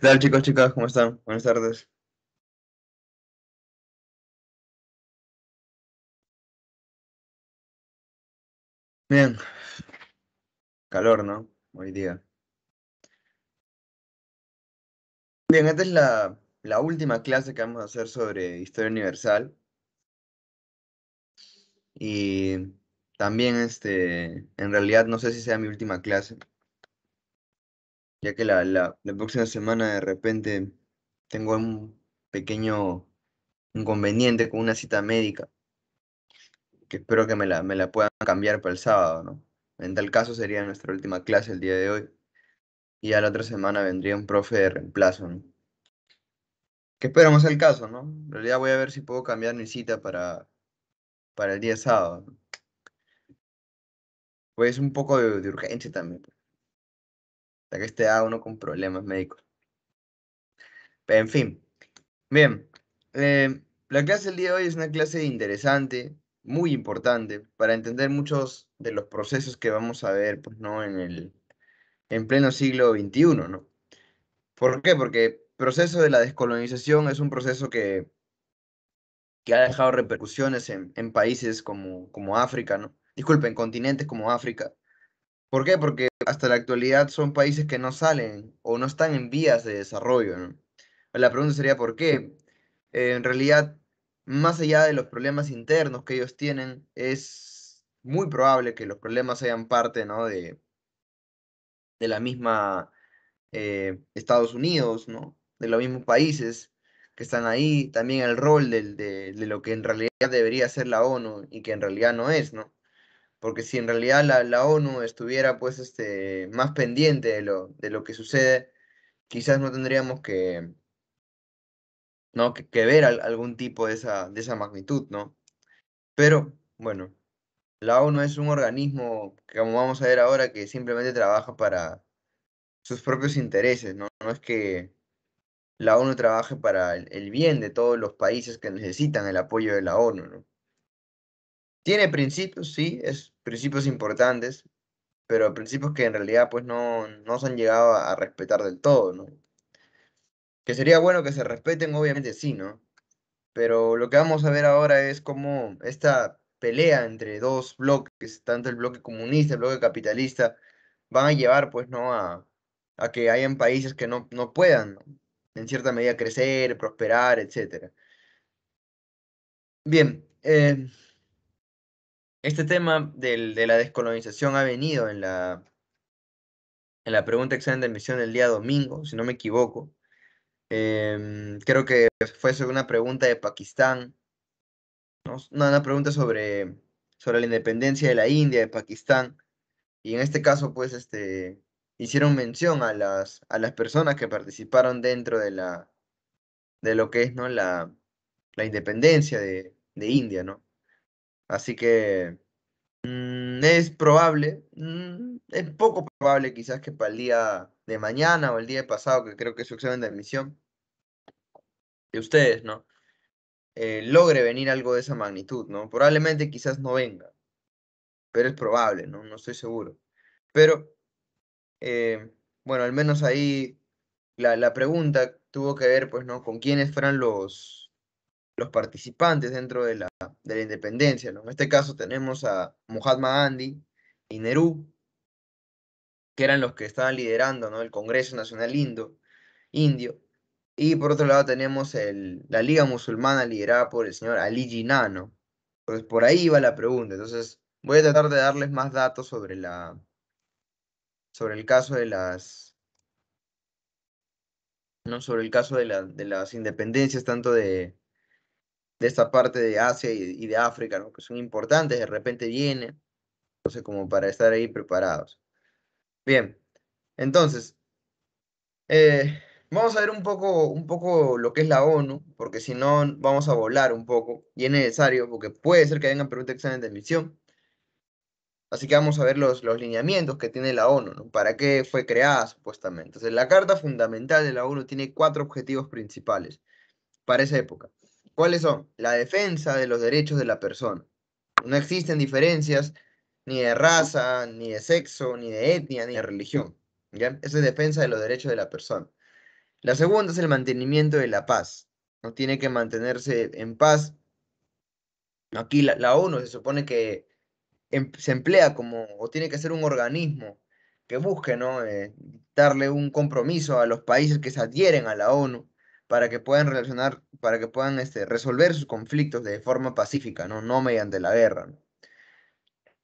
¿Qué tal chicos, chicas? ¿Cómo están? Buenas tardes. Bien. Calor, ¿no? Hoy día. Bien, esta es la, la última clase que vamos a hacer sobre historia universal. Y también, este, en realidad no sé si sea mi última clase ya que la, próxima semana de repente tengo un pequeño inconveniente con una cita médica, que espero que me la, puedan cambiar para el sábado, ¿no? En tal caso sería nuestra última clase el día de hoy. Y a la otra semana vendría un profe de reemplazo, Que esperamos el caso, ¿no? En realidad voy a ver si puedo cambiar mi cita para, para el día sábado. Pues es un poco de, de urgencia también. Pues que esté a uno con problemas médicos. Pero, en fin, bien, eh, la clase del día de hoy es una clase interesante, muy importante, para entender muchos de los procesos que vamos a ver pues, ¿no? en, el, en pleno siglo XXI. ¿no? ¿Por qué? Porque el proceso de la descolonización es un proceso que, que ha dejado repercusiones en, países como, como África, ¿no? disculpen, continentes como África, ¿Por qué? Porque hasta la actualidad son países que no salen o no están en vías de desarrollo. ¿no? La pregunta sería ¿por qué? Eh, en realidad, más allá de los problemas internos que ellos tienen, es muy probable que los problemas sean parte ¿no? de, de la misma eh, Estados Unidos, ¿no? de los mismos países que están ahí, también el rol de, de, lo que en realidad debería ser la ONU y que en realidad no es, ¿no? porque si en realidad la, ONU estuviera pues este, más pendiente de lo, de lo que sucede, quizás no tendríamos que, ¿no? que, ver algún tipo de esa, de esa magnitud, ¿no? Pero, bueno, la ONU es un organismo, como vamos a ver ahora, que simplemente trabaja para sus propios intereses, ¿no? No es que la ONU trabaje para el, el bien de todos los países que necesitan el apoyo de la ONU, ¿no? Tiene principios, sí, es principios importantes, pero principios que en realidad pues no, se han llegado a, respetar del todo, ¿no? Que sería bueno que se respeten, obviamente sí, ¿no? Pero lo que vamos a ver ahora es cómo esta pelea entre dos bloques, tanto el bloque comunista, el bloque capitalista, van a llevar pues no a, que hayan países que no, puedan en cierta medida crecer, prosperar, etc. Bien, eh, este tema del, de la descolonización ha venido en la, en la pregunta examen de emisión del día domingo, si no me equivoco. Em, creo que fue sobre una pregunta de Pakistán, ¿no? una pregunta sobre, sobre la independencia de la India, de Pakistán. Y en este caso, pues, este, hicieron mención a las, a las personas que participaron dentro de, la, de lo que es ¿no? la, la independencia de, de India, ¿no? Así que mm, es probable, mm, es poco probable quizás que para el día de mañana o el día de pasado, que creo que es su de admisión, de ustedes, ¿no? Eh, logre venir algo de esa magnitud, ¿no? Probablemente quizás no venga, pero es probable, ¿no? No estoy seguro. Pero, eh, bueno, al menos ahí la, la pregunta tuvo que ver, pues, ¿no? Con quiénes fueran los, los participantes dentro de la, de la independencia. En este caso tenemos a Muhammad Gandhi y Nehru, que eran los que estaban liderando ¿no? el Congreso Nacional Indo, Indio. Y por otro lado tenemos la Liga Musulmana liderada por el señor Ali Jinnah. ¿no? Pues por ahí va la pregunta. Entonces voy a tratar de darles más datos sobre, la, sobre el caso de las, ¿no? sobre el caso de, de, las independencias, tanto de, de esta parte de Asia y, de África, ¿no? que son importantes, de repente vienen, entonces como para estar ahí preparados. Bien, entonces, eh, vamos a ver un poco, un poco lo que es la ONU, porque si no vamos a volar un poco, y es necesario, porque puede ser que vengan preguntas un examen de admisión. Así que vamos a ver los, los lineamientos que tiene la ONU, ¿no? ¿Para qué fue creada supuestamente? Entonces, la Carta Fundamental de la ONU tiene cuatro objetivos principales para esa época ¿Cuáles son? La defensa de los derechos de la persona. No existen diferencias ni de raza, ni de sexo, ni de etnia, ni de religión. ¿ya? Esa es defensa de los derechos de la persona. La segunda es el mantenimiento de la paz. No tiene que mantenerse en paz. Aquí la, ONU se supone que em, se emplea como, o tiene que ser un organismo que busque ¿no? Eh, darle un compromiso a los países que se adhieren a la ONU para que puedan relacionar, para que puedan este, resolver sus conflictos de forma pacífica, no, no mediante la guerra.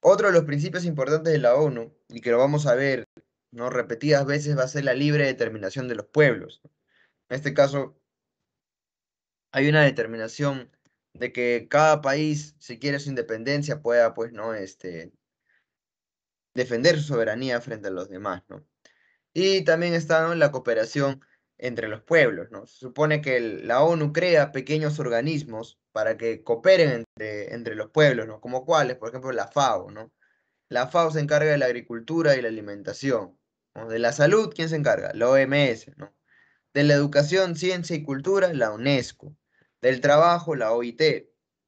Otro de los principios importantes de la ONU, y que lo vamos a ver ¿no? repetidas veces, va a ser la libre determinación de los pueblos. En este caso, hay una determinación de que cada país, si quiere su independencia, pueda, pues, ¿no? Este, defender su soberanía frente a los demás, ¿no? Y también está la cooperación entre los pueblos. ¿no? Se supone que la ONU crea pequeños organismos para que cooperen entre, entre los pueblos, ¿no? como cuáles, por ejemplo, la FAO. ¿no? La FAO se encarga de la agricultura y la alimentación. De la salud, ¿quién se encarga? La OMS. ¿no? De la educación, ciencia y cultura, la UNESCO. Del trabajo, la OIT.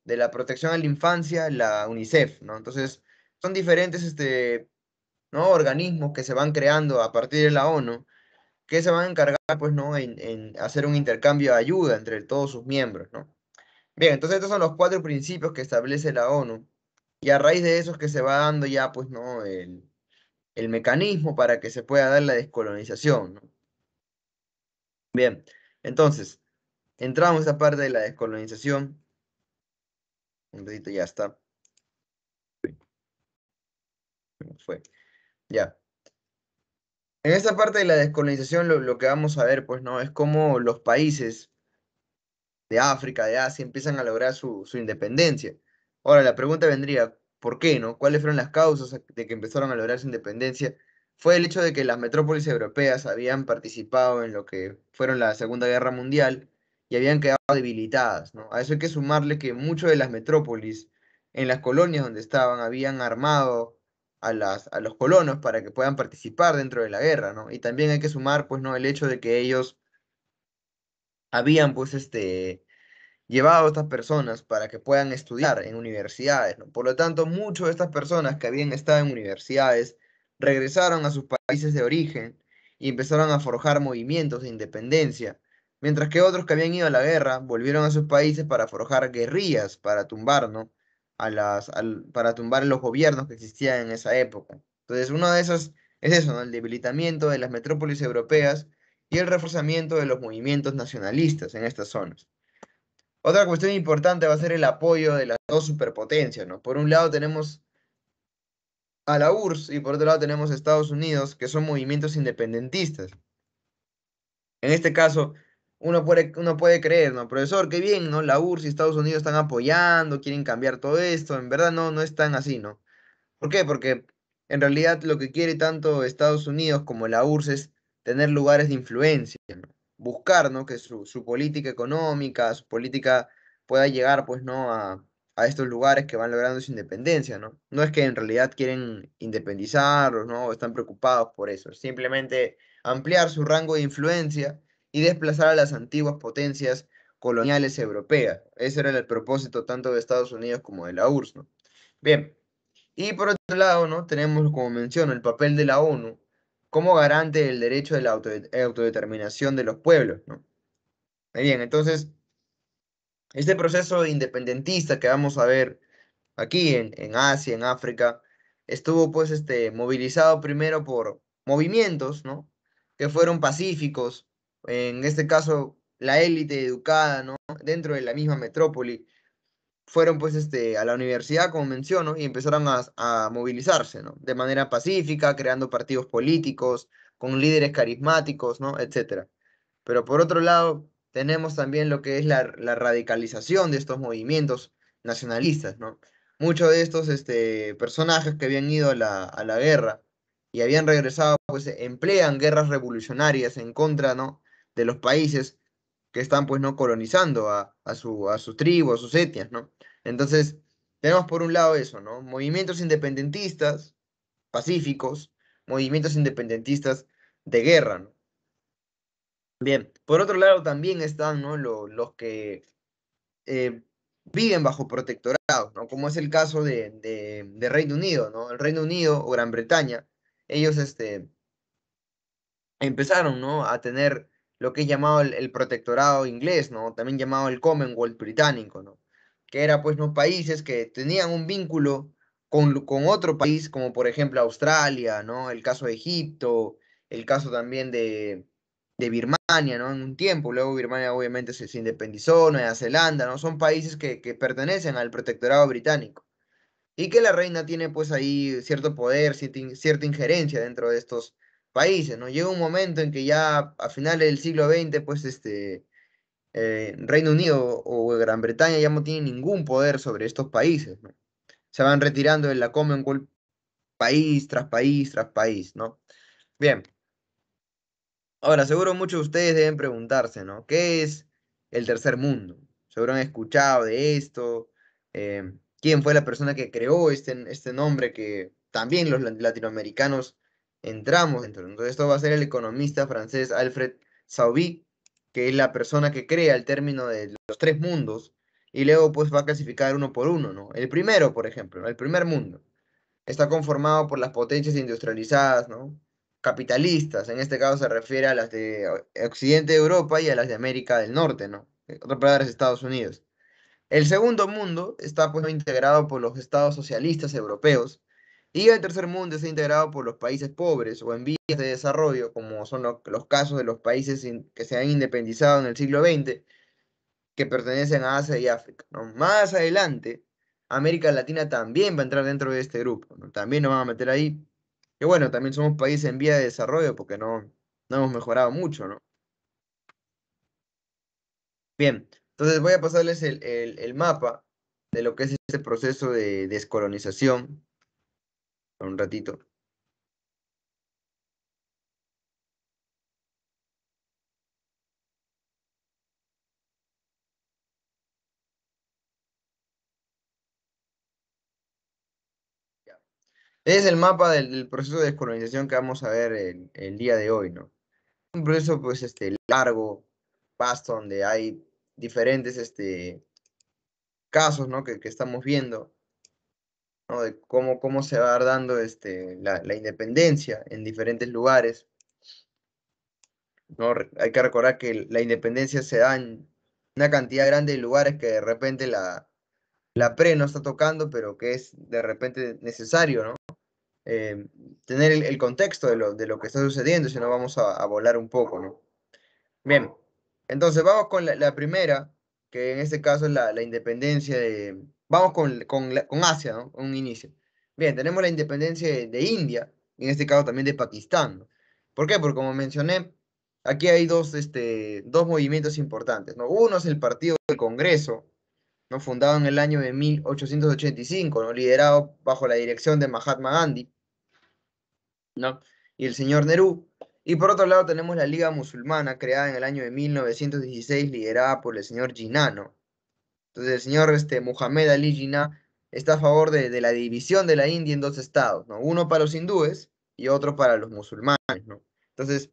De la protección a la infancia, la UNICEF. ¿no? Entonces, son diferentes este, ¿no? organismos que se van creando a partir de la ONU que se van a encargar, pues, ¿no? En, hacer un intercambio de ayuda entre todos sus miembros, ¿no? Bien, entonces estos son los cuatro principios que establece la ONU. Y a raíz de esos que se va dando ya, pues, ¿no? El, mecanismo para que se pueda dar la descolonización, ¿no? Bien, entonces, entramos a esta parte de la descolonización. Un ratito, ya está. Fue. Ya. En esa parte de la descolonización lo, que vamos a ver, pues, ¿no? Es cómo los países de África, de Asia, empiezan a lograr su, independencia. Ahora, la pregunta vendría, ¿por qué, no? ¿Cuáles fueron las causas de que empezaron a lograr su independencia? Fue el hecho de que las metrópolis europeas habían participado en lo que fueron la Segunda Guerra Mundial y habían quedado debilitadas, A eso hay que sumarle que muchas de las metrópolis en las colonias donde estaban habían armado a, los colonos para que puedan participar dentro de la guerra, ¿no? Y también hay que sumar, pues, ¿no? El hecho de que ellos habían, pues, este, llevado a estas personas para que puedan estudiar en universidades, ¿no? Por lo tanto, muchas de estas personas que habían estado en universidades regresaron a sus países de origen y empezaron a forjar movimientos de independencia, mientras que otros que habían ido a la guerra volvieron a sus países para forjar guerrillas, para tumbar, ¿no? a las, para tumbar los gobiernos que existían en esa época. Entonces, uno de esos es eso, el debilitamiento de las metrópolis europeas y el reforzamiento de los movimientos nacionalistas en estas zonas. Otra cuestión importante va a ser el apoyo de las dos superpotencias. Por un lado tenemos a la URSS y por otro lado tenemos a Estados Unidos, que son movimientos independentistas. En este caso, uno puede, uno puede creer, ¿no? Profesor, qué bien, ¿no? La URSS y Estados Unidos están apoyando, quieren cambiar todo esto. En verdad no, no es así, ¿no? ¿Por qué? Porque en realidad lo que quiere tanto Estados Unidos como la URSS es tener lugares de influencia, ¿no? buscar, ¿no? Que su, política económica, su política pueda llegar, pues, ¿no? A, a estos lugares que van logrando su independencia, ¿no? No es que en realidad quieren independizarlos, ¿no? están preocupados por eso. Simplemente ampliar su rango de influencia y desplazar a las antiguas potencias coloniales europeas. Ese era el propósito tanto de Estados Unidos como de la URSS. ¿no? Bien, y por otro lado, ¿no? tenemos, como menciono, el papel de la ONU como garante del derecho de la eh, autodeterminación de los pueblos. ¿no? Bien, entonces, este proceso independentista que vamos a ver aquí en, en Asia, en África, estuvo pues este, movilizado primero por movimientos, ¿no? que fueron pacíficos, en este caso la élite educada, ¿no? Dentro de la misma metrópoli, fueron pues este, a la universidad, como menciono, y empezaron a, a movilizarse, ¿no? De manera pacífica, creando partidos políticos, con líderes carismáticos, ¿no? Etcétera. Pero por otro lado, tenemos también lo que es la, radicalización de estos movimientos nacionalistas, ¿no? Muchos de estos este, personajes que habían ido a la, a la guerra y habían regresado, pues emplean guerras revolucionarias en contra, ¿no? de los países que están pues no colonizando a, su, a sus tribus, a sus etnias, ¿no? Entonces, tenemos por un lado eso, ¿no? Movimientos independentistas, pacíficos, movimientos independentistas de guerra, ¿no? Bien, por otro lado también están ¿no? los, que eh, viven bajo protectorado, ¿no? como es el caso de, de, Reino Unido, ¿no? el Reino Unido o Gran Bretaña, ellos este, empezaron ¿no? a tener lo que es llamado el, protectorado inglés, ¿no? También llamado el Commonwealth británico, ¿no? Que era pues unos países que tenían un vínculo con, otro país, como por ejemplo Australia, ¿no? El caso de Egipto, el caso también de, Birmania, ¿no? En un tiempo, luego Birmania obviamente se, independizó, Nueva Zelanda, ¿no? Son países que, pertenecen al protectorado británico. Y que la reina tiene pues ahí cierto poder, cierta, cierta injerencia dentro de estos países, ¿no? Llega un momento en que ya a finales del siglo XX, pues este, eh, Reino Unido o, Gran Bretaña ya no tienen ningún poder sobre estos países, Se van retirando de la Commonwealth país tras país tras país, ¿no? Bien. Ahora, seguro muchos de ustedes deben preguntarse, ¿no? ¿Qué es el tercer mundo? Seguro han escuchado de esto. Eh, ¿Quién fue la persona que creó este, este nombre que también los latinoamericanos entramos dentro. Entonces esto va a ser el economista francés Alfred Sauvy que es la persona que crea el término de los tres mundos, y luego pues va a clasificar uno por uno, ¿no? El primero, por ejemplo, el primer mundo, está conformado por las potencias industrializadas, ¿no? Capitalistas, en este caso se refiere a las de Occidente de Europa y a las de América del Norte, ¿no? Eh, otra palabra es Estados Unidos. El segundo mundo está pues integrado por los estados socialistas europeos, y el tercer mundo es integrado por los países pobres o en vías de desarrollo, como son los casos de los países que se han independizado en el siglo XX, que pertenecen a Asia y África. Más adelante, América Latina también va a entrar dentro de este grupo, también nos van a meter ahí. Que bueno, también somos países en vía de desarrollo porque no, hemos mejorado mucho, ¿no? Bien, entonces voy a pasarles el, el mapa de lo que es este proceso de descolonización un ratito. Es el mapa del, proceso de descolonización que vamos a ver el, día de hoy, ¿no? Un proceso, pues, este, largo, vasto, donde hay diferentes, este, casos, ¿no? Que, que estamos viendo de cómo, cómo se va dando este, la, independencia en diferentes lugares. ¿no? Hay que recordar que la independencia se da en una cantidad grande de lugares que de repente la, pre no está tocando, pero que es de repente necesario, ¿no? Eh, tener el, contexto de lo, que está sucediendo, si no vamos a, volar un poco, ¿no? Bien, entonces vamos con la, primera, que en este caso es la independencia de, Vamos con, con, con Asia, ¿no? Un inicio. Bien, tenemos la independencia de, India, en este caso también de Pakistán. ¿Por qué? Porque como mencioné, aquí hay dos, este, dos movimientos importantes. ¿no? Uno es el Partido del Congreso, ¿no? fundado en el año de 1885, ¿no? liderado bajo la dirección de Mahatma Gandhi ¿no? y el señor Nehru. Y por otro lado tenemos la Liga Musulmana, creada en el año de 1916, liderada por el señor Jinnah, entonces el señor este, Muhammad Ali Jinnah está a favor de, la división de la India en dos estados, ¿no? Uno para los hindúes y otro para los musulmanes, ¿no? Entonces,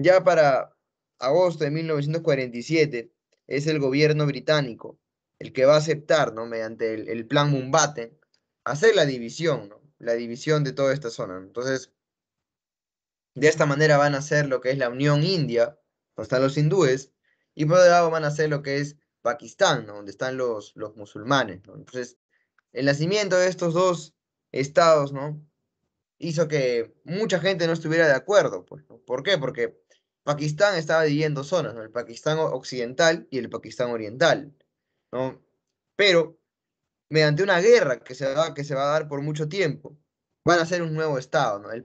ya para agosto de 1947 es el gobierno británico el que va a aceptar, ¿no? Mediante el, plan Mumbate hacer la división, ¿no? La división de toda esta zona. Entonces, de esta manera van a hacer lo que es la Unión India, donde los hindúes, y por otro lado van a hacer lo que es Pakistán, ¿no? donde están los, los musulmanes. Entonces, el nacimiento de estos dos estados ¿no? hizo que mucha gente no estuviera de acuerdo. Pues, ¿Por qué? Porque Pakistán estaba dividiendo zonas, ¿no? el Pakistán occidental y el Pakistán oriental. ¿no? Pero, mediante una guerra que se, va, que se va a dar por mucho tiempo, van a ser un nuevo estado. ¿no? El,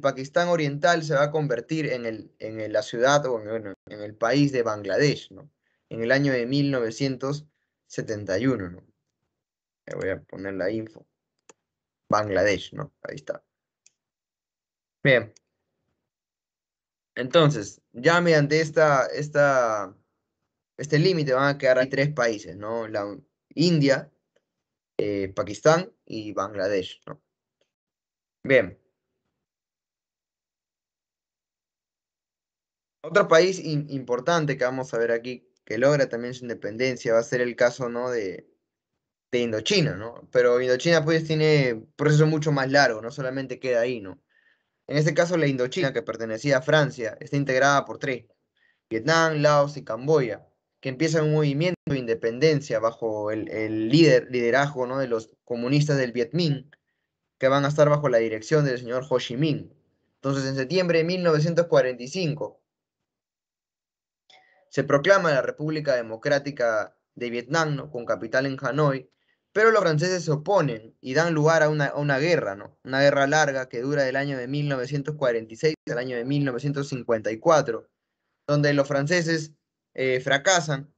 Pakistán oriental se va a convertir en, el, en la ciudad o en, en el país de Bangladesh. ¿no? en el año de 1971, ¿no? voy a poner la info. Bangladesh, ¿no? Ahí está. Bien. Entonces, ya mediante esta, esta, este límite van a quedar ahí tres países, ¿no? La India, eh, Pakistán y Bangladesh, ¿no? Bien. Otro país importante que vamos a ver aquí que logra también su independencia, va a ser el caso, ¿no? De, de Indochina, ¿no? Pero Indochina pues tiene un proceso mucho más largo, no solamente queda ahí, ¿no? En este caso la Indochina, que pertenecía a Francia, está integrada por tres, Vietnam, Laos y Camboya, que empiezan un movimiento de independencia bajo el, liderazgo ¿no? de los comunistas del Viet Minh, que van a estar bajo la dirección del señor Ho Chi Minh. Entonces en septiembre de 1945 se proclama la República Democrática de Vietnam, ¿no? con capital en Hanoi, pero los franceses se oponen y dan lugar a una, a una guerra, ¿no? una guerra larga que dura del año de 1946 al año de 1954, donde los franceses eh, fracasan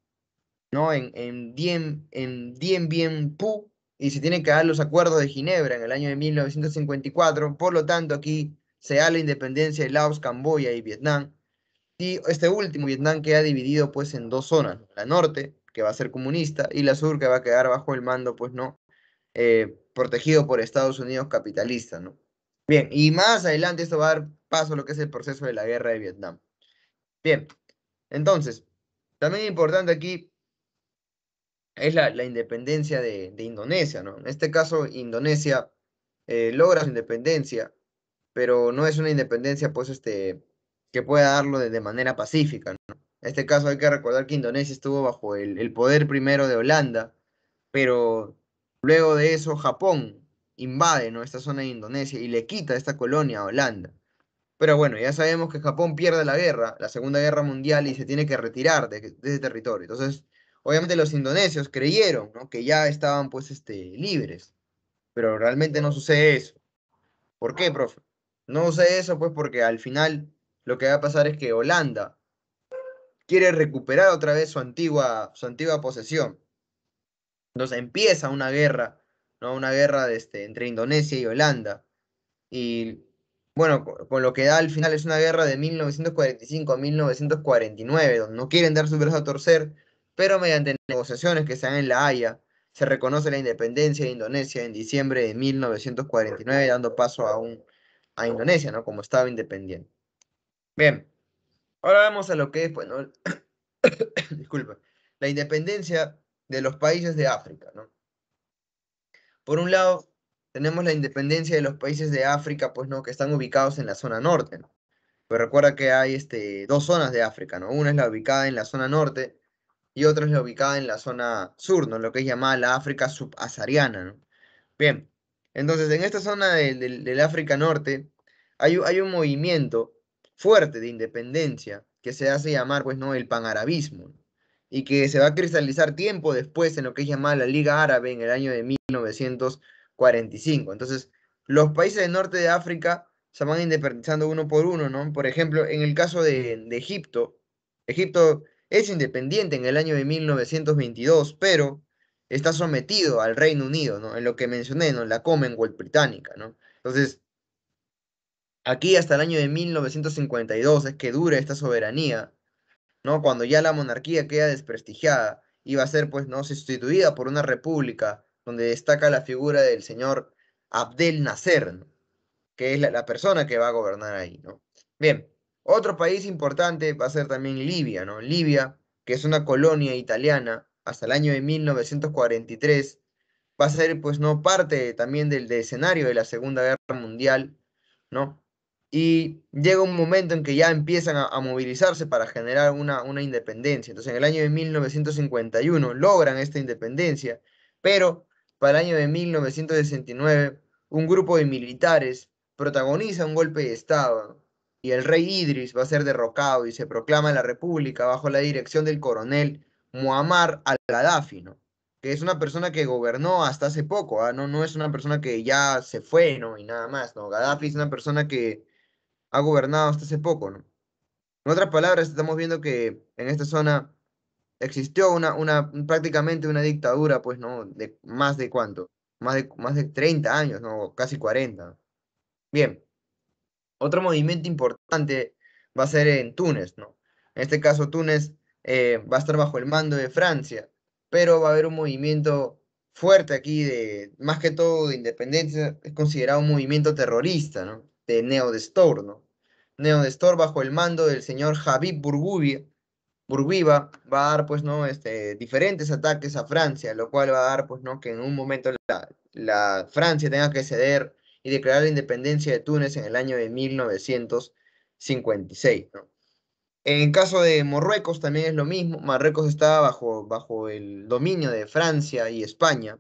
¿no? en, en, Dien, en Dien Bien Phu y se tienen que dar los acuerdos de Ginebra en el año de 1954, por lo tanto aquí se da la independencia de Laos, Camboya y Vietnam, y este último Vietnam queda dividido pues en dos zonas, la norte, que va a ser comunista, y la sur, que va a quedar bajo el mando, pues no, eh, protegido por Estados Unidos capitalista, ¿no? Bien, y más adelante esto va a dar paso a lo que es el proceso de la guerra de Vietnam. Bien, entonces, también importante aquí es la, independencia de, Indonesia, ¿no? En este caso, Indonesia eh, logra su independencia, pero no es una independencia, pues, este, que pueda darlo de, manera pacífica. En este caso hay que recordar que Indonesia estuvo bajo el, poder primero de Holanda, pero luego de eso Japón invade nuestra esta zona de Indonesia y le quita esta colonia a Holanda. Pero bueno, ya sabemos que Japón pierde la guerra, la Segunda Guerra Mundial, y se tiene que retirar de, ese territorio. Entonces, obviamente los indonesios creyeron que ya estaban pues este, libres, pero realmente no sucede eso. ¿Por qué, profe? No sucede eso pues porque al final lo que va a pasar es que Holanda quiere recuperar otra vez su antigua, su antigua posesión. Entonces empieza una guerra, ¿no? Una guerra de este, entre Indonesia y Holanda. Y bueno, con lo que da al final es una guerra de 1945 a 1949, donde no quieren dar su brazo a torcer, pero mediante negociaciones que se dan en La Haya, se reconoce la independencia de Indonesia en diciembre de 1949, dando paso a, un, a Indonesia, ¿no? Como Estado independiente. Bien, ahora vamos a lo que es, bueno, disculpa, la independencia de los países de África, ¿no? Por un lado, tenemos la independencia de los países de África, pues, ¿no? Que están ubicados en la zona norte, ¿no? Pero pues recuerda que hay este, dos zonas de África, ¿no? Una es la ubicada en la zona norte y otra es la ubicada en la zona sur, ¿no? Lo que es llamada la África subasariana. ¿no? Bien, entonces en esta zona del África norte hay, hay un movimiento fuerte de independencia que se hace llamar, pues, ¿no? El panarabismo, y que se va a cristalizar tiempo después en lo que es llamada la Liga Árabe en el año de 1945. Entonces, los países del norte de África se van independizando uno por uno, ¿no? Por ejemplo, en el caso de, de Egipto, Egipto es independiente en el año de 1922, pero está sometido al Reino Unido, ¿no? En lo que mencioné, ¿no? La Commonwealth británica, ¿no? Entonces, Aquí hasta el año de 1952 es que dura esta soberanía, ¿no? Cuando ya la monarquía queda desprestigiada y va a ser, pues, ¿no? Sustituida por una república donde destaca la figura del señor Abdel Nasser, que es la, persona que va a gobernar ahí, ¿no? Bien, otro país importante va a ser también Libia, ¿no? Libia, que es una colonia italiana hasta el año de 1943, va a ser, pues, ¿no? Parte también del, del escenario de la Segunda Guerra Mundial, ¿no? y llega un momento en que ya empiezan a, movilizarse para generar una, una, independencia. Entonces, en el año de 1951 logran esta independencia, pero para el año de 1969 un grupo de militares protagoniza un golpe de Estado y el rey Idris va a ser derrocado y se proclama la república bajo la dirección del coronel Muammar al-Gaddafi, que es una persona que gobernó hasta hace poco, ¿ah? no, no es una persona que ya se fue ¿no? y nada más. ¿no? Gaddafi es una persona que, ha gobernado hasta hace poco, ¿no? En otras palabras, estamos viendo que en esta zona existió una, una prácticamente una dictadura, pues, ¿no? De más de cuánto, más de, más de 30 años, ¿no? Casi 40. Bien, otro movimiento importante va a ser en Túnez, ¿no? En este caso, Túnez eh, va a estar bajo el mando de Francia, pero va a haber un movimiento fuerte aquí de, más que todo de independencia, es considerado un movimiento terrorista, ¿no? de Neodestor, ¿no? Neo bajo el mando del señor Javid Bourguiba, Burguiba va a dar, pues, ¿no? Este, diferentes ataques a Francia, lo cual va a dar, pues, ¿no? Que en un momento la, Francia tenga que ceder y declarar la independencia de Túnez en el año de 1956, ¿no? En caso de Marruecos también es lo mismo. Marruecos estaba bajo, bajo el dominio de Francia y España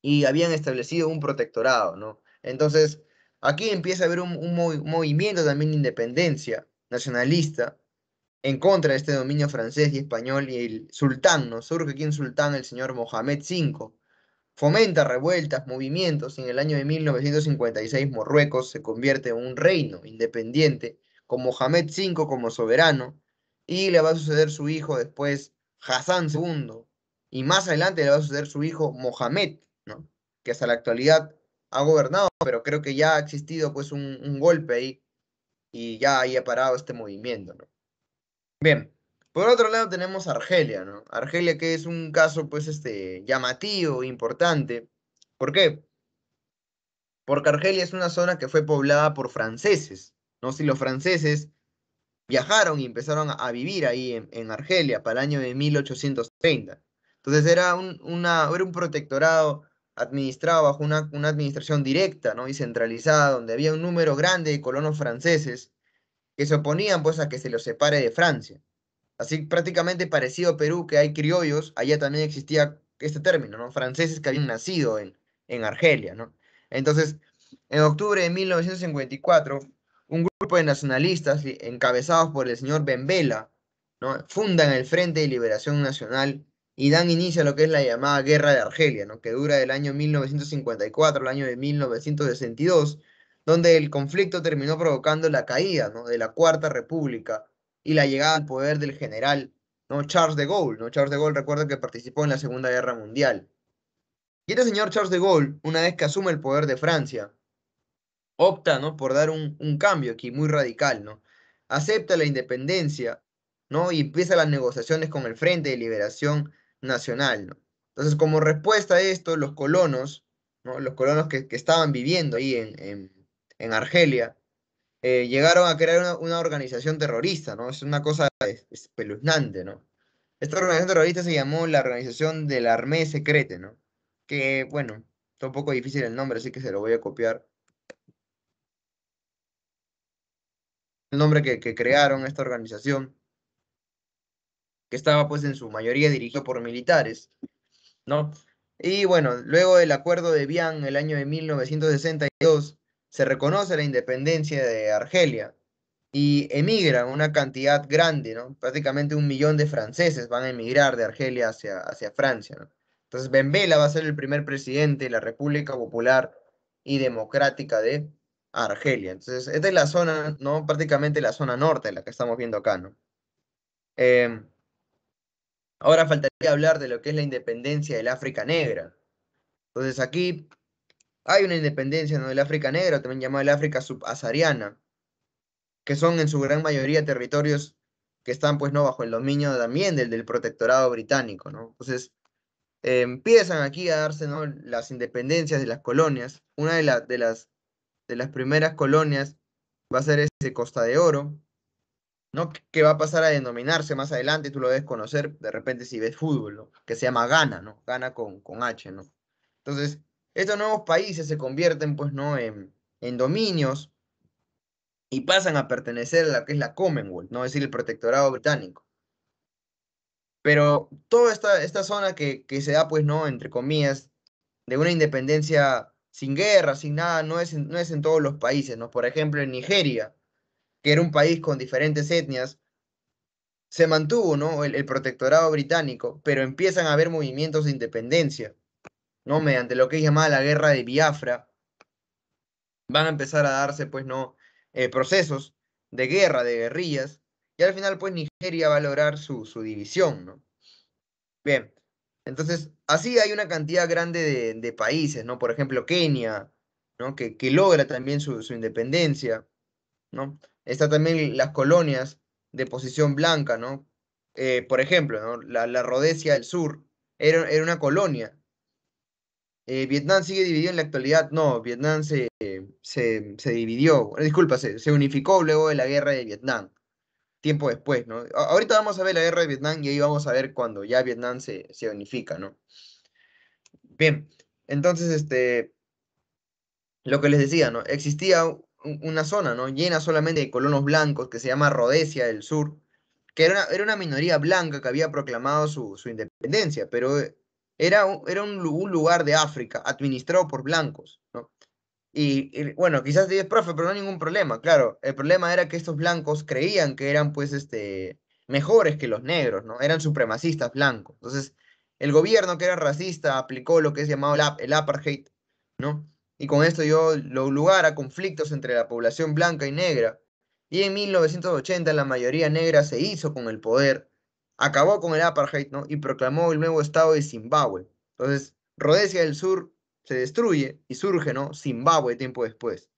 y habían establecido un protectorado, ¿no? Entonces, Aquí empieza a haber un, movimiento también de independencia nacionalista en contra de este dominio francés y español y el sultán, ¿no? Surge aquí el sultán el señor Mohamed V. Fomenta revueltas, movimientos y en el año de 1956 Morruecos se convierte en un reino independiente con Mohamed V como soberano y le va a suceder su hijo después Hassan II y más adelante le va a suceder su hijo Mohamed, ¿no? que hasta la actualidad ha gobernado, pero creo que ya ha existido pues un, golpe ahí y ya ahí ha parado este movimiento, ¿no? Bien, por otro lado tenemos Argelia, ¿no? Argelia que es un caso pues este llamativo, importante. ¿Por qué? Porque Argelia es una zona que fue poblada por franceses, ¿no? Si los franceses viajaron y empezaron a vivir ahí en, Argelia para el año de 1830. Entonces era un, una, era un protectorado administrado bajo una, administración directa ¿no? y centralizada, donde había un número grande de colonos franceses que se oponían pues, a que se los separe de Francia. Así prácticamente parecido a Perú, que hay criollos, allá también existía este término, ¿no? franceses que habían nacido en, Argelia. Entonces, en octubre de 1954, un grupo de nacionalistas encabezados por el señor Bembela ¿no? fundan el Frente de Liberación Nacional y dan inicio a lo que es la llamada Guerra de Argelia, ¿no? que dura del año 1954 al año de 1962, donde el conflicto terminó provocando la caída de la Cuarta República y la llegada al poder del general ¿no? Charles de Gaulle. ¿no? Charles de Gaulle recuerda que participó en la Segunda Guerra Mundial. Y este señor Charles de Gaulle, una vez que asume el poder de Francia, opta ¿no? por dar un, cambio aquí muy radical, ¿no? acepta la independencia ¿no? y empieza las negociaciones con el Frente de Liberación nacional. ¿no? Entonces, como respuesta a esto, los colonos, los colonos que, estaban viviendo ahí en, Argelia, eh, llegaron a crear una, organización terrorista, ¿no? Es una cosa espeluznante, ¿no? Esta organización terrorista se llamó la Organización de la Armée Secrete, ¿no? Que, bueno, está un poco difícil el nombre, así que se lo voy a copiar. El nombre que crearon esta organización que estaba pues en su mayoría dirigido por militares, ¿no? Y bueno, luego del acuerdo de Vian el año de 1962, se reconoce la independencia de Argelia y emigran una cantidad grande, ¿no? Prácticamente un millón de franceses van a emigrar de Argelia hacia, hacia Francia, ¿no? Entonces, Bembela va a ser el primer presidente de la República Popular y Democrática de Argelia. Entonces, esta es la zona, ¿no? Prácticamente la zona norte, la que estamos viendo acá, ¿no? Em, Ahora faltaría hablar de lo que es la independencia del África Negra. Entonces aquí hay una independencia ¿no? del África Negra, también llamada el África subsahariana, que son en su gran mayoría territorios que están pues no bajo el dominio también del, protectorado británico, Entonces eh, empiezan aquí a darse las independencias de las colonias. Una de, las de, las, de las primeras colonias va a ser ese Costa de Oro, ¿no? Que va a pasar a denominarse más adelante, tú lo debes conocer de repente si ves fútbol, Que se llama Ghana, ¿no? Ghana con, H, ¿no? Entonces, estos nuevos países se convierten, pues, ¿no? En, en dominios y pasan a pertenecer a lo que es la Commonwealth, ¿no? Es decir, el protectorado británico. Pero toda esta, zona que, que se da, pues, ¿no? Entre comillas, de una independencia sin guerra, sin nada, no es, no es en todos los países, ¿no? Por ejemplo, en Nigeria, que era un país con diferentes etnias, se mantuvo ¿no? el, protectorado británico, pero empiezan a haber movimientos de independencia, ¿no? mediante lo que es llamada la guerra de Biafra. Van a empezar a darse pues, ¿no? Eh, procesos de guerra, de guerrillas, y al final pues Nigeria va a lograr su, su división. Bien, entonces así hay una cantidad grande de, países, ¿no? por ejemplo Kenia, Que, logra también su, su independencia. ¿no? Está también las colonias de posición blanca, ¿no? Eh, por ejemplo, La, la, Rodesia del Sur era, una colonia. Eh, Vietnam sigue dividido en la actualidad. No, Vietnam se, se, dividió, eh, disculpa, se, unificó luego de la guerra de Vietnam, tiempo después, ¿no? ahorita vamos a ver la guerra de Vietnam y ahí vamos a ver cuando ya Vietnam se, unifica, ¿no? Bien, entonces, este, lo que les decía, ¿no? Existía una zona, ¿no? Llena solamente de colonos blancos que se llama Rodesia del Sur, que era una, era una minoría blanca que había proclamado su, independencia, pero eh, era, un, era un, lugar de África administrado por blancos, ¿no? Y, bueno, quizás dices, profe, pero no hay ningún problema. Claro, el problema era que estos blancos creían que eran, pues, este, mejores que los negros, ¿no? Eran supremacistas blancos. Entonces, el gobierno que era racista aplicó lo que es llamado el apartheid, ¿no? y con esto dio lugar a conflictos entre la población blanca y negra. Y en 1980 la mayoría negra se hizo con el poder, acabó con el apartheid ¿no? y proclamó el nuevo estado de Zimbabue. Entonces, Rhodesia del Sur se destruye y surge ¿no? Zimbabue tiempo después.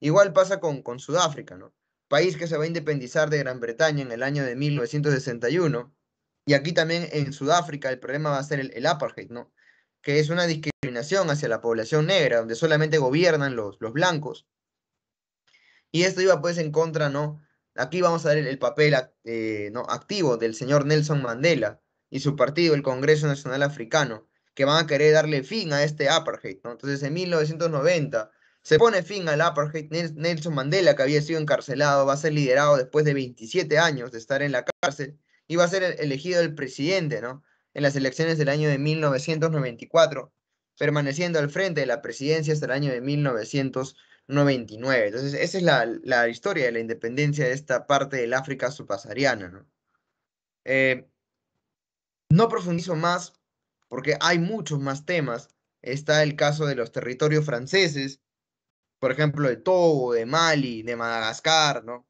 Igual pasa con, con Sudáfrica, ¿no? país que se va a independizar de Gran Bretaña en el año de 1961. Y aquí también en Sudáfrica el problema va a ser el, el apartheid, ¿no? que es una discriminación hacia la población negra, donde solamente gobiernan los, blancos. Y esto iba pues en contra, ¿no? Aquí vamos a ver el, papel eh, ¿no? activo del señor Nelson Mandela y su partido, el Congreso Nacional Africano, que van a querer darle fin a este apartheid, ¿no? Entonces en 1990 se pone fin al apartheid, Nelson Mandela, que había sido encarcelado, va a ser liderado después de 27 años de estar en la cárcel y va a ser elegido el presidente, ¿no? en las elecciones del año de 1994, permaneciendo al frente de la presidencia hasta el año de 1999. Entonces, esa es la, historia de la independencia de esta parte del África subsahariana. ¿no? Eh, no profundizo más porque hay muchos más temas. Está el caso de los territorios franceses, por ejemplo, de Togo, de Mali, de Madagascar, ¿no?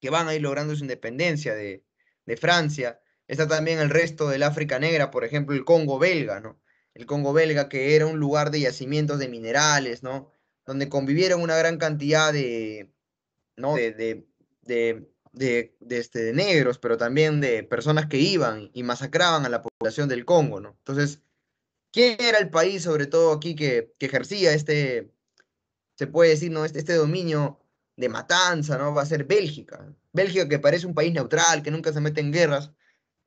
que van a ir logrando su independencia de, de Francia. Está también el resto del África Negra, por ejemplo, el Congo belga, ¿no? El Congo belga que era un lugar de yacimientos de minerales, ¿no? Donde convivieron una gran cantidad de, ¿no? De, de, este, negros, pero también de personas que iban y masacraban a la población del Congo, ¿no? Entonces, ¿quién era el país, sobre todo aquí, que, ejercía este, se puede decir, ¿no? Este, este dominio de matanza, ¿no? Va a ser Bélgica. Bélgica que parece un país neutral, que nunca se mete en guerras,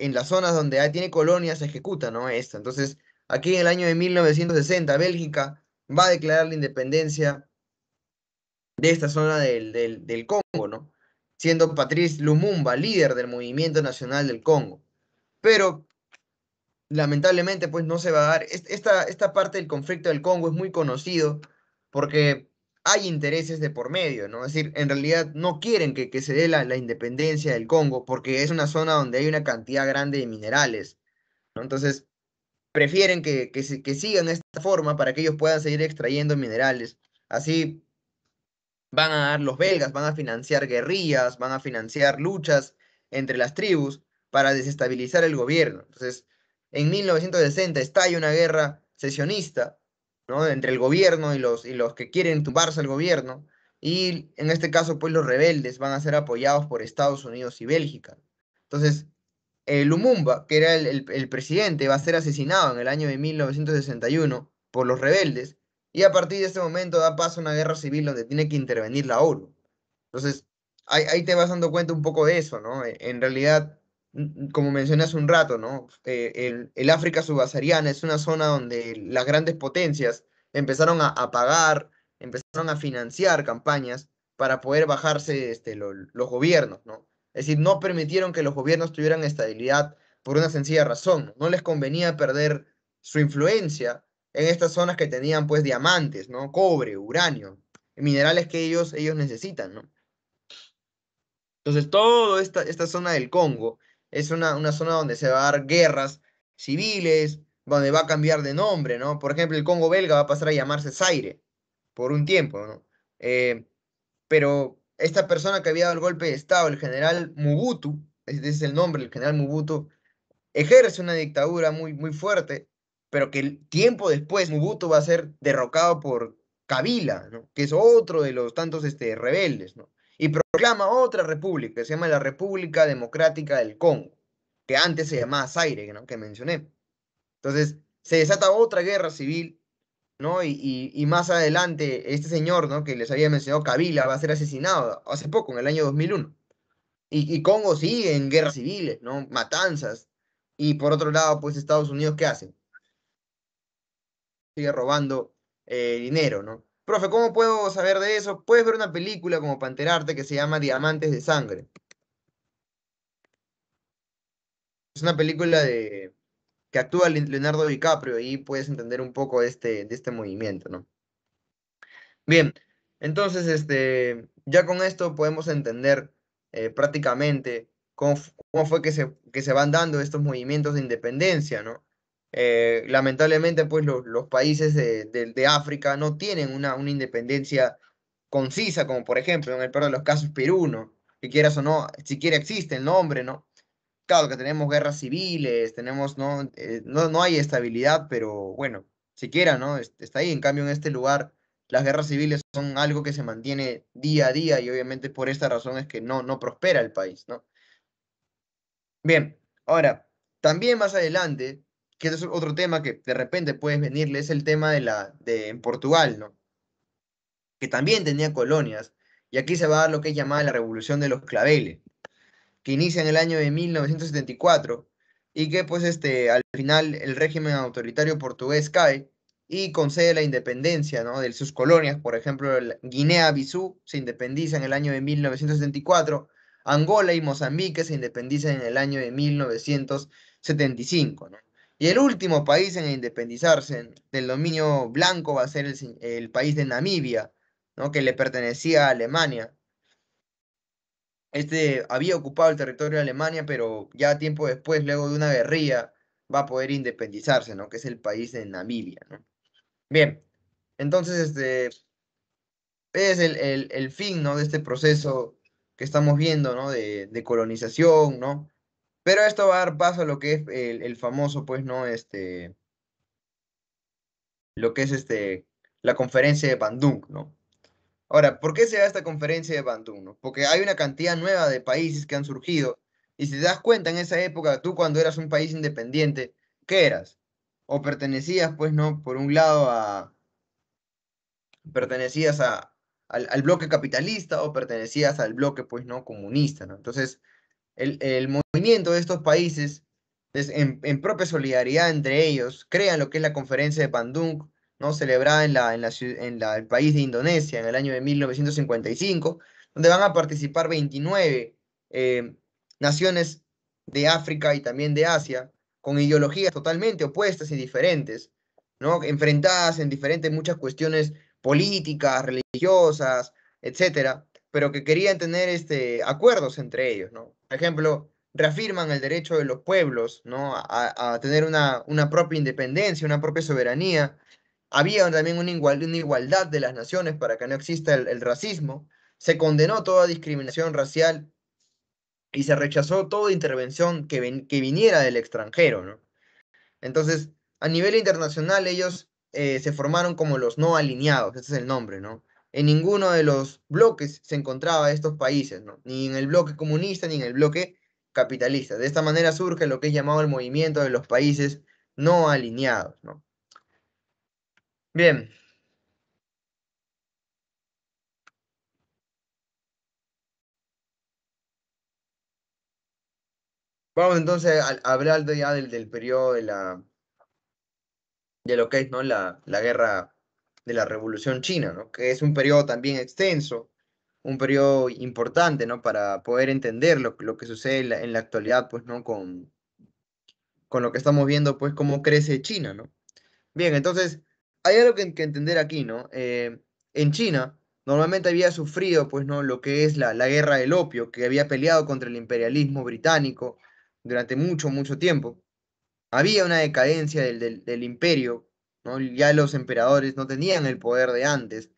en las zonas donde tiene colonias se ejecuta, ¿no? Entonces, aquí en el año de 1960, Bélgica va a declarar la independencia de esta zona del, Congo, ¿no? Siendo Patrice Lumumba líder del movimiento nacional del Congo. Pero lamentablemente pues no se va a dar. Esta, esta parte del conflicto del Congo es muy conocido porque hay intereses de por medio, ¿no? Es decir, en realidad no quieren que, se dé la, independencia del Congo porque es una zona donde hay una cantidad grande de minerales, ¿no? Entonces, prefieren que, que, de sigan esta forma para que ellos puedan seguir extrayendo minerales. Así van a dar los belgas, van a financiar guerrillas, van a financiar luchas entre las tribus para desestabilizar el gobierno. Entonces, en 1960 estalla una guerra sesionista entre el gobierno y los, los que quieren tumbarse al gobierno. Y en este caso, pues los rebeldes van a ser apoyados por Estados Unidos y Bélgica. Entonces, Lumumba, que era el, presidente, va a ser asesinado en el año de 1961 por los rebeldes. Y a partir de ese momento da paso a una guerra civil donde tiene que intervenir la ONU. Entonces, ahí, ahí te vas dando cuenta un poco de eso, ¿no? En realidad, Mm, como mencioné hace un rato, ¿no? Eh, el, África subsahariana es una zona donde las grandes potencias empezaron a, pagar, empezaron a financiar campañas para poder bajarse este, los gobiernos, ¿no? Es decir, no permitieron que los gobiernos tuvieran estabilidad por una sencilla razón. No les convenía perder su influencia en estas zonas que tenían pues diamantes, ¿no? Cobre, uranio, minerales que ellos, ellos necesitan, Entonces, toda esta, esta zona del Congo es una, zona donde se va a dar guerras civiles, donde va a cambiar de nombre, ¿no? Por ejemplo, el Congo belga va a pasar a llamarse Zaire por un tiempo, ¿no? Eh, pero esta persona que había dado el golpe de Estado, el general Mubutu, ese es el nombre, el general Mubutu, ejerce una dictadura muy, muy fuerte, pero que el tiempo después Mubutu va a ser derrocado por Kabila, ¿no? que es otro de los tantos este, rebeldes, ¿no? y proclama otra república, se llama la República Democrática del Congo, que antes se llamaba Zaire, ¿no? que mencioné. Entonces, se desata otra guerra civil, ¿no? Y, más adelante, este señor, ¿no? Que les había mencionado, Kabila, va a ser asesinado hace poco, en el año 2001. Y, y Congo sigue en guerras civiles, ¿no? Matanzas. Y por otro lado, pues Estados Unidos, ¿qué hace? Sigue robando eh, dinero, ¿no? Profe, ¿cómo puedo saber de eso? Puedes ver una película como Panterarte que se llama Diamantes de Sangre. Es una película de que actúa Leonardo DiCaprio y puedes entender un poco este, de este movimiento, ¿no? Bien, entonces este, ya con esto podemos entender eh, prácticamente cómo, cómo, fue que se, que se van dando estos movimientos de independencia, ¿no? Eh, lamentablemente, pues los, países de, África no tienen una, una independencia concisa, como por ejemplo en el peor de los casos Perú, ¿no? Que quieras o no, siquiera existe el nombre, ¿no? Claro que tenemos guerras civiles, tenemos, ¿no? Eh, no, hay estabilidad, pero bueno, siquiera, ¿no? Está ahí. En cambio, en este lugar, las guerras civiles son algo que se mantiene día a día y obviamente por esta razón es que no, no prospera el país, ¿no? Bien, ahora, también más adelante que es otro tema que de repente puedes venirle, es el tema de la de Portugal, ¿no? Que también tenía colonias, y aquí se va a dar lo que es llamada la Revolución de los Claveles, que inicia en el año de 1974 y que pues este al final el régimen autoritario portugués cae y concede la independencia ¿no? de sus colonias, por ejemplo, Guinea-Bissau se independiza en el año de 1974, Angola y Mozambique se independizan en el año de 1975. ¿no? Y el último país en independizarse del dominio blanco va a ser el, país de Namibia, ¿no? que le pertenecía a Alemania. Este había ocupado el territorio de Alemania, pero ya tiempo después, luego de una guerrilla, va a poder independizarse, ¿no? Que es el país de Namibia, ¿no? Bien, entonces este es el, fin, ¿no? De este proceso que estamos viendo, ¿no? De, de colonización, ¿no? Pero esto va a dar paso a lo que es el, famoso, pues, ¿no? Este, lo que es este, la conferencia de Bandung, ¿no? Ahora, ¿por qué se da esta conferencia de Bandung? No? Porque hay una cantidad nueva de países que han surgido. Y si te das cuenta, en esa época, tú cuando eras un país independiente, ¿qué eras? O pertenecías, pues, ¿no? Por un lado a... Pertenecías al, al bloque capitalista o pertenecías al bloque, pues, ¿no? Comunista, ¿no? Entonces, el, movimiento de estos países en, propia solidaridad entre ellos, crean lo que es la conferencia de Bandung, ¿no? celebrada en, la, en, el país de Indonesia en el año de 1955, donde van a participar 29 eh, naciones de África y también de Asia, con ideologías totalmente opuestas y diferentes, ¿no? enfrentadas en diferentes muchas cuestiones políticas, religiosas, etcétera, pero que querían tener este, acuerdos entre ellos, ¿no? ejemplo, reafirman el derecho de los pueblos ¿no? a, tener una, propia independencia, una propia soberanía. Había también una, igualdad de las naciones para que no exista el, racismo. Se condenó toda discriminación racial y se rechazó toda intervención que, viniera del extranjero. ¿no? Entonces, a nivel internacional, ellos eh, se formaron como los no alineados, ese es el nombre, ¿no? en ninguno de los bloques se encontraba estos países, ¿no? ni en el bloque comunista ni en el bloque capitalista. De esta manera surge lo que es llamado el movimiento de los países no alineados. Bien. Vamos entonces a, hablar del, periodo de la de lo que es ¿no? la guerra de la Revolución China, ¿no? que es un periodo también extenso, un periodo importante ¿no? para poder entender lo, que sucede en la, actualidad pues, ¿no? con, con lo que estamos viendo, pues cómo crece China. ¿no? Bien, entonces hay algo que, entender aquí, ¿no? Eh, en China normalmente había sufrido pues, ¿no? lo que es la, guerra del opio, que había peleado contra el imperialismo británico durante mucho, mucho tiempo. Había una decadencia del, del imperio ya los emperadores no tenían el poder de antes.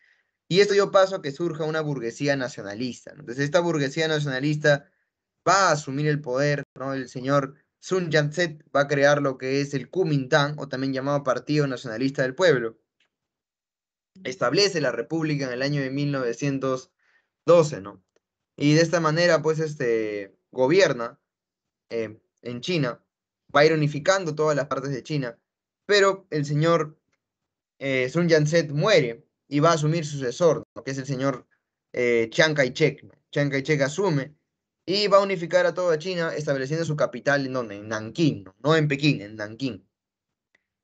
Y esto dio paso a que surja una burguesía nacionalista. Entonces, esta burguesía nacionalista va a asumir el poder, ¿no? El señor Sun yat va a crear lo que es el Kuomintang, o también llamado Partido Nacionalista del Pueblo. Establece la república en el año de 1912, ¿no? Y de esta manera, pues, este, gobierna eh, en China, va a ir unificando todas las partes de China, pero el señor eh, Sun yat muere y va a asumir sucesor, que es el señor eh, Chiang Kai-shek. Chiang Kai-shek asume y va a unificar a toda China estableciendo su capital en donde? En Nankín, ¿no? en Pekín, en Nankín.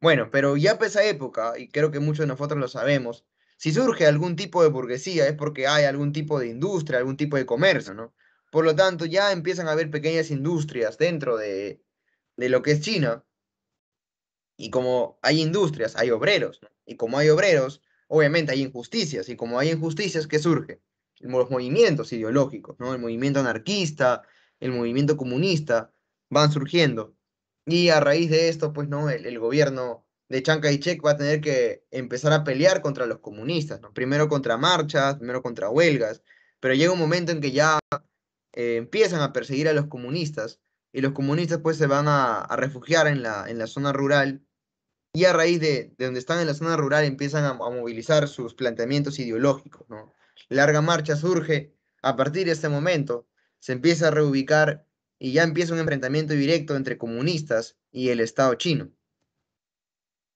Bueno, pero ya para esa época, y creo que muchos de nosotros lo sabemos, si surge algún tipo de burguesía es porque hay algún tipo de industria, algún tipo de comercio, ¿no? Por lo tanto, ya empiezan a haber pequeñas industrias dentro de, de lo que es China, y como hay industrias, hay obreros. Y como hay obreros, obviamente hay injusticias. Y como hay injusticias, ¿qué surge? Los movimientos ideológicos, ¿no? El movimiento anarquista, el movimiento comunista, van surgiendo. Y a raíz de esto, pues, ¿no? El, gobierno de Chiang y shek va a tener que empezar a pelear contra los comunistas, Primero contra marchas, primero contra huelgas, pero llega un momento en que ya eh, empiezan a perseguir a los comunistas y los comunistas pues se van a, a refugiar en la, en la zona rural y a raíz de, donde están en la zona rural empiezan a, movilizar sus planteamientos ideológicos. Larga Marcha surge a partir de este momento, se empieza a reubicar y ya empieza un enfrentamiento directo entre comunistas y el Estado chino.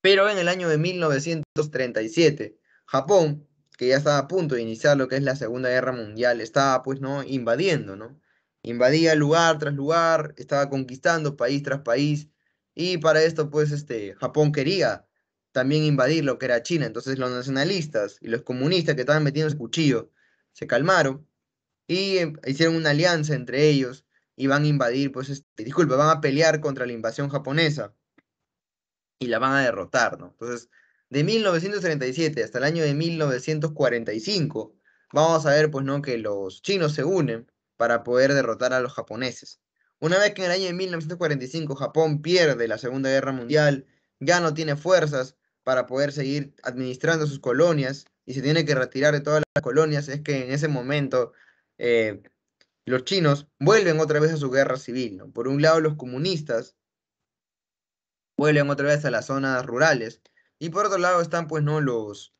Pero en el año de 1937, Japón, que ya estaba a punto de iniciar lo que es la Segunda Guerra Mundial, estaba pues no invadiendo, ¿no? Invadía lugar tras lugar, estaba conquistando país tras país y para esto, pues, este, Japón quería también invadir lo que era China. Entonces los nacionalistas y los comunistas que estaban metiendo ese cuchillo se calmaron y em, hicieron una alianza entre ellos y van a invadir, pues, este, disculpa, van a pelear contra la invasión japonesa y la van a derrotar, ¿no? Entonces, de 1937 hasta el año de 1945, vamos a ver, pues, ¿no? Que los chinos se unen para poder derrotar a los japoneses. Una vez que en el año de 1945 Japón pierde la Segunda Guerra Mundial, ya no tiene fuerzas para poder seguir administrando sus colonias y se tiene que retirar de todas las colonias, es que en ese momento eh, los chinos vuelven otra vez a su guerra civil. Por un lado, los comunistas vuelven otra vez a las zonas rurales y por otro lado están pues no los,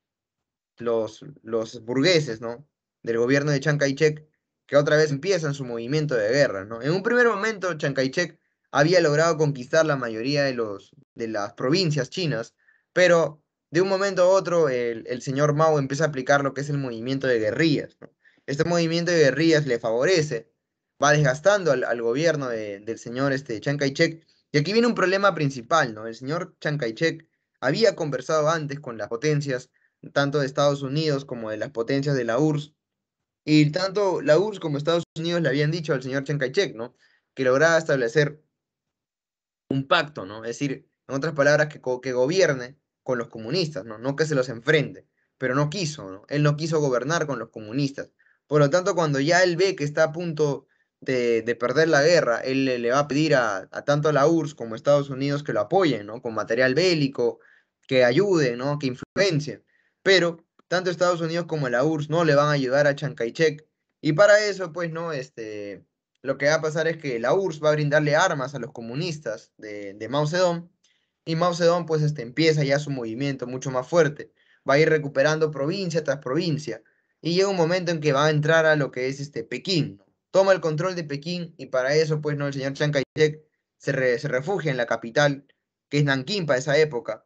los, los burgueses ¿no? del gobierno de Chiang Kai-shek que otra vez empiezan su movimiento de guerra. ¿no? En un primer momento, Chiang Kai-shek había logrado conquistar la mayoría de, los, de las provincias chinas, pero de un momento a otro el, señor Mao empieza a aplicar lo que es el movimiento de guerrillas. Este movimiento de guerrillas le favorece, va desgastando al, gobierno del señor este, Chiang Kai-shek. Y aquí viene un problema principal, ¿no? El señor Chiang Kai-shek había conversado antes con las potencias, tanto de Estados Unidos como de las potencias de la URSS, y tanto la URSS como Estados Unidos le habían dicho al señor Chiang Kai-shek, ¿no? Que lograba establecer un pacto, ¿no? Es decir, en otras palabras, que, que gobierne con los comunistas, ¿no? No que se los enfrente, pero no quiso, ¿no? Él no quiso gobernar con los comunistas. Por lo tanto, cuando ya él ve que está a punto de, perder la guerra, él le, va a pedir a, a, tanto la URSS como Estados Unidos que lo apoyen, ¿no? Con material bélico, que ayude, ¿no? Que influencien. Pero tanto Estados Unidos como la URSS no le van a ayudar a Kai-shek. Y para eso, pues, ¿no? Este, lo que va a pasar es que la URSS va a brindarle armas a los comunistas de, de Mao Zedong. Y Mao Zedong, pues, este, empieza ya su movimiento mucho más fuerte. Va a ir recuperando provincia tras provincia. Y llega un momento en que va a entrar a lo que es este Pekín. Toma el control de Pekín y para eso, pues, ¿no? El señor Chiang Kai-shek se, se refugia en la capital, que es Nankín para esa época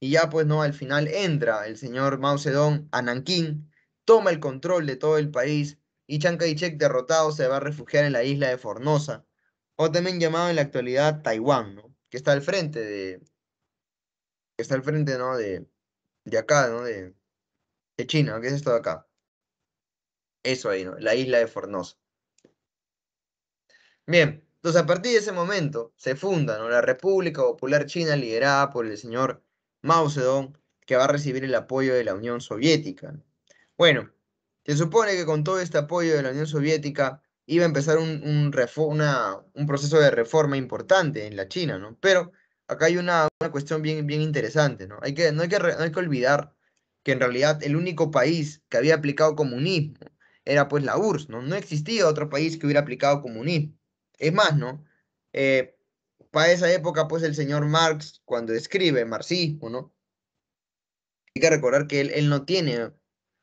y ya pues no, al final entra el señor Mao Zedong a Nankín, toma el control de todo el país y Chiang Kai-shek derrotado se va a refugiar en la isla de Fornosa. o también llamado en la actualidad Taiwán, ¿no? que está al frente de que está al frente ¿no? de, acá, ¿no? de, China, que es esto de acá. Eso ahí, ¿no? la isla de Fornosa. Bien, entonces a partir de ese momento se funda la República Popular China liderada por el señor Mao Zedong, que va a recibir el apoyo de la Unión Soviética. Bueno, se supone que con todo este apoyo de la Unión Soviética iba a empezar un, proceso de reforma importante en la China, ¿no? Pero acá hay una, cuestión bien, bien interesante, ¿no? Hay que, no, hay que, hay que olvidar que en realidad el único país que había aplicado comunismo era pues la URSS, ¿no? No existía otro país que hubiera aplicado comunismo. Es más, ¿no? Eh, para esa época, pues el señor Marx, cuando escribe marxismo, ¿no? Hay que recordar que él, no tiene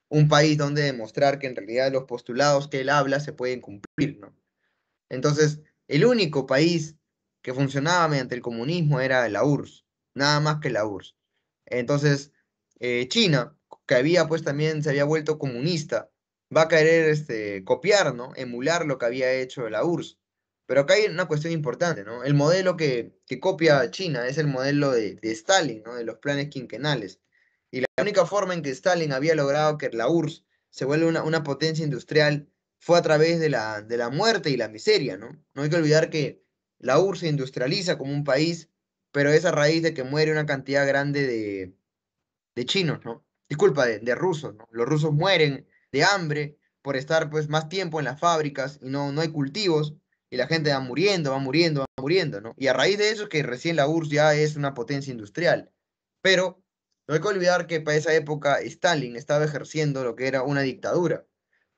un país donde demostrar que en realidad los postulados que él habla se pueden cumplir, ¿no? Entonces, el único país que funcionaba mediante el comunismo era la URSS, nada más que la URSS. Entonces, eh, China, que había pues también se había vuelto comunista, va a querer este, copiar, ¿no? Emular lo que había hecho la URSS. Pero acá hay una cuestión importante, ¿no? El modelo que, copia China es el modelo de, Stalin, ¿no? De los planes quinquenales. Y la única forma en que Stalin había logrado que la URSS se vuelva una, potencia industrial fue a través de la, muerte y la miseria, ¿no? No hay que olvidar que la URSS se industrializa como un país, pero es a raíz de que muere una cantidad grande de, chinos, ¿no? Disculpa, de, rusos, ¿no? Los rusos mueren de hambre por estar pues más tiempo en las fábricas y no hay cultivos y la gente va muriendo, va muriendo, va muriendo, ¿no? Y a raíz de eso que recién la URSS ya es una potencia industrial. Pero no hay que olvidar que para esa época Stalin estaba ejerciendo lo que era una dictadura.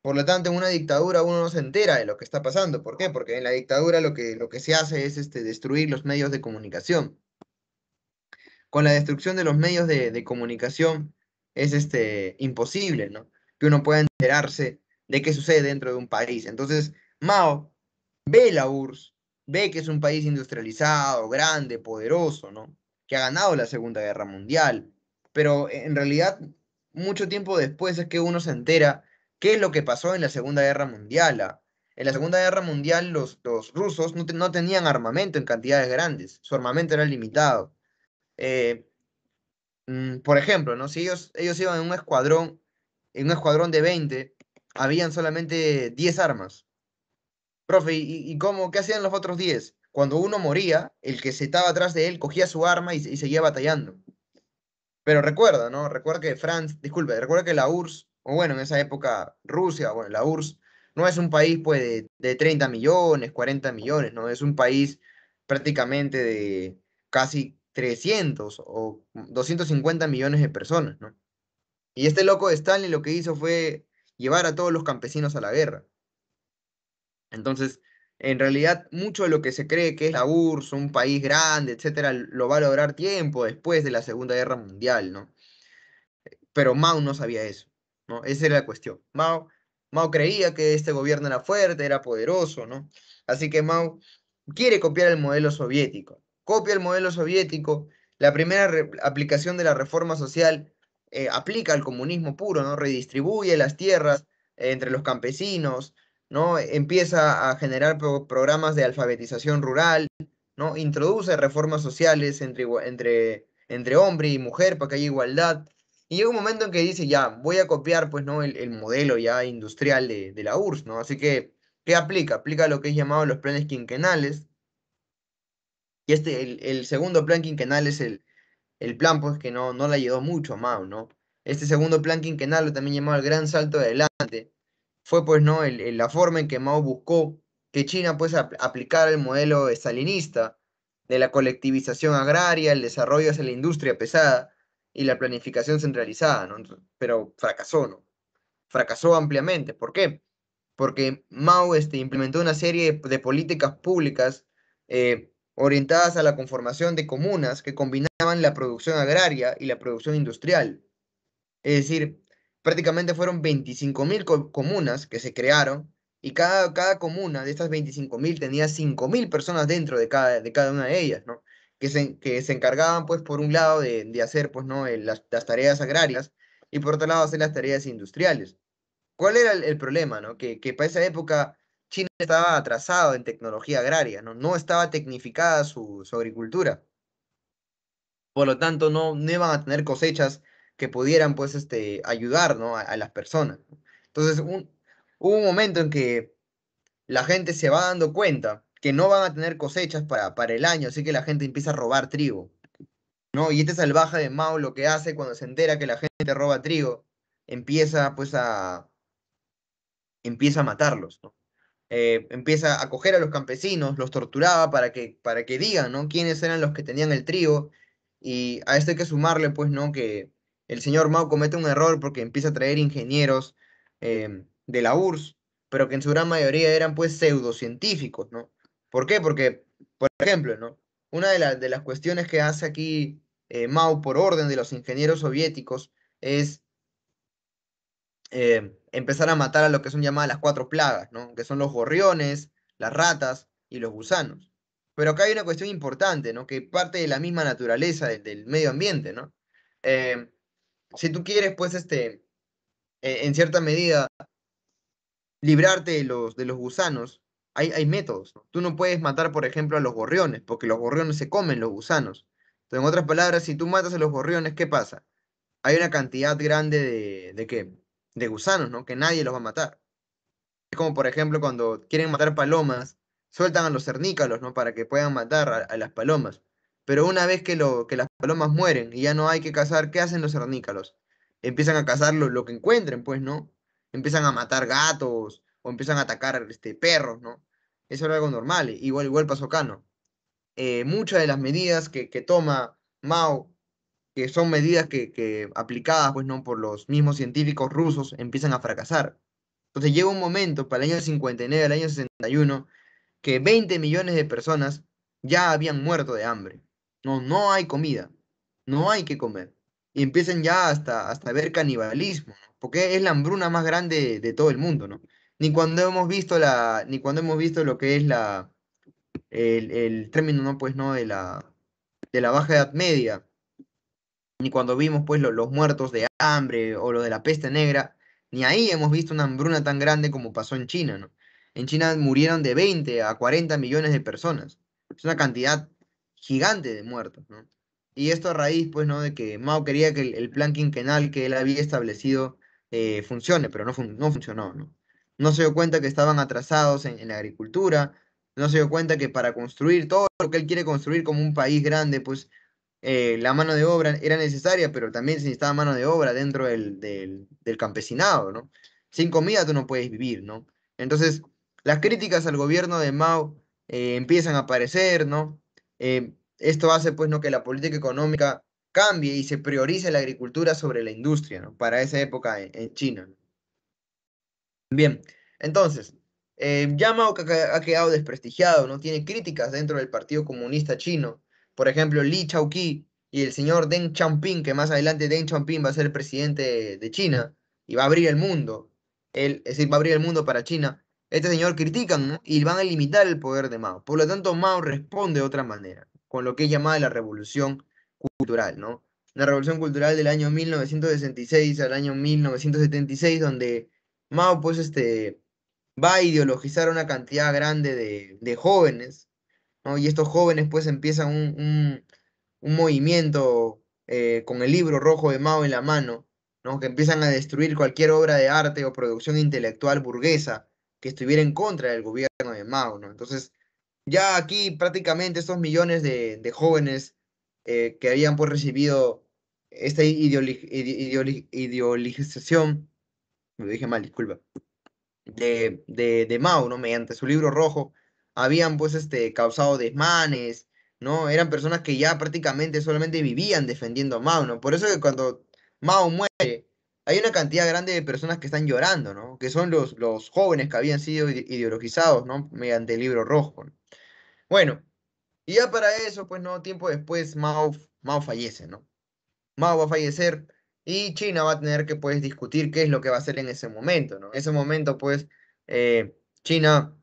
Por lo tanto, en una dictadura uno no se entera de lo que está pasando. ¿Por qué? Porque en la dictadura lo que, lo que se hace es este, destruir los medios de comunicación. Con la destrucción de los medios de, comunicación es este, imposible, ¿no? Que uno pueda enterarse de qué sucede dentro de un país. Entonces, Mao ve la URSS, ve que es un país industrializado, grande, poderoso, ¿no? Que ha ganado la Segunda Guerra Mundial. Pero eh, en realidad, mucho tiempo después es que uno se entera qué es lo que pasó en la Segunda Guerra Mundial. ¿ah? En la Segunda Guerra Mundial los, rusos no, tenían armamento en cantidades grandes, su armamento era limitado. Eh, mm, por ejemplo, ¿no? si ellos, ellos iban en un escuadrón, en un escuadrón de 20, habían solamente 10 armas Profe, ¿y, cómo, qué hacían los otros 10? Cuando uno moría, el que se estaba atrás de él cogía su arma y, seguía batallando. Pero recuerda, ¿no? Recuerda que Francia, disculpe, recuerda que la URSS, o bueno, en esa época Rusia, bueno, la URSS, no es un país pues de, 30 millones, 40 millones, ¿no? Es un país prácticamente de casi 300 o 250 millones de personas, ¿no? Y este loco de Stalin lo que hizo fue llevar a todos los campesinos a la guerra. Entonces, en realidad, mucho de lo que se cree que es la URSS, un país grande, etcétera, lo va a lograr tiempo después de la Segunda Guerra Mundial, ¿no? Pero Mao no sabía eso, ¿no? Esa era la cuestión. Mao, Mao creía que este gobierno era fuerte, era poderoso, ¿no? Así que Mao quiere copiar el modelo soviético. Copia el modelo soviético, la primera aplicación de la reforma social eh, aplica al comunismo puro, ¿no? Redistribuye las tierras entre los campesinos, Empieza a generar programas de alfabetización rural, ¿no? Introduce reformas sociales entre, entre, hombre y mujer para que haya igualdad. Y llega un momento en que dice, ya, voy a copiar, pues, ¿no? El, modelo ya industrial de, la URSS, ¿no? Así que, ¿qué aplica? Aplica lo que es llamado los planes quinquenales. Y este, el, segundo plan quinquenal es el, el plan, pues, que no, no le ayudó mucho a Mao, ¿no? Este segundo plan quinquenal, lo también llamado el gran salto adelante, fue pues, ¿no? la forma en que Mao buscó que China pues, aplicara el modelo stalinista de la colectivización agraria, el desarrollo hacia la industria pesada y la planificación centralizada, pero fracasó, ¿no? Fracasó ampliamente. ¿Por qué? Porque Mao este, implementó una serie de, políticas públicas eh, orientadas a la conformación de comunas que combinaban la producción agraria y la producción industrial. Es decir, prácticamente fueron 25.000 comunas que se crearon y cada, cada comuna de estas 25.000 tenía 5.000 personas dentro de cada, de cada una de ellas, Que se, que se encargaban, pues, por un lado de, hacer, pues, ¿no? las, tareas agrarias y por otro lado hacer las tareas industriales. ¿Cuál era el, problema, ¿no? Que, para esa época China estaba atrasado en tecnología agraria, ¿no? No estaba tecnificada su, agricultura. Por lo tanto, no, no iban a tener cosechas que pudieran pues este, ayudar a, las personas. Entonces un, hubo un momento en que la gente se va dando cuenta que no van a tener cosechas para, el año, así que la gente empieza a robar trigo. ¿no? Y este salvaje de Mao lo que hace cuando se entera que la gente roba trigo, empieza pues a, empieza a matarlos. Eh, empieza a coger a los campesinos, los torturaba para que, para que digan, ¿no? Quiénes eran los que tenían el trigo. Y a esto hay que sumarle, pues, ¿no? Que el señor Mao comete un error porque empieza a traer ingenieros em, de la URSS, pero que en su gran mayoría eran pues pseudocientíficos, ¿no? ¿Por qué? Porque, por ejemplo, ¿no? Una de, las cuestiones que hace aquí eh, Mao por orden de los ingenieros soviéticos es em, empezar a matar a lo que son llamadas las cuatro plagas, ¿no? Que son los gorriones, las ratas y los gusanos. Pero acá hay una cuestión importante, ¿no? Que parte de la misma naturaleza del, medio ambiente, ¿no? Em, si tú quieres, pues, este, eh, en cierta medida, librarte de los, de los gusanos, hay, métodos. Tú no puedes matar, por ejemplo, a los gorriones, porque los gorriones se comen los gusanos. Entonces, en otras palabras, si tú matas a los gorriones, ¿qué pasa? Hay una cantidad grande de, de De gusanos, ¿no? Que nadie los va a matar. Es como, por ejemplo, cuando quieren matar palomas, sueltan a los cernícalos, ¿no? Para que puedan matar a las palomas. Pero una vez que, las palomas mueren y ya no hay que cazar, ¿qué hacen los cernícalos? Empiezan a cazar lo, que encuentren, pues, ¿no? Empiezan a matar gatos o empiezan a atacar este, perros, ¿no? Eso era algo normal, e igual, igual pasó Cano. Eh, muchas de las medidas que, toma Mao, que son medidas que, aplicadas pues, ¿no? por los mismos científicos rusos, empiezan a fracasar. Entonces llega un momento, para el año 59, el año 61, que 20 millones de personas ya habían muerto de hambre. No, no hay comida, no hay que comer. Y empiezan ya hasta, hasta ver canibalismo, porque es la hambruna más grande de todo el mundo, ¿no? Ni cuando hemos visto la, ni cuando hemos visto lo que es la, el, término, ¿no? Pues, ¿no? De la, de la Baja Edad Media, ni cuando vimos, pues, los muertos de hambre o lo de la peste negra, ni ahí hemos visto una hambruna tan grande como pasó en China, ¿no? En China murieron de 20 a 40 millones de personas. Es una cantidad gigante de muertos, ¿no? Y esto a raíz, pues, ¿no? De que Mao quería que el, plan quinquenal que él había establecido eh, funcione, pero no, funcionó, ¿no? No se dio cuenta que estaban atrasados en, la agricultura, no se dio cuenta que para construir todo lo que él quiere construir como un país grande, pues, eh, la mano de obra era necesaria, pero también se necesitaba mano de obra dentro del, campesinado, ¿no? Sin comida tú no puedes vivir, ¿no? Entonces, las críticas al gobierno de Mao eh, empiezan a aparecer, ¿no? Eh, esto hace pues no que la política económica cambie y se priorice la agricultura sobre la industria, Para esa época en, China. Bien, entonces, eh, Yamao ha quedado desprestigiado, no tiene críticas dentro del Partido Comunista Chino. Por ejemplo, Li Chaoqi y el señor Deng Xiaoping, que más adelante Deng Xiaoping va a ser presidente de China y va a abrir el mundo, es decir, va a abrir el mundo para China, este señor critican y van a limitar el poder de Mao. Por lo tanto, Mao responde de otra manera, con lo que es llamada la revolución cultural, ¿no? La revolución cultural del año 1966 al año 1976, donde Mao pues este, va a ideologizar una cantidad grande de, jóvenes, ¿no? Y estos jóvenes pues empiezan un, movimiento eh, con el libro rojo de Mao en la mano, ¿no? que empiezan a destruir cualquier obra de arte o producción intelectual burguesa, que estuviera en contra del gobierno de Mao, ¿no? Entonces, ya aquí prácticamente estos millones de, jóvenes eh, que habían pues, recibido esta ideologización, me lo dije mal, disculpa, de, de, Mao, ¿no? Mediante su libro rojo, habían pues este, causado desmanes, ¿no? Eran personas que ya prácticamente solamente vivían defendiendo a Mao, ¿no? Por eso que cuando Mao muere, hay una cantidad grande de personas que están llorando, ¿no? Que son los, los jóvenes que habían sido ideologizados, ¿no? Mediante el libro rojo. Bueno, y ya para eso, pues, ¿no? Tiempo después, Mao, Mao fallece, ¿no? Mao va a fallecer y China va a tener que, pues, discutir qué es lo que va a hacer en ese momento, ¿no? En ese momento, pues, eh, China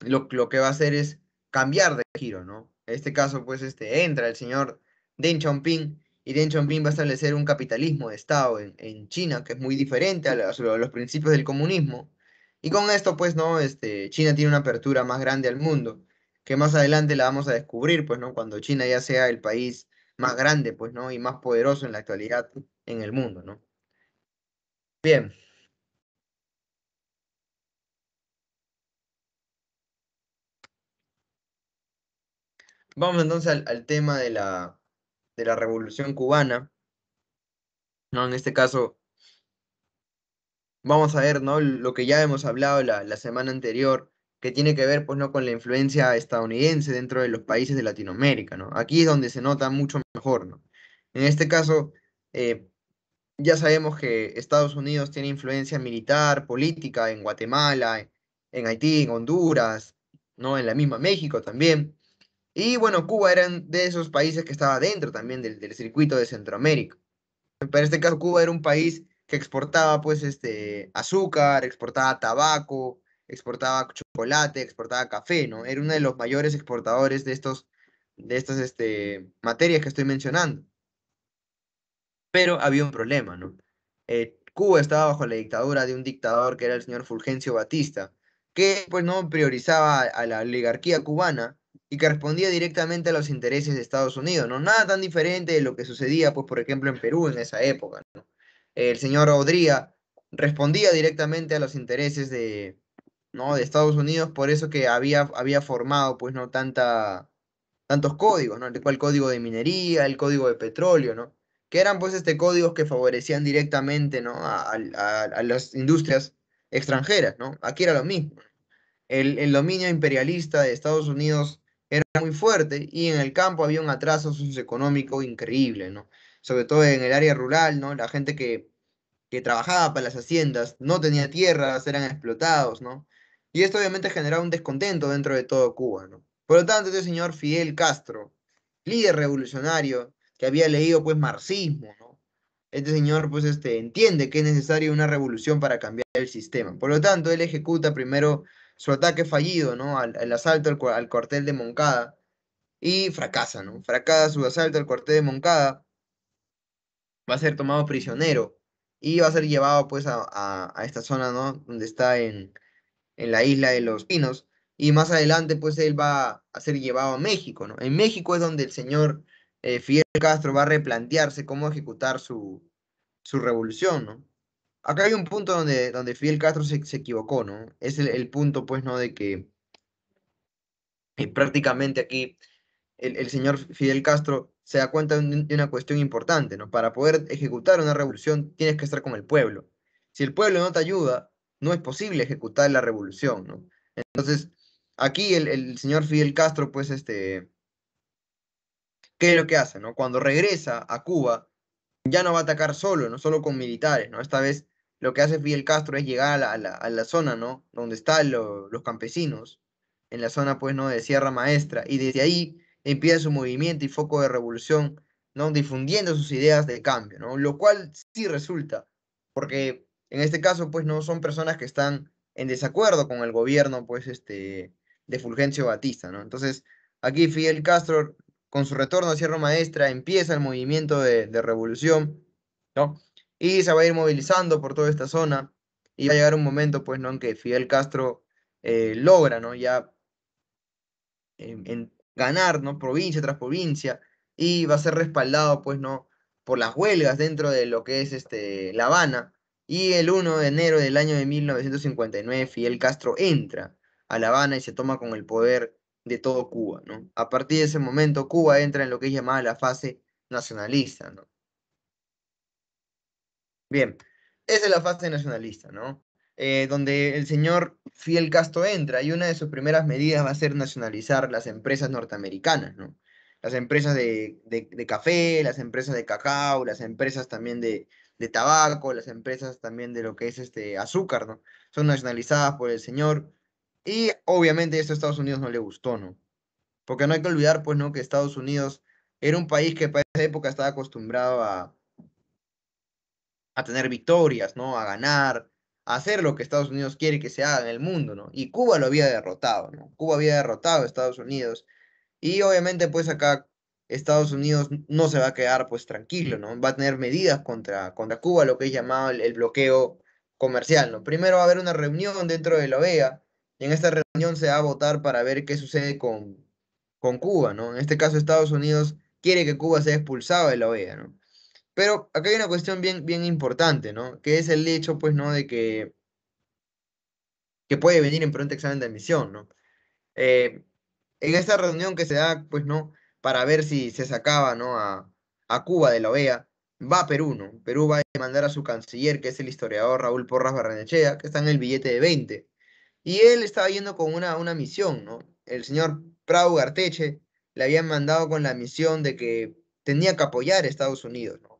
lo, que va a hacer es cambiar de giro, ¿no? En este caso, pues, este, entra el señor Deng Xiaoping y Deng Xiaoping va a establecer un capitalismo de Estado en, China, que es muy diferente a los, principios del comunismo. Y con esto, pues, ¿no? Este, China tiene una apertura más grande al mundo, que más adelante la vamos a descubrir, pues, ¿no? Cuando China ya sea el país más grande, pues, ¿no? Y más poderoso en la actualidad en el mundo, ¿no? Bien. Vamos entonces al tema de la, de la Revolución Cubana, ¿no? En este caso, vamos a ver, ¿no? Lo que ya hemos hablado la, semana anterior, que tiene que ver, pues, ¿no? Con la influencia estadounidense dentro de los países de Latinoamérica, ¿no? Aquí es donde se nota mucho mejor, ¿no? En este caso, eh, ya sabemos que Estados Unidos tiene influencia militar, política en Guatemala, en Haití, en Honduras, ¿no? En la misma México también. Y bueno, Cuba era de esos países que estaba dentro también del, circuito de Centroamérica. Pero en este caso Cuba era un país que exportaba pues este azúcar, exportaba tabaco, exportaba chocolate, exportaba café, ¿no? Era uno de los mayores exportadores de estos de estas este, materias que estoy mencionando. Pero había un problema, ¿no? Eh, Cuba estaba bajo la dictadura de un dictador que era el señor Fulgencio Batista, que pues no priorizaba a la oligarquía cubana y que respondía directamente a los intereses de Estados Unidos, ¿no? Nada tan diferente de lo que sucedía, pues, por ejemplo, en Perú en esa época, El señor Odría respondía directamente a los intereses de, de Estados Unidos, por eso que había, había formado, pues, ¿no? tantos códigos, ¿no? El código de minería, el código de petróleo, ¿no? Que eran, pues, este códigos que favorecían directamente, ¿no? A, las industrias extranjeras, ¿no? Aquí era lo mismo. El, el dominio imperialista de Estados Unidos era muy fuerte y en el campo había un atraso socioeconómico increíble, ¿no? Sobre todo en el área rural, ¿no? La gente que, trabajaba para las haciendas no tenía tierras, eran explotados, ¿no? Y esto obviamente generaba un descontento dentro de todo Cuba, ¿no? Por lo tanto, este señor Fidel Castro, líder revolucionario, que había leído pues marxismo, ¿no? Este señor pues este, entiende que es necesaria una revolución para cambiar el sistema. Por lo tanto, él ejecuta primero su ataque fallido, ¿no? Al, asalto al, cuartel de Moncada. Y fracasa, ¿no? Fracasa su asalto al cuartel de Moncada. Va a ser tomado prisionero. Y va a ser llevado, pues, a, esta zona, ¿no? Donde está en, la isla de los Pinos. Y más adelante, pues, él va a ser llevado a México, ¿no? En México es donde el señor eh, Fidel Castro va a replantearse cómo ejecutar su, su revolución, ¿no? acá hay un punto donde, donde Fidel Castro se, equivocó, ¿no? Es el, punto, pues, ¿no? De que eh, prácticamente aquí el, señor Fidel Castro se da cuenta de, una cuestión importante, ¿no? Para poder ejecutar una revolución tienes que estar con el pueblo. Si el pueblo no te ayuda, no es posible ejecutar la revolución, ¿no? Entonces, aquí el, señor Fidel Castro, pues, este, ¿qué es lo que hace, no? Cuando regresa a Cuba, ya no va a atacar solo, no solo con militares, ¿no? Esta vez lo que hace Fidel Castro es llegar a la, zona, ¿no? Donde están los campesinos, en la zona, pues, ¿no? De Sierra Maestra, y desde ahí empieza su movimiento y foco de revolución, ¿no? Difundiendo sus ideas de cambio, ¿no? Lo cual sí resulta, porque en este caso, pues, no son personas que están en desacuerdo con el gobierno, pues, este, de Fulgencio Batista, ¿no? Entonces, aquí Fidel Castro, con su retorno a Sierra Maestra, empieza el movimiento de, de revolución, ¿no? y se va a ir movilizando por toda esta zona y va a llegar un momento, pues, ¿no? En que Fidel Castro eh, logra, ¿no? Ya ganar, ¿no? Provincia tras provincia y va a ser respaldado, pues, ¿no? Por las huelgas dentro de lo que es este, La Habana. Y el 1 de enero del año de 1959, Fidel Castro entra a La Habana y se toma con el poder de todo Cuba, ¿no? A partir de ese momento, Cuba entra en lo que es llamada la fase nacionalista, ¿no? Bien, esa es la fase nacionalista, ¿no? Eh, donde el señor fiel Castro entra y una de sus primeras medidas va a ser nacionalizar las empresas norteamericanas, ¿no? Las empresas de, café, las empresas de cacao, las empresas también de, tabaco, las empresas también de lo que es este azúcar, ¿no? Son nacionalizadas por el señor y obviamente esto a Estados Unidos no le gustó, ¿no? Porque no hay que olvidar, pues, ¿no? Que Estados Unidos era un país que para esa época estaba acostumbrado a, a tener victorias, ¿no? A ganar, a hacer lo que Estados Unidos quiere que se haga en el mundo, ¿no? Y Cuba lo había derrotado, ¿no? Cuba había derrotado a Estados Unidos. Y obviamente, pues acá Estados Unidos no se va a quedar, pues, tranquilo, ¿no? Va a tener medidas contra, contra Cuba, lo que es llamado el, bloqueo comercial, ¿no? Primero va a haber una reunión dentro de la OEA. Y en esta reunión se va a votar para ver qué sucede con, con Cuba, ¿no? En este caso, Estados Unidos quiere que Cuba sea expulsado de la OEA, ¿no? Pero acá hay una cuestión bien, bien importante, ¿no? Que es el hecho, pues, ¿no? De que, que puede venir en pronto examen de admisión, ¿no? Eh, en esta reunión que se da, pues, ¿no? Para ver si se sacaba, ¿no? A, Cuba de la OEA, va Perú, ¿no? Perú va a mandar a su canciller, que es el historiador Raúl Porras Barrenechea, que está en el billete de 20. Y él estaba yendo con una, una misión, ¿no? El señor Prado Garteche le habían mandado con la misión de que tenía que apoyar a Estados Unidos, ¿no?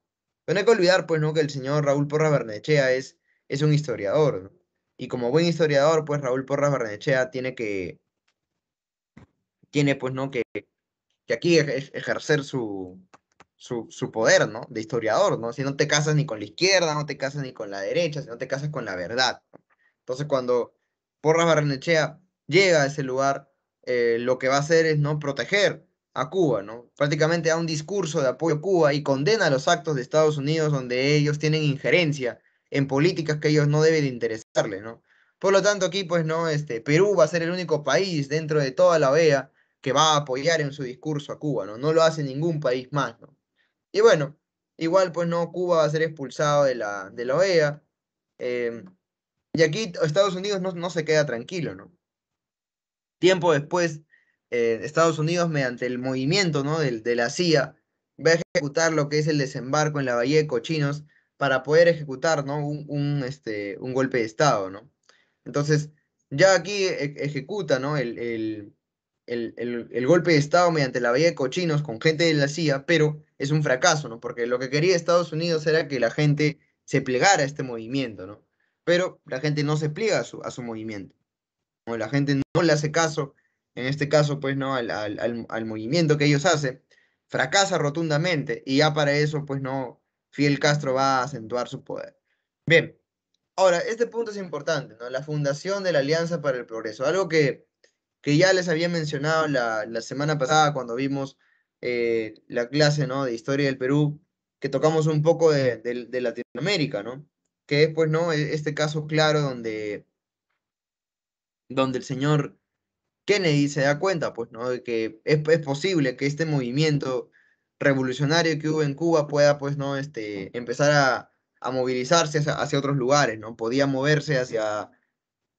Pero no hay que olvidar, pues, ¿no? Que el señor Raúl Porras Barnechea es, es un historiador, Y como buen historiador, pues, Raúl Porras Barnechea tiene que, tiene, pues, ¿no? Que, que aquí ejercer su, su, poder, ¿no? De historiador, ¿no? Si no te casas ni con la izquierda, no te casas ni con la derecha, si no te casas con la verdad. Entonces, cuando Porras Barnechea llega a ese lugar, eh, lo que va a hacer es, ¿no? Proteger a Cuba, ¿no? Prácticamente da un discurso de apoyo a Cuba y condena los actos de Estados Unidos donde ellos tienen injerencia en políticas que ellos no deben interesarle, ¿no? Por lo tanto, aquí, pues, ¿no? Este, Perú va a ser el único país dentro de toda la OEA que va a apoyar en su discurso a Cuba, ¿no? No lo hace ningún país más, ¿no? Y bueno, igual, pues, ¿no? Cuba va a ser expulsado de la, de la OEA. Em, y aquí Estados Unidos no, no se queda tranquilo, ¿no? Tiempo después eh, Estados Unidos, mediante el movimiento ¿no? de, la CIA, va a ejecutar lo que es el desembarco en la Bahía de Cochinos para poder ejecutar ¿no? un, este, un golpe de Estado. ¿no? Entonces, ya aquí e-, ejecuta ¿no? el, golpe de Estado mediante la Bahía de Cochinos con gente de la CIA, pero es un fracaso, ¿no? porque lo que quería Estados Unidos era que la gente se plegara a este movimiento, ¿no? pero la gente no se pliega a su, movimiento. La gente no le hace caso en este caso, pues, ¿no? Al, movimiento que ellos hacen, fracasa rotundamente y ya para eso, pues, ¿no? Fidel Castro va a acentuar su poder. Bien, ahora, este punto es importante, ¿no? La fundación de la Alianza para el Progreso, algo que, ya les había mencionado la, semana pasada cuando vimos eh, la clase, ¿no? De Historia del Perú, que tocamos un poco de, Latinoamérica, ¿no? Que es, pues, ¿no? E, este caso claro donde, donde el señor Kennedy se da cuenta, pues, ¿no? De que es, posible que este movimiento revolucionario que hubo en Cuba pueda, pues, ¿no? Este, empezar a, movilizarse hacia, otros lugares, ¿no? Podía moverse hacia,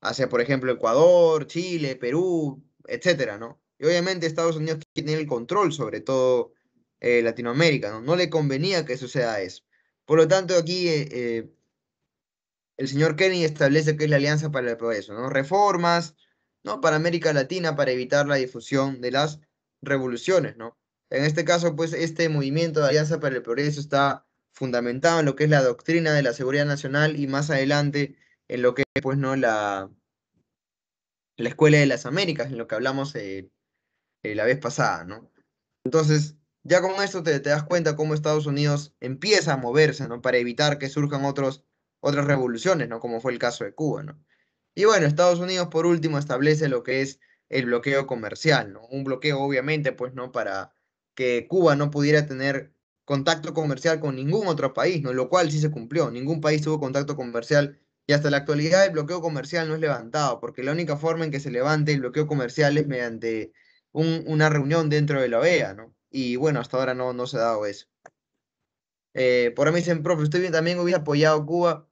hacia, por ejemplo, Ecuador, Chile, Perú, etcétera, ¿no? Y obviamente Estados Unidos tiene el control sobre todo eh, Latinoamérica, ¿no? No le convenía que suceda eso. Por lo tanto, aquí eh, eh, el señor Kennedy establece que es la Alianza para el Progreso, ¿no? Reformas, ¿no? Para América Latina, para evitar la difusión de las revoluciones, ¿no? En este caso, pues este movimiento de Alianza para el Progreso está fundamentado en lo que es la doctrina de la seguridad nacional y más adelante en lo que es, pues, ¿no? La, la Escuela de las Américas, en lo que hablamos eh, eh, la vez pasada, ¿no? Entonces, ya con esto te, das cuenta cómo Estados Unidos empieza a moverse, ¿no? Para evitar que surjan otros, otras revoluciones, ¿no? Como fue el caso de Cuba, ¿no? Y bueno, Estados Unidos por último establece lo que es el bloqueo comercial, ¿no? Un bloqueo obviamente, pues, ¿no? Para que Cuba no pudiera tener contacto comercial con ningún otro país, ¿no? Lo cual sí se cumplió, ningún país tuvo contacto comercial y hasta la actualidad el bloqueo comercial no es levantado, porque la única forma en que se levante el bloqueo comercial es mediante una reunión dentro de la OEA, ¿no? Y bueno, hasta ahora no, no se ha dado eso. Eh, por me dicen, profe, ¿usted también hubiera apoyado a Cuba?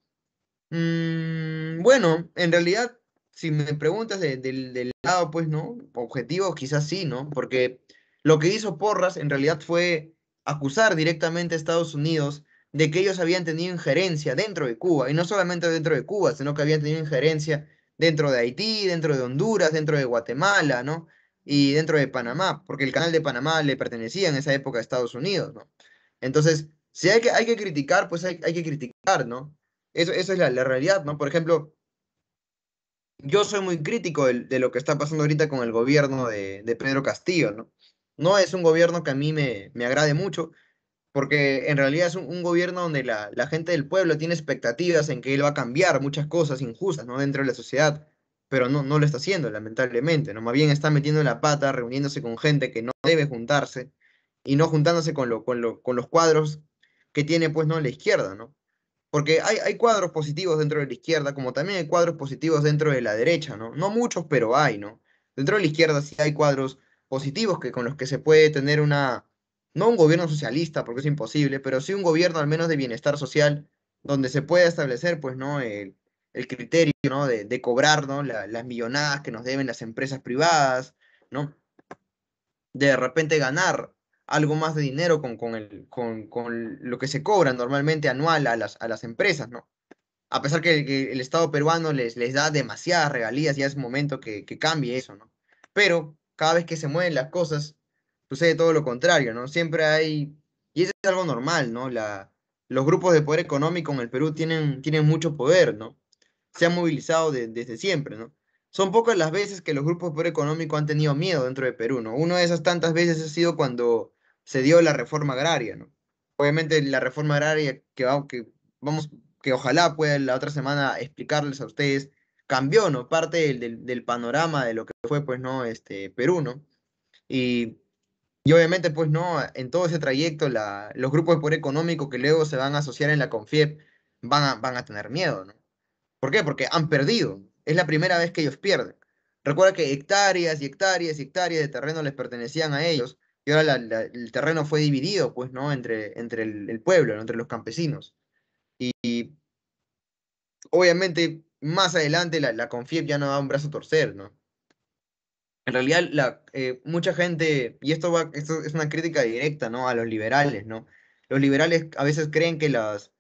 Mm, bueno, en realidad, si me preguntas del lado, pues, ¿no? Objetivo, quizás sí, ¿no? Porque lo que hizo Porras en realidad fue acusar directamente a Estados Unidos de que ellos habían tenido injerencia dentro de Cuba, y no solamente dentro de Cuba, sino que habían tenido injerencia dentro de Haití, dentro de Honduras, dentro de Guatemala, ¿no? Y dentro de Panamá, porque el canal de Panamá le pertenecía en esa época a Estados Unidos, ¿no? Entonces, si hay que, hay que criticar, pues hay, hay que criticar, ¿no? esa es la, realidad, ¿no? Por ejemplo, yo soy muy crítico de, lo que está pasando ahorita con el gobierno de, Pedro Castillo, ¿no? No es un gobierno que a mí me, agrade mucho, porque en realidad es un, gobierno donde la, gente del pueblo tiene expectativas en que él va a cambiar muchas cosas injustas, ¿no? Dentro de la sociedad, pero no, no lo está haciendo, lamentablemente, ¿no? Más bien está metiendo la pata, reuniéndose con gente que no debe juntarse y no juntándose con, con los cuadros que tiene, pues, ¿no? La izquierda, ¿no? Porque hay, cuadros positivos dentro de la izquierda, como también hay cuadros positivos dentro de la derecha, ¿no? No muchos, pero hay, ¿no? Dentro de la izquierda sí hay cuadros positivos que, con los que se puede tener una, no un gobierno socialista, porque es imposible, pero sí un gobierno al menos de bienestar social, donde se pueda establecer, pues, ¿no? El, criterio, ¿no? De, cobrar, ¿no? las millonadas que nos deben las empresas privadas, ¿no? De repente ganar algo más de dinero con, con, con, lo que se cobra normalmente anual a las, empresas, ¿no? A pesar que el, Estado peruano les, les da demasiadas regalías, y es momento que, cambie eso, ¿no? Pero cada vez que se mueven las cosas, sucede todo lo contrario, ¿no? Siempre hay, y eso es algo normal, ¿no? La, los grupos de poder económico en el Perú tienen, tienen mucho poder, ¿no? Se han movilizado desde siempre, ¿no? Son pocas las veces que los grupos de poder económico han tenido miedo dentro de Perú, ¿no? Una de esas tantas veces ha sido cuando se dio la reforma agraria, ¿no? Obviamente la reforma agraria que, vamos, que ojalá pueda la otra semana explicarles a ustedes, cambió, ¿no? Parte del, panorama de lo que fue, pues, ¿no? Este, Perú, ¿no? Y, obviamente, pues, ¿no? En todo ese trayecto, los grupos de poder económico que luego se van a asociar en la CONFIEP van a, van a tener miedo, ¿no? ¿Por qué? Porque han perdido. Es la primera vez que ellos pierden. Recuerda que hectáreas y hectáreas y hectáreas de terreno les pertenecían a ellos y ahora el terreno fue dividido, pues, ¿no? Entre, entre el, pueblo, entre los campesinos. Y, obviamente más adelante la, CONFIEP ya no da un brazo a torcer, ¿no? En realidad, eh, mucha gente, y esto, va, esto es una crítica directa, ¿no? A los liberales, ¿no? Los liberales a veces creen que, las,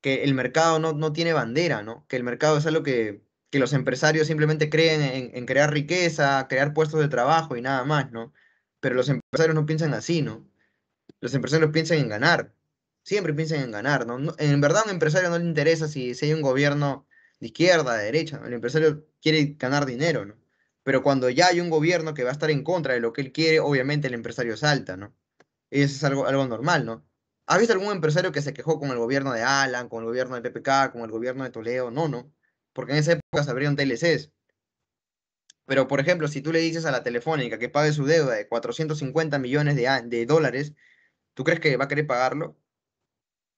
que el mercado no, tiene bandera, ¿no? Que el mercado es algo que, los empresarios simplemente creen en crear riqueza, crear puestos de trabajo y nada más, ¿no? Pero los empresarios no piensan así, ¿no? Los empresarios piensan en ganar. Siempre piensan en ganar, ¿no? en verdad a un empresario no le interesa si, hay un gobierno de izquierda, de derecha. El empresario quiere ganar dinero, ¿no? Pero cuando ya hay un gobierno que va a estar en contra de lo que él quiere, obviamente el empresario salta, ¿no? eso es algo, algo normal, ¿no? ¿Ha visto algún empresario que se quejó con el gobierno de Alan, con el gobierno de PPK, con el gobierno de Toledo? No, no. Porque en esa época se abrieron TLCs. Pero, por ejemplo, si tú le dices a la telefónica que pague su deuda de 450 millones de, dólares, ¿tú crees que va a querer pagarlo?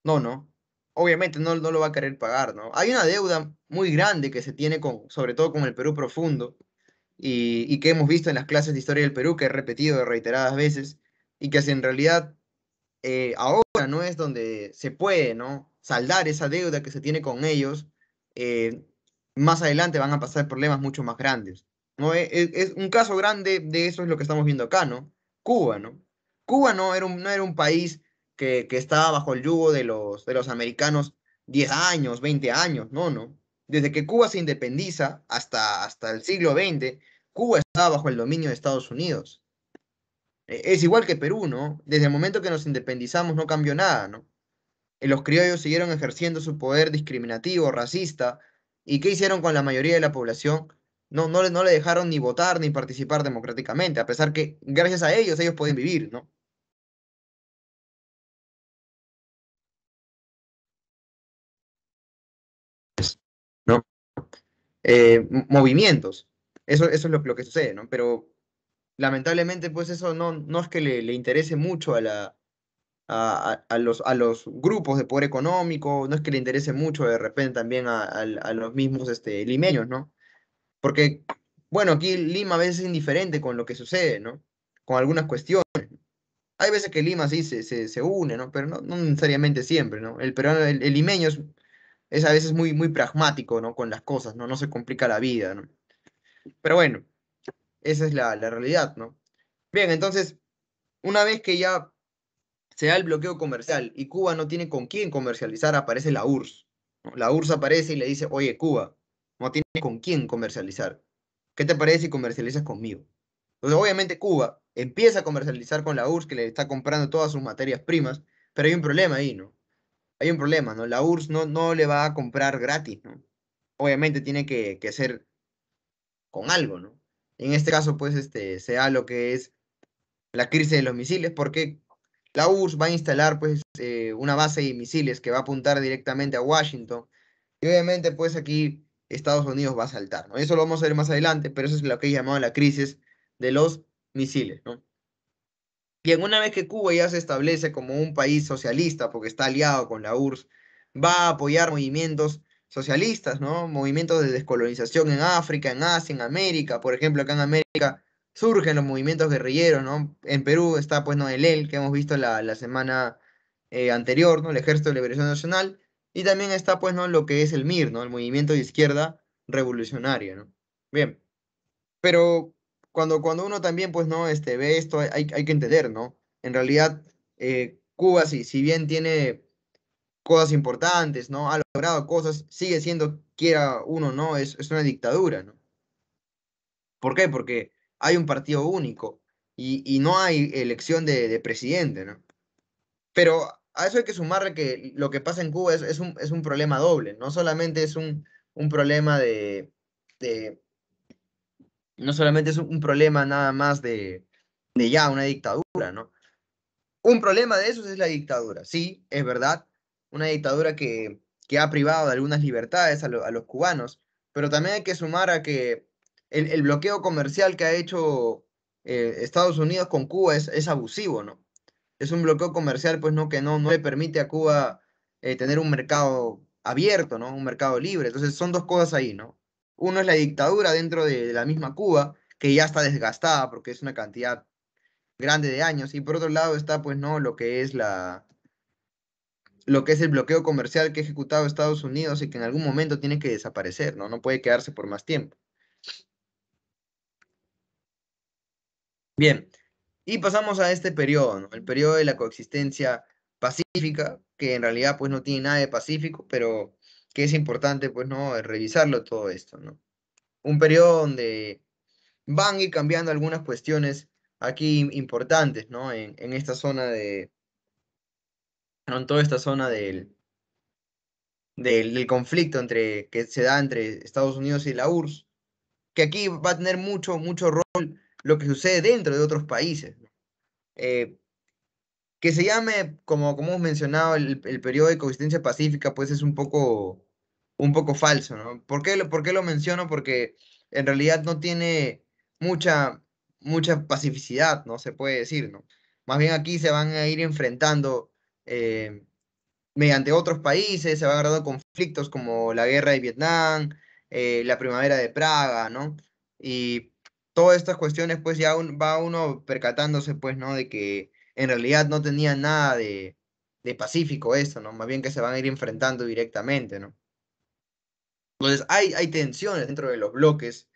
No, no. Obviamente no, no lo va a querer pagar, ¿no? Hay una deuda muy grande que se tiene con, sobre todo con el Perú profundo, y, que hemos visto en las clases de historia del Perú, que he repetido reiteradas veces, y que si en realidad eh, ahora no es donde se puede, ¿no? Saldar esa deuda que se tiene con ellos, eh, más adelante van a pasar problemas mucho más grandes. ¿no? E, e, es, un caso grande de eso es lo que estamos viendo acá, ¿no? Cuba, ¿no? Cuba no era un, no era un país que, estaba bajo el yugo de los, de los americanos 10 años, 20 años, no, no. Desde que Cuba se independiza hasta, hasta el siglo XX, Cuba estaba bajo el dominio de Estados Unidos. E, es igual que Perú, ¿no? Desde el momento que nos independizamos no cambió nada, ¿no? Eh, los criollos siguieron ejerciendo su poder discriminativo, racista, ¿y qué hicieron con la mayoría de la población? no, no, no le dejaron ni votar ni participar democráticamente, a pesar que gracias a ellos ellos pueden vivir, ¿no? ¿no? Eh, movimientos. Eso, eso es lo, que sucede, ¿no? Pero lamentablemente, pues eso no, no es que le, le interese mucho a, la, a, los, a los grupos de poder económico, no es que le interese mucho de repente también a, los mismos este, limeños, ¿no? Porque, bueno, aquí Lima a veces es indiferente con lo que sucede, ¿no? Con algunas cuestiones. Hay veces que Lima sí se, se, une, ¿no? Pero no, necesariamente siempre, ¿no? El peruano, el, limeño es, a veces muy, muy pragmático, ¿no? Con las cosas, ¿no? No se complica la vida, ¿no? Pero bueno, esa es la, la realidad, ¿no? Bien, entonces, una vez que ya se da el bloqueo comercial y Cuba no tiene con quién comercializar, aparece la URSS. La URSS aparece y le dice, oye, Cuba, no tiene con quién comercializar. ¿Qué te parece si comercializas conmigo? Entonces, obviamente Cuba empieza a comercializar con la URSS, que le está comprando todas sus materias primas, pero hay un problema ahí, ¿no? Hay un problema, ¿no? La URSS no, no le va a comprar gratis, ¿no? Obviamente tiene que, hacer con algo, ¿no? En este caso, pues, este, sea lo que es la crisis de los misiles, porque la URSS va a instalar, pues, eh, una base de misiles que va a apuntar directamente a Washington. Y obviamente, pues, aquí Estados Unidos va a saltar, ¿no? Eso lo vamos a ver más adelante, pero eso es lo que he llamado la crisis de los misiles, ¿no? Bien, una vez que Cuba ya se establece como un país socialista, porque está aliado con la URSS, va a apoyar movimientos socialistas, ¿no? Movimientos de descolonización en África, en Asia, en América. Por ejemplo, acá en América surgen los movimientos guerrilleros, ¿no? En Perú está, pues, no, el EL, que hemos visto la, semana eh, anterior, ¿no? El Ejército de Liberación Nacional. Y también está, pues, ¿no? Lo que es el MIR, ¿no? El movimiento de izquierda Revolucionaria. ¿no? Bien. Pero cuando, cuando uno también, pues, ¿no? Este, ve esto, hay, que entender, ¿no? En realidad, eh, Cuba, sí si bien tiene cosas importantes, ¿no? Ha logrado cosas, sigue siendo, quiera uno, ¿no? Es, una dictadura, ¿no? ¿Por qué? Porque hay un partido único y, no hay elección de, de presidente, ¿no? Pero a eso hay que sumarle que lo que pasa en Cuba es, un, problema doble, no solamente es un, un problema de, no solamente es un problema nada más de, ya una dictadura, ¿no? Un problema de esos es la dictadura, sí, es verdad, una dictadura que, ha privado de algunas libertades a, los cubanos, pero también hay que sumar a que el, bloqueo comercial que ha hecho eh, Estados Unidos con Cuba es abusivo, ¿no? es un bloqueo comercial, pues no, que no, no le permite a Cuba eh, tener un mercado abierto, ¿no? Un mercado libre. Entonces son dos cosas ahí, ¿no? Uno es la dictadura dentro de, la misma Cuba, que ya está desgastada porque es una cantidad grande de años. Y por otro lado está, pues, ¿no? Lo que es la lo que es el bloqueo comercial que ha ejecutado Estados Unidos y que en algún momento tiene que desaparecer, ¿no? No puede quedarse por más tiempo. Bien, y pasamos a este periodo, el periodo de la coexistencia pacífica, que en realidad pues no tiene nada de pacífico, pero que es importante pues no revisarlo todo esto, ¿no? Un periodo donde van ir cambiando algunas cuestiones aquí importantes, ¿no? En, esta zona de, toda esta zona del, del, conflicto entre, que se da entre Estados Unidos y la URSS, que aquí va a tener mucho, mucho rol lo que sucede dentro de otros países. Eh, que se llame, como, como hemos mencionado, el, el periodo de pacífica, pues es un poco, un poco falso, ¿no? ¿Por qué, lo menciono? Porque en realidad no tiene mucha, mucha pacificidad, ¿no? Se puede decir, ¿no? Más bien aquí se van a ir enfrentando eh, mediante otros países, se van a agarrar conflictos como la guerra de Vietnam, eh, la primavera de Praga, ¿no? Y todas estas cuestiones, pues ya va uno percatándose, pues, ¿no? De que en realidad no tenía nada de, pacífico eso, ¿no? Más bien que se van a ir enfrentando directamente, ¿no? Entonces hay, tensiones dentro de los bloques.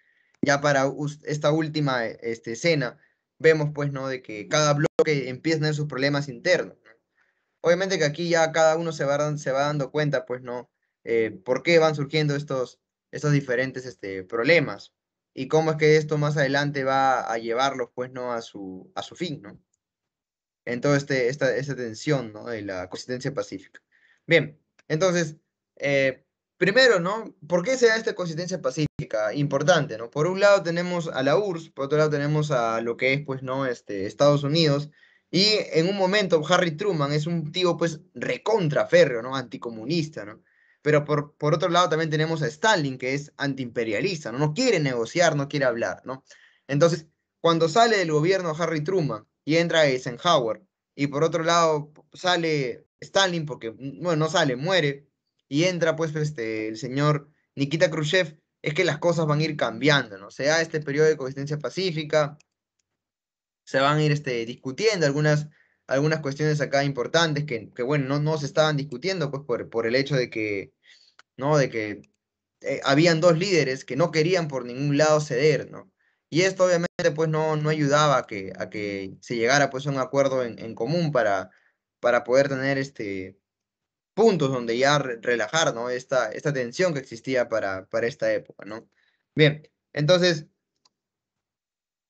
Ya para esta última eh, este, escena vemos pues, ¿no? De que cada bloque empieza a tener sus problemas internos. Obviamente que aquí ya cada uno se va, se va dando cuenta, pues, ¿no? Eh, por qué van surgiendo estos, estos diferentes este, problemas y cómo es que esto más adelante va a llevarlos pues no a su, a su fin, ¿no? En toda este, esta, esta tensión, ¿no? De la consistencia pacífica. Bien, entonces, eh, primero, ¿no? ¿Por qué se da esta consistencia pacífica? Importante, ¿no? Por un lado tenemos a la URSS, por otro lado tenemos a lo que es, pues, ¿no? Este, Estados Unidos. Y en un momento Harry Truman es un tío, pues, recontraférreo, ¿no? Anticomunista, ¿no? pero por, por otro lado también tenemos a Stalin, que es antiimperialista, ¿no? no quiere negociar, no quiere hablar, ¿no? Entonces, cuando sale del gobierno Harry Truman y entra Eisenhower, y por otro lado sale Stalin, porque, mm, bueno, no sale, muere, y entra pues este, el señor Nikita Khrushchev, es que las cosas van a ir cambiando, ¿no? Se da este periodo de coexistencia pacífica, se van a ir este, discutiendo algunas, algunas cuestiones acá importantes que, que bueno, no, se estaban discutiendo pues por, por el hecho de que ¿no? De que eh, habían dos líderes que no querían por ningún lado ceder, ¿no? Y esto obviamente pues no, no ayudaba a que, a que se llegara pues a un acuerdo en, común para, para poder tener este puntos donde ya relajar, ¿no? Esta, esta tensión que existía para, para esta época, ¿no? Bien, entonces,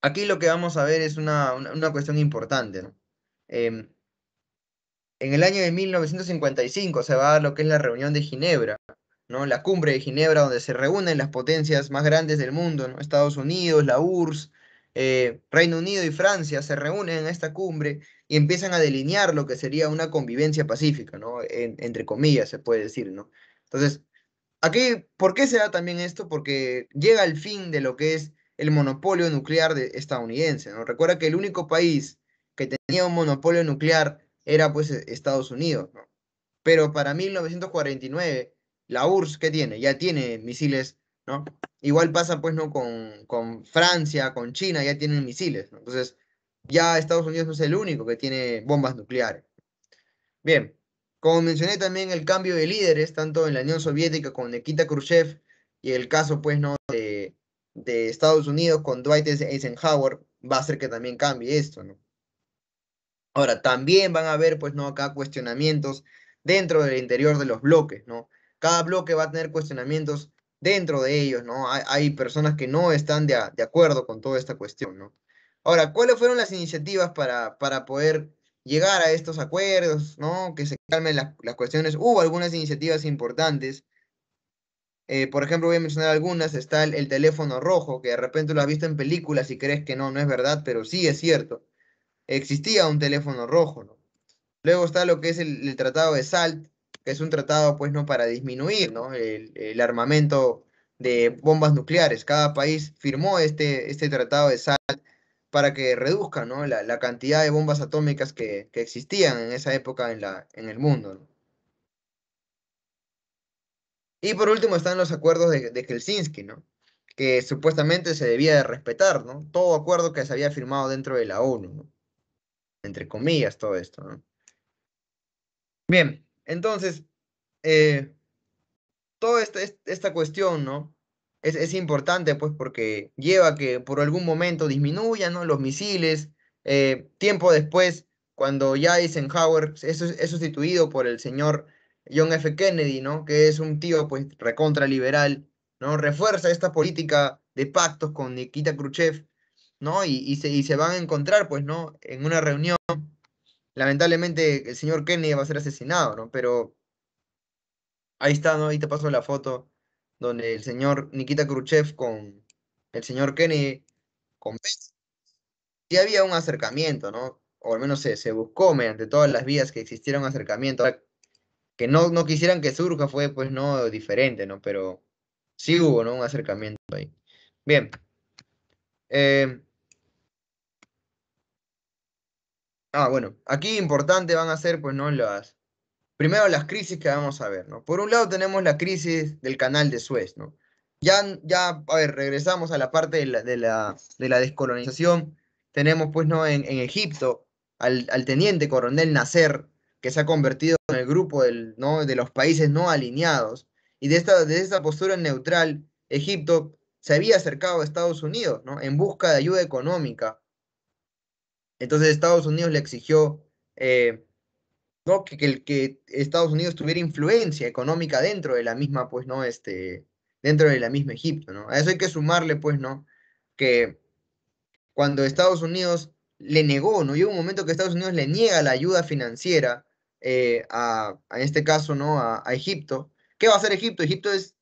aquí lo que vamos a ver es una, cuestión importante, em, en el año de 1955 se va a lo que es la reunión de Ginebra, ¿no? La cumbre de Ginebra, donde se reúnen las potencias más grandes del mundo, ¿no? Estados Unidos, la URSS, eh, Reino Unido y Francia se reúnen en esta cumbre y empiezan a delinear lo que sería una convivencia pacífica, ¿no? entre comillas, se puede decir, ¿no? Entonces, aquí, ¿por qué se da también esto? Porque llega el fin de lo que es el monopolio nuclear estadounidense, ¿no? Recuerda que el único país que tenía un monopolio nuclear era, pues, Estados Unidos, Pero para 1949 la URSS, ¿qué tiene? Ya tiene misiles, ¿no? Igual pasa, pues, ¿no? Con, con Francia, con China, ya tienen misiles. ¿no? Entonces, ya Estados Unidos no es el único que tiene bombas nucleares. Bien, como mencioné también el cambio de líderes, tanto en la Unión Soviética con Nikita Khrushchev y el caso, pues, ¿no? De, de Estados Unidos con Dwight Eisenhower, va a ser que también cambie esto, ¿no? Ahora, también van a haber, pues, ¿no? Acá cuestionamientos dentro del interior de los bloques, ¿no? Cada bloque va a tener cuestionamientos dentro de ellos, ¿no? Hay, personas que no están de, acuerdo con toda esta cuestión, ¿no? Ahora, ¿cuáles fueron las iniciativas para, para poder llegar a estos acuerdos, ¿no? Que se calmen las, cuestiones. Hubo algunas iniciativas importantes. Eh, por ejemplo, voy a mencionar algunas. Está el, teléfono rojo, que de repente lo has visto en películas y crees que no, no es verdad, pero sí es cierto. Existía un teléfono rojo, ¿no? Luego está lo que es el, el Tratado de Salt, es un tratado pues no para disminuir El, armamento de bombas nucleares. Cada país firmó este, este tratado de SALT para que reduzca ¿no? la, cantidad de bombas atómicas que, existían en esa época en, la, en el mundo. Y por último están los acuerdos de, Helsinki, ¿no? que supuestamente se debía de respetar todo acuerdo que se había firmado dentro de la ONU. Entre comillas, todo esto. Bien, entonces, eh, toda esta, cuestión, ¿no? Es, importante, pues, porque lleva a que por algún momento disminuyan, Los misiles. Eh, tiempo después, cuando ya Eisenhower es, es, sustituido por el señor John F. Kennedy, ¿no? Que es un tío, pues, recontra liberal, ¿no? Refuerza esta política de pactos con Nikita Khrushchev, ¿no? Y, y, se, y se van a encontrar, pues, ¿no? En una reunión lamentablemente el señor Kennedy va a ser asesinado, ¿no? Pero ahí está, ¿no? Ahí te paso la foto donde el señor Nikita Khrushchev con el señor Kennedy con Sí había un acercamiento, ¿no? O al menos se, buscó mediante todas las vías que existieron acercamiento. Que no, no quisieran que surja fue, pues, no diferente, ¿no? Pero sí hubo, ¿no? Un acercamiento ahí. Bien. Eh, Ah, bueno, aquí importante van a ser, pues, ¿no? Las, primero las crisis que vamos a ver, ¿no? Por un lado tenemos la crisis del canal de Suez, ¿no? Ya, ya a ver, regresamos a la parte de la, descolonización. Tenemos, pues, ¿no? En, Egipto al, teniente coronel Nasser, que se ha convertido en el grupo ¿no? de los países no alineados. Y de esta, de esta postura neutral, Egipto se había acercado a Estados Unidos, ¿no? En busca de ayuda económica entonces Estados Unidos le exigió eh, que, que, Estados Unidos tuviera influencia económica dentro de la misma, pues, ¿no? Este, dentro de la misma Egipto, ¿no? A eso hay que sumarle, pues, ¿no? Que cuando Estados Unidos le negó, ¿no? hubo un momento que Estados Unidos le niega la ayuda financiera eh, a, en este caso, ¿no? A, Egipto. ¿Qué va a hacer Egipto? Egipto es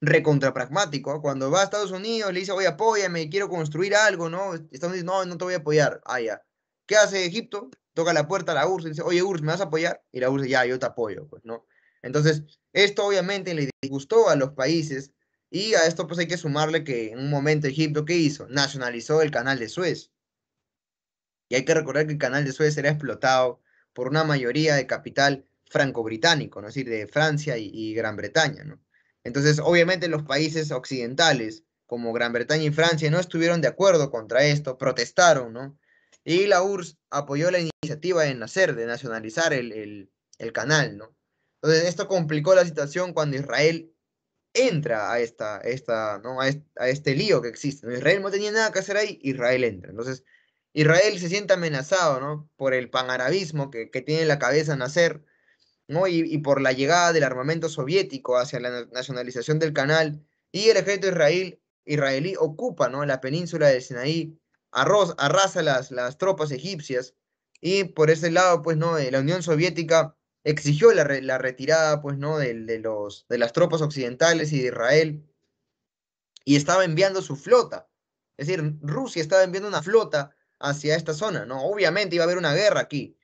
recontrapragmático. Cuando va a Estados Unidos le dice, oye, apóyame, quiero construir algo, ¿no? Estados Unidos, no, no te voy a apoyar. Ah, ya. ¿Qué hace Egipto? Toca la puerta a la URSS y dice, oye URSS, ¿me vas a apoyar? Y la URSS, ya, yo te apoyo, pues, ¿no? Entonces, esto obviamente le disgustó a los países y a esto pues hay que sumarle que en un momento Egipto, ¿qué hizo? Nacionalizó el canal de Suez. Y hay que recordar que el canal de Suez era explotado por una mayoría de capital franco-británico, ¿no? es decir, de Francia y, y, Gran Bretaña. ¿no? Entonces, obviamente los países occidentales, como Gran Bretaña y Francia, no estuvieron de acuerdo contra esto, protestaron, ¿no? Y la URSS apoyó la iniciativa de Nacer, de nacionalizar el, canal, ¿no? Entonces, esto complicó la situación cuando Israel entra a, esta, esta, ¿no? a, este, lío que existe. Israel no tenía nada que hacer ahí, Israel entra. Entonces, Israel se siente amenazado ¿no? por el panarabismo que, tiene la cabeza Nasser ¿no? Y, y, por la llegada del armamento soviético hacia la nacionalización del canal. Y el ejército israelí, israelí ocupa ¿no? la península del Sinaí arrasa las, las tropas egipcias y por ese lado, pues, ¿no? Eh, la Unión Soviética exigió la, retirada, pues, ¿no? De, los, de las tropas occidentales y de Israel y estaba enviando su flota. Es decir, Rusia estaba enviando una flota hacia esta zona, ¿no? Obviamente iba a haber una guerra aquí,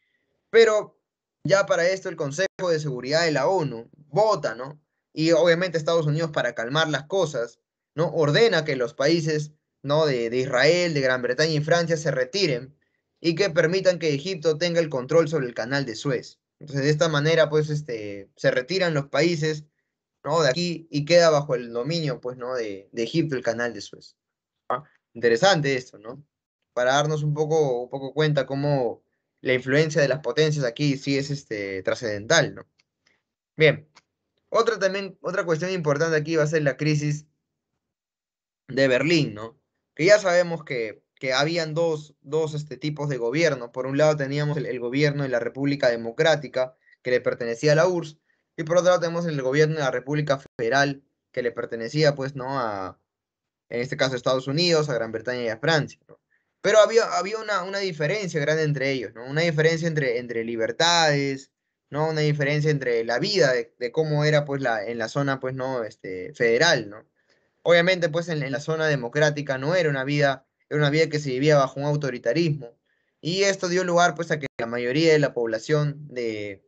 pero ya para esto el Consejo de Seguridad de la ONU vota, ¿no? Y obviamente Estados Unidos para calmar las cosas, ¿no? Ordena que los países ¿no? De, Israel, de Gran Bretaña y Francia se retiren y que permitan que Egipto tenga el control sobre el canal de Suez. Entonces, de esta manera, pues, este, se retiran los países, ¿no? De aquí y queda bajo el dominio, pues, ¿no? De, Egipto el canal de Suez. Ah, interesante esto, ¿no? Para darnos un poco, un poco cuenta cómo la influencia de las potencias aquí sí es este, trascendental, ¿no? Bien, otra, también, otra cuestión importante aquí va a ser la crisis de Berlín, ¿no? que ya sabemos que, que habían dos, este, tipos de gobierno. Por un lado teníamos el, gobierno de la República Democrática, que le pertenecía a la URSS, y por otro lado tenemos el gobierno de la República Federal, que le pertenecía, pues, ¿no? A, en este caso, Estados Unidos, a Gran Bretaña y a Francia. Pero había, había una, una, diferencia grande entre ellos, ¿no? Una diferencia entre, entre libertades, ¿no? Una diferencia entre la vida de, de cómo era, pues, la, en la zona, pues, ¿no? Este, federal, ¿no? Obviamente, pues en, la zona democrática no era una vida, era una vida que se vivía bajo un autoritarismo. Y esto dio lugar pues a que la mayoría de la población de,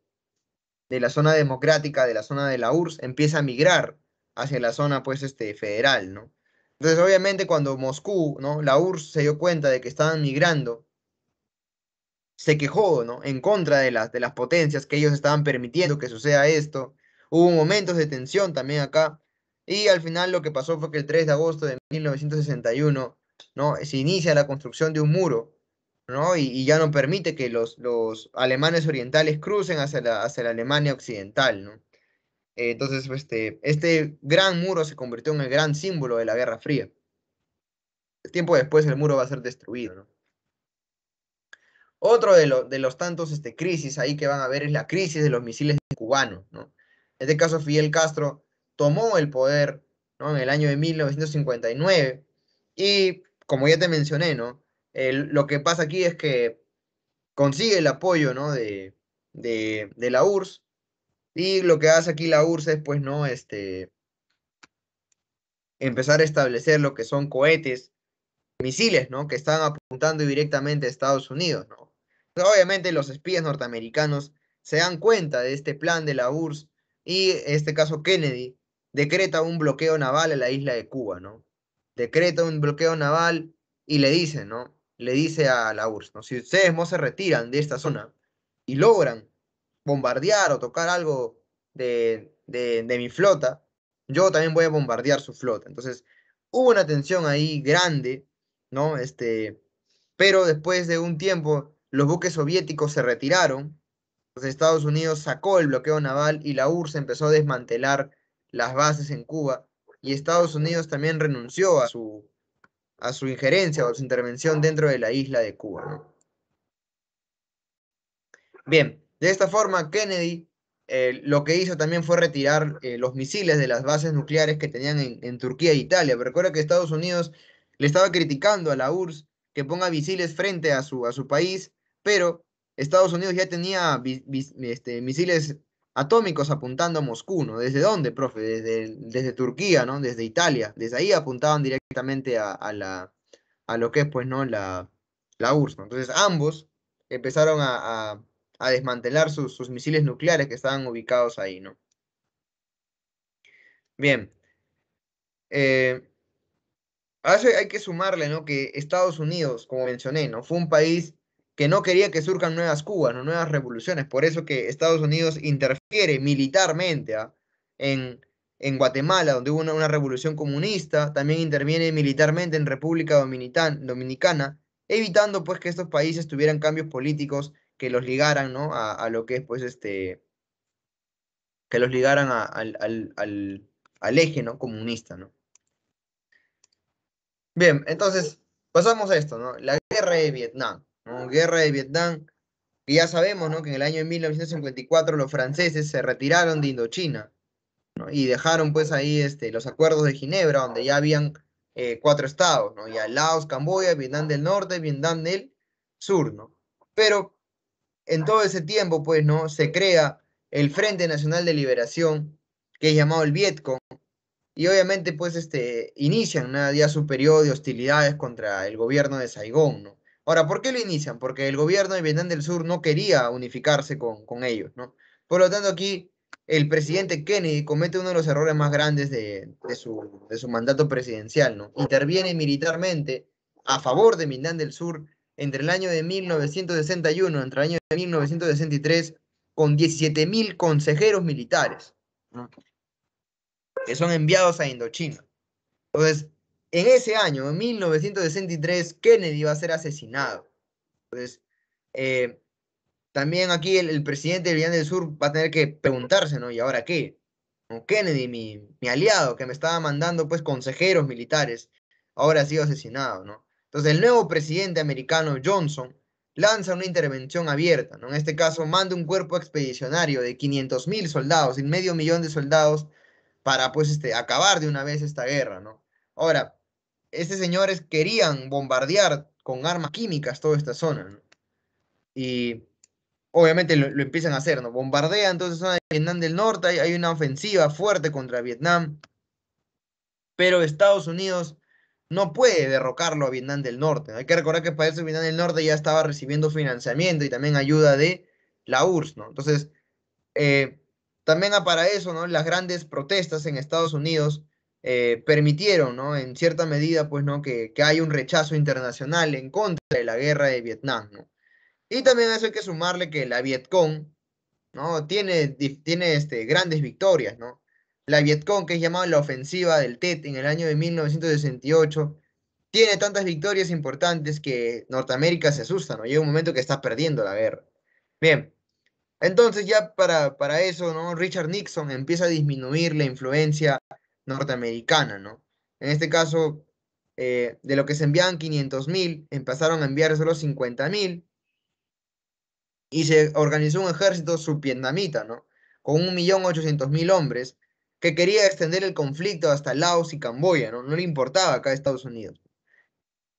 la zona democrática, de la zona de la URSS, empieza a migrar hacia la zona pues este, federal, ¿no? Entonces, obviamente, cuando Moscú, ¿no? La URSS se dio cuenta de que estaban migrando, se quejó, ¿no? En contra de las, de las potencias que ellos estaban permitiendo que suceda esto. Hubo momentos de tensión también acá, y al final lo que pasó fue que el 3 de agosto de 1961 ¿no? se inicia la construcción de un muro ¿no? y, ya no permite que los, alemanes orientales crucen hacia la, Alemania occidental. entonces este, este gran muro se convirtió en el gran símbolo de la Guerra Fría. El tiempo después el muro va a ser destruido. Otro de, los tantos este, crisis ahí que van a ver es la crisis de los misiles cubanos. En este caso Fidel Castro tomó el poder en el año de 1959 y, como ya te mencioné, ¿no? lo que pasa aquí es que consigue el apoyo ¿no? de, de, la URSS y lo que hace aquí la URSS es pues, ¿no? este, empezar a establecer lo que son cohetes, misiles ¿no? que están apuntando directamente a Estados Unidos. Pues, obviamente los espías norteamericanos se dan cuenta de este plan de la URSS y en este caso Kennedy decreta un bloqueo naval a la isla de Cuba, ¿no? Decreta un bloqueo naval y le dice, ¿no? Le dice a la URSS, ¿no? Si ustedes no se retiran de esta zona y logran bombardear o tocar algo de, mi flota, yo también voy a bombardear su flota. Entonces, hubo una tensión ahí grande, ¿no? Este, pero después de un tiempo, los buques soviéticos se retiraron, los Estados Unidos sacó el bloqueo naval y la URSS empezó a desmantelar las bases en Cuba y Estados Unidos también renunció a su, a su injerencia o su intervención dentro de la isla de Cuba. Bien, de esta forma Kennedy eh, lo que hizo también fue retirar eh, los misiles de las bases nucleares que tenían en, Turquía e Italia. recuerda que Estados Unidos le estaba criticando a la URSS que ponga misiles frente a su, a su país, pero Estados Unidos ya tenía este, misiles atómicos apuntando a Moscú, ¿no? ¿Desde dónde, profe? Desde, Turquía, ¿no? Desde Italia. Desde ahí apuntaban directamente a, la, a lo que es, pues, ¿no? La, la URSS, Entonces ambos empezaron a, desmantelar sus, misiles nucleares que estaban ubicados ahí, ¿no? Bien. Eh, hay que sumarle, ¿no? Que Estados Unidos, como mencioné, ¿no? Fue un país que no quería que surjan nuevas Cubas, nuevas revoluciones. Por eso que Estados Unidos interfiere militarmente ¿ah? en, Guatemala, donde hubo una, revolución comunista, también interviene militarmente en República Dominicana, evitando pues que estos países tuvieran cambios políticos que los ligaran a, lo que es pues, este que los ligaran al, eje comunista. ¿no? Bien, entonces pasamos a esto, ¿no? la guerra de Vietnam guerra de Vietnam. ya sabemos ¿no? que en el año de 1954 los franceses se retiraron de Indochina y dejaron pues ahí este, los acuerdos de Ginebra, donde ya habían eh, cuatro estados, ¿no? ya Laos, Camboya, Vietnam del Norte, Vietnam del Sur. ¿no? Pero en todo ese tiempo pues, ¿no? se crea el Frente Nacional de Liberación, que es llamado el Vietcong, y obviamente pues este, inician una ya su periodo de hostilidades contra el gobierno de Saigón, ¿no? Ahora, ¿por qué lo inician? Porque el gobierno de Vietnam del Sur no quería unificarse con, ellos, ¿no? Por lo tanto, aquí el presidente Kennedy comete uno de los errores más grandes de, su, mandato presidencial, ¿no? Interviene militarmente a favor de Vietnam del Sur entre el año de 1961, entre el año de 1963, con 17.000 consejeros militares, que son enviados a Indochina. Entonces, en ese año, en 1963, Kennedy va a ser asesinado. Entonces, eh, también aquí el, presidente de Vietnam del Sur va a tener que preguntarse, ¿no? ¿Y ahora qué? Kennedy, mi, aliado, que me estaba mandando pues consejeros militares, ahora ha sido asesinado, ¿no? Entonces el nuevo presidente americano, Johnson, lanza una intervención abierta, ¿no? En este caso, manda un cuerpo expedicionario de 500 mil soldados y medio millón de soldados para pues este, acabar de una vez esta guerra, ¿no? Ahora, esos señores querían bombardear con armas químicas toda esta zona. Y obviamente lo, empiezan a hacer, ¿no? Bombardean entonces de Vietnam del Norte, hay, una ofensiva fuerte contra Vietnam, pero Estados Unidos no puede derrocarlo a Vietnam del Norte. Hay que recordar que para eso Vietnam del Norte ya estaba recibiendo financiamiento y también ayuda de la URSS, ¿no? Entonces, eh, también para eso, ¿no? Las grandes protestas en Estados Unidos eh, permitieron, ¿no? En cierta medida, pues, ¿no? Que, que un rechazo internacional en contra de la guerra de Vietnam, ¿no? Y también eso hay que sumarle que la Vietcong, ¿no? Tiene, tiene este, grandes victorias, ¿no? La Vietcong, que es llamada la ofensiva del TET en el año de 1968, tiene tantas victorias importantes que Norteamérica se asusta, ¿no? Llega un momento que está perdiendo la guerra. Bien, entonces ya para, para eso, ¿no? Richard Nixon empieza a disminuir la influencia norteamericana, ¿no? En este caso, eh, de lo que se enviaban 500.000, empezaron a enviar solo 50.000 y se organizó un ejército subvietnamita, ¿no? Con 1.800.000 hombres que quería extender el conflicto hasta Laos y Camboya, ¿no? No le importaba acá a Estados Unidos.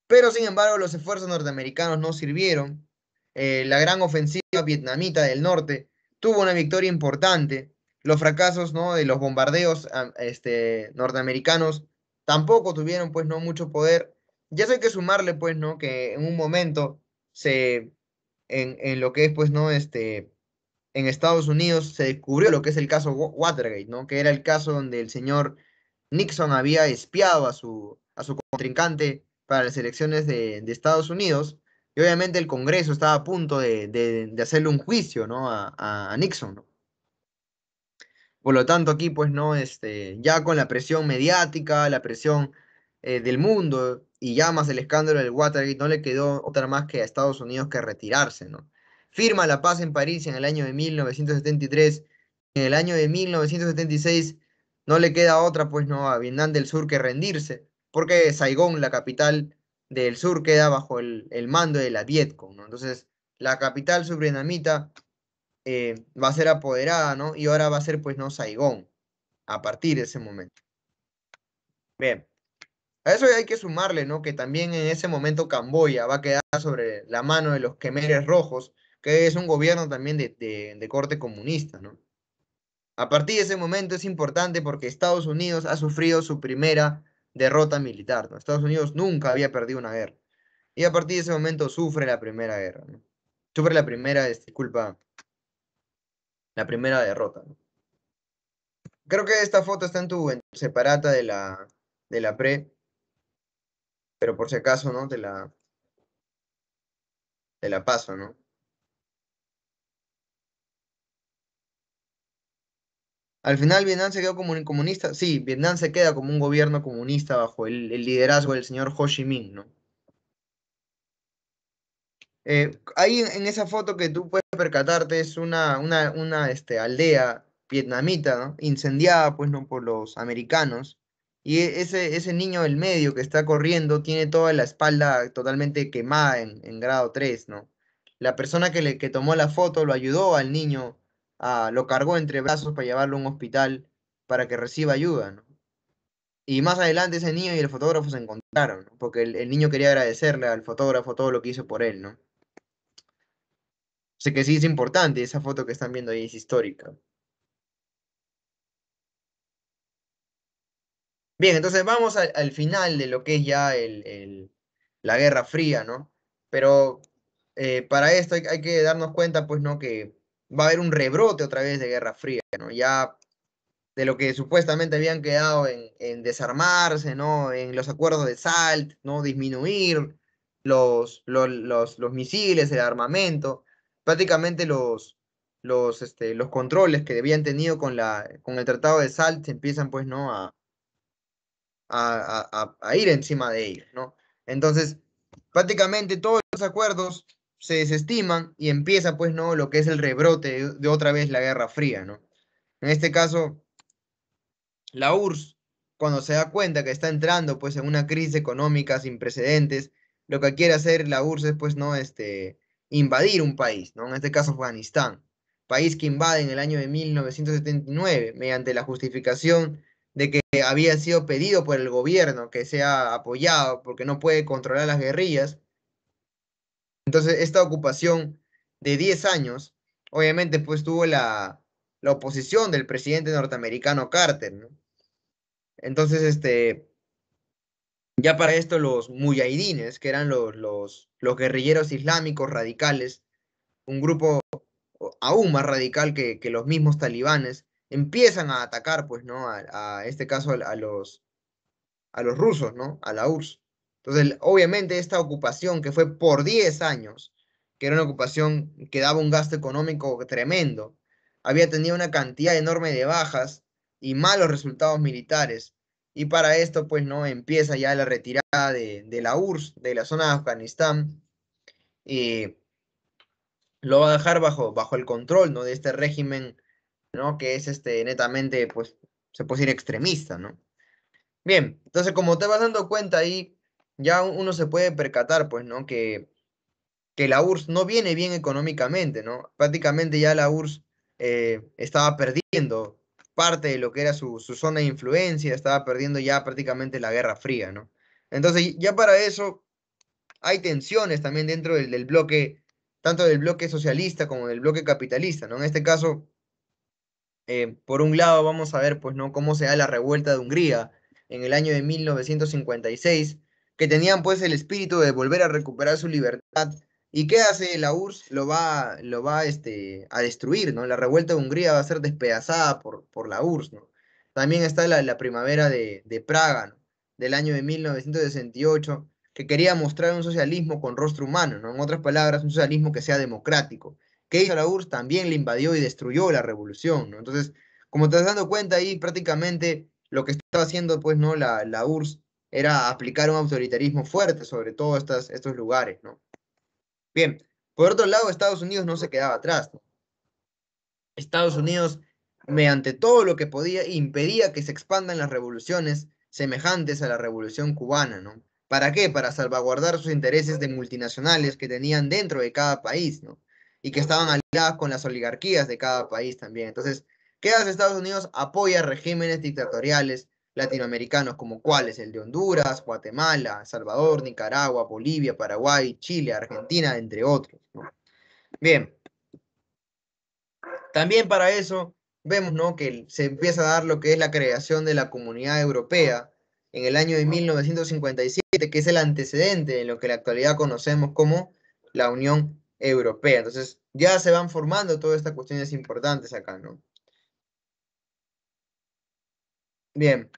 Pero sin embargo, los esfuerzos norteamericanos no sirvieron. Eh, la gran ofensiva vietnamita del norte tuvo una victoria importante los fracasos ¿no? de los bombardeos este, norteamericanos tampoco tuvieron pues no mucho poder. Ya sé que sumarle pues no que en un momento se en, lo que es pues no este en Estados Unidos se descubrió lo que es el caso Watergate, ¿no? Que era el caso donde el señor Nixon había espiado a su, a su contrincante para las elecciones de, de Estados Unidos. Y obviamente el Congreso estaba a punto de, hacerle un juicio, ¿no? A, a Nixon, ¿no? Por lo tanto, aquí, pues, ¿no? Este, ya con la presión mediática, la presión eh, del mundo y ya más el escándalo del Watergate, no le quedó otra más que a Estados Unidos que retirarse, ¿no? Firma la paz en París en el año de 1973. En el año de 1976 no le queda otra, pues, ¿no? A Vietnam del Sur que rendirse, porque Saigón, la capital del sur, queda bajo el, mando de la Vietcong, Entonces, la capital survietnamita eh, va a ser apoderada, ¿no? Y ahora va a ser, pues, no, Saigón, a partir de ese momento. Bien, a eso hay que sumarle, ¿no? Que también en ese momento Camboya va a quedar sobre la mano de los quemeres rojos, que es un gobierno también de, de corte comunista, ¿no? A partir de ese momento es importante porque Estados Unidos ha sufrido su primera derrota militar. ¿no? Estados Unidos nunca había perdido una guerra. Y a partir de ese momento sufre la primera guerra. Sufre la primera, disculpa, este, la primera derrota. Creo que esta foto está en tu, en separata de la, de la pre, pero por si acaso, ¿no? Te la, te la paso, ¿no? Al final Vietnam se quedó como un comunista. Sí, Vietnam se queda como un gobierno comunista bajo el, el liderazgo del señor Ho Chi Minh, ¿no? Eh, ahí en esa foto que tú puedes percatarte es una, una, una este, aldea vietnamita, ¿no? incendiada pues, ¿no? por los americanos. Y e, ese, ese niño del medio que está corriendo tiene toda la espalda totalmente quemada en, grado 3, ¿no? La persona que, le, tomó la foto lo ayudó al niño, a, lo cargó entre brazos para llevarlo a un hospital para que reciba ayuda, ¿no? Y más adelante ese niño y el fotógrafo se encontraron, porque el niño quería agradecerle al fotógrafo todo lo que hizo por él, ¿no? sé que sí es importante, esa foto que están viendo ahí es histórica. Bien, entonces vamos al, final de lo que es ya la Guerra Fría, ¿no? Pero eh, para esto hay, que darnos cuenta, pues, ¿no? Que va a haber un rebrote otra vez de Guerra Fría, ¿no? Ya de lo que supuestamente habían quedado en, desarmarse, ¿no? En los acuerdos de SALT, ¿no? Disminuir los, los, los misiles, el armamento prácticamente los, los, este, los controles que habían tenido con, la, con el Tratado de Salt empiezan pues, ¿no? A, a, ir encima de ellos, ¿no? Entonces, prácticamente todos los acuerdos se desestiman y empieza pues, ¿no? Lo que es el rebrote de, otra vez la Guerra Fría, ¿no? En este caso, la URSS, cuando se da cuenta que está entrando pues en una crisis económica sin precedentes, lo que quiere hacer la URSS es pues, ¿no? Este, invadir un país, ¿no? en este caso Afganistán, país que invade en el año de 1979 mediante la justificación de que había sido pedido por el gobierno que sea apoyado porque no puede controlar las guerrillas. Entonces, esta ocupación de 10 años, obviamente, pues tuvo la, oposición del presidente norteamericano Carter, ¿no? Entonces, este, ya para esto los mujahidines, que eran los, los, guerrilleros islámicos radicales, un grupo aún más radical que, los mismos talibanes, empiezan a atacar, pues, ¿no? A, este caso, a, los, a los rusos, ¿no? A la URSS. Entonces, obviamente esta ocupación que fue por 10 años, que era una ocupación que daba un gasto económico tremendo, había tenido una cantidad enorme de bajas y malos resultados militares. Y para esto, pues, ¿no? Empieza ya la retirada de, la URSS, de la zona de Afganistán. y eh, lo va a dejar bajo, bajo el control, ¿no? De este régimen, ¿no? Que es este, netamente, pues, se puede decir extremista, ¿no? Bien, entonces como te vas dando cuenta ahí, ya uno se puede percatar, pues, ¿no? Que, que la URSS no viene bien económicamente, ¿no? Prácticamente ya la URSS eh, estaba perdiendo parte de lo que era su, zona de influencia, estaba perdiendo ya prácticamente la Guerra Fría, ¿no? Entonces, ya para eso hay tensiones también dentro del, bloque, tanto del bloque socialista como del bloque capitalista, ¿no? En este caso, eh, por un lado vamos a ver, pues, ¿no? Cómo se da la revuelta de Hungría en el año de 1956, que tenían, pues, el espíritu de volver a recuperar su libertad ¿Y qué hace la URSS? Lo va, lo va este, a destruir, ¿no? La revuelta de Hungría va a ser despedazada por, por la URSS, ¿no? También está la, primavera de, de Praga, ¿no? del año de 1968, que quería mostrar un socialismo con rostro humano, ¿no? En otras palabras, un socialismo que sea democrático. ¿Qué hizo la URSS? También le invadió y destruyó la revolución, ¿no? Entonces, como te estás dando cuenta ahí, prácticamente lo que estaba haciendo, pues, ¿no? La, la URSS era aplicar un autoritarismo fuerte sobre todos estos lugares, ¿no? Bien, por otro lado, Estados Unidos no se quedaba atrás. Estados Unidos, mediante todo lo que podía, impedía que se expandan las revoluciones semejantes a la revolución cubana, ¿no? ¿Para qué? Para salvaguardar sus intereses de multinacionales que tenían dentro de cada país, ¿no? Y que estaban aliadas con las oligarquías de cada país también. Entonces, ¿qué hace Estados Unidos? Apoya regímenes dictatoriales latinoamericanos como cuáles, el de Honduras, Guatemala, Salvador, Nicaragua, Bolivia, Paraguay, Chile, Argentina, entre otros. Bien. También para eso vemos ¿no? que se empieza a dar lo que es la creación de la Comunidad Europea en el año de 1957, que es el antecedente de lo que en la actualidad conocemos como la Unión Europea. Entonces ya se van formando todas estas cuestiones importantes acá, ¿no? Bien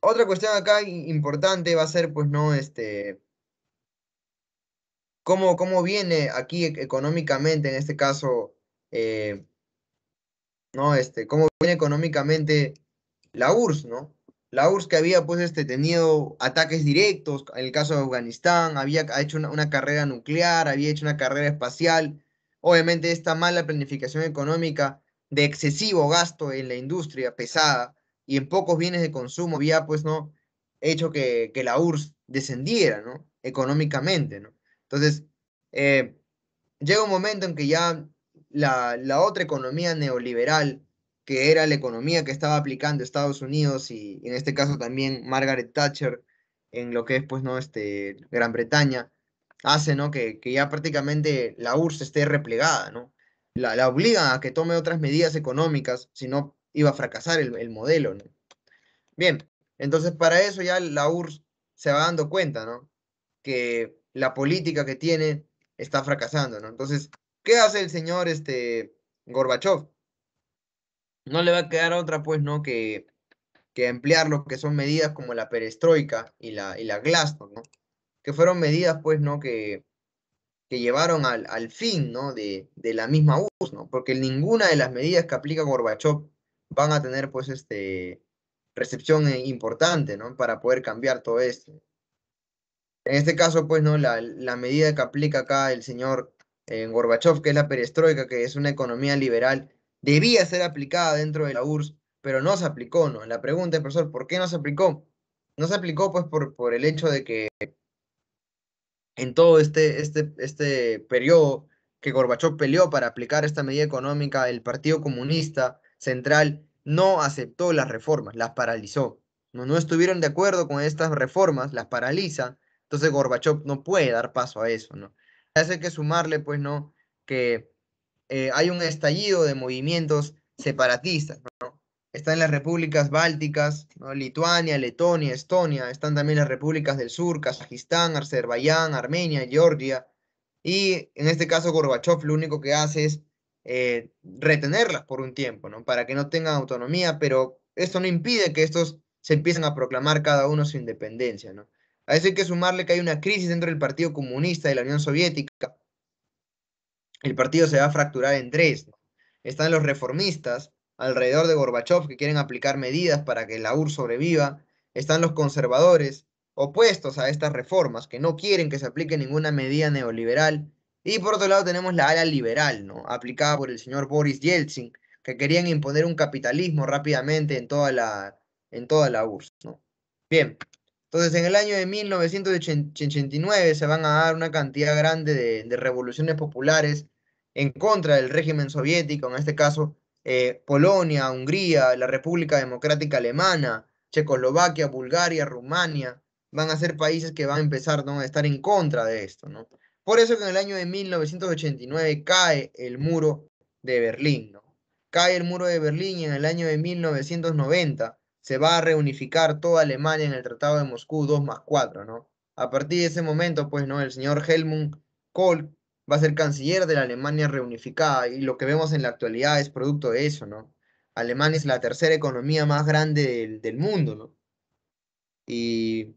otra cuestión acá importante va a ser, pues, ¿no? Este, cómo, cómo viene aquí e-, económicamente, en este caso, eh, ¿no? Este, cómo viene económicamente la URSS, ¿no? La URSS que había, pues, este, tenido ataques directos, en el caso de Afganistán, había hecho una carrera nuclear, había hecho una carrera espacial. Obviamente, esta mala planificación económica de excesivo gasto en la industria pesada, y en pocos bienes de consumo había pues no hecho que, la URSS descendiera, ¿no? Económicamente, ¿no? Entonces, eh, llega un momento en que ya la, la, otra economía neoliberal, que era la economía que estaba aplicando Estados Unidos y, en este caso también Margaret Thatcher en lo que es pues no este Gran Bretaña, hace ¿no? que, ya prácticamente la URSS esté replegada, ¿no? La, la obliga a que tome otras medidas económicas, si no iba a fracasar el, modelo, ¿no? Bien, entonces para eso ya la URSS se va dando cuenta, ¿no? Que la política que tiene está fracasando, ¿no? Entonces, ¿qué hace el señor este, Gorbachev? No le va a quedar otra, pues, ¿no? Que, que emplear lo que son medidas como la perestroika y la, y la Glasnost, ¿no? Que fueron medidas, pues, ¿no? Que, que llevaron al, fin, ¿no? De, de la misma URSS, ¿no? Porque ninguna de las medidas que aplica Gorbachev van a tener pues este recepción importante, ¿no? Para poder cambiar todo esto. En este caso, pues, ¿no? La, medida que aplica acá el señor eh, Gorbachev, que es la perestroika, que es una economía liberal, debía ser aplicada dentro de la URSS, pero no se aplicó, ¿no? La pregunta profesor, ¿por qué no se aplicó? No se aplicó, pues, por, por el hecho de que en todo este, este, este periodo que Gorbachev peleó para aplicar esta medida económica, el Partido Comunista Central no aceptó las reformas, las paralizó. No, no estuvieron de acuerdo con estas reformas, las paraliza. Entonces Gorbachev no puede dar paso a eso, ¿no? Hace que sumarle, pues, ¿no? Que eh, hay un estallido de movimientos separatistas, Están las repúblicas bálticas, Lituania, Letonia, Estonia, están también las repúblicas del sur, Kazajistán, Azerbaiyán, Armenia, Georgia, y en este caso Gorbachev lo único que hace es eh, retenerlas por un tiempo, Para que no tengan autonomía, pero esto no impide que estos se empiecen a proclamar cada uno su independencia, ¿no? A eso hay que sumarle que hay una crisis dentro del Partido Comunista de la Unión Soviética. El partido se va a fracturar en tres. Están los reformistas alrededor de Gorbachev que quieren aplicar medidas para que la URSS sobreviva. Están los conservadores opuestos a estas reformas que no quieren que se aplique ninguna medida neoliberal y por otro lado tenemos la ala liberal, ¿no? aplicada por el señor Boris Yeltsin, que querían imponer un capitalismo rápidamente en toda la, en toda la URSS. ¿no? Bien, entonces en el año de 1989 se van a dar una cantidad grande de, revoluciones populares en contra del régimen soviético, en este caso eh, Polonia, Hungría, la República Democrática Alemana, Checoslovaquia, Bulgaria, Rumania, van a ser países que van a empezar a estar en contra de esto. ¿no? Por eso que en el año de 1989 cae el muro de Berlín, ¿no? Cae el muro de Berlín y en el año de 1990 se va a reunificar toda Alemania en el Tratado de Moscú 2 más 4, ¿no? A partir de ese momento, pues, ¿no? El señor Helmut Kohl va a ser canciller de la Alemania reunificada y lo que vemos en la actualidad es producto de eso, ¿no? Alemania es la tercera economía más grande del, mundo, ¿no? Y,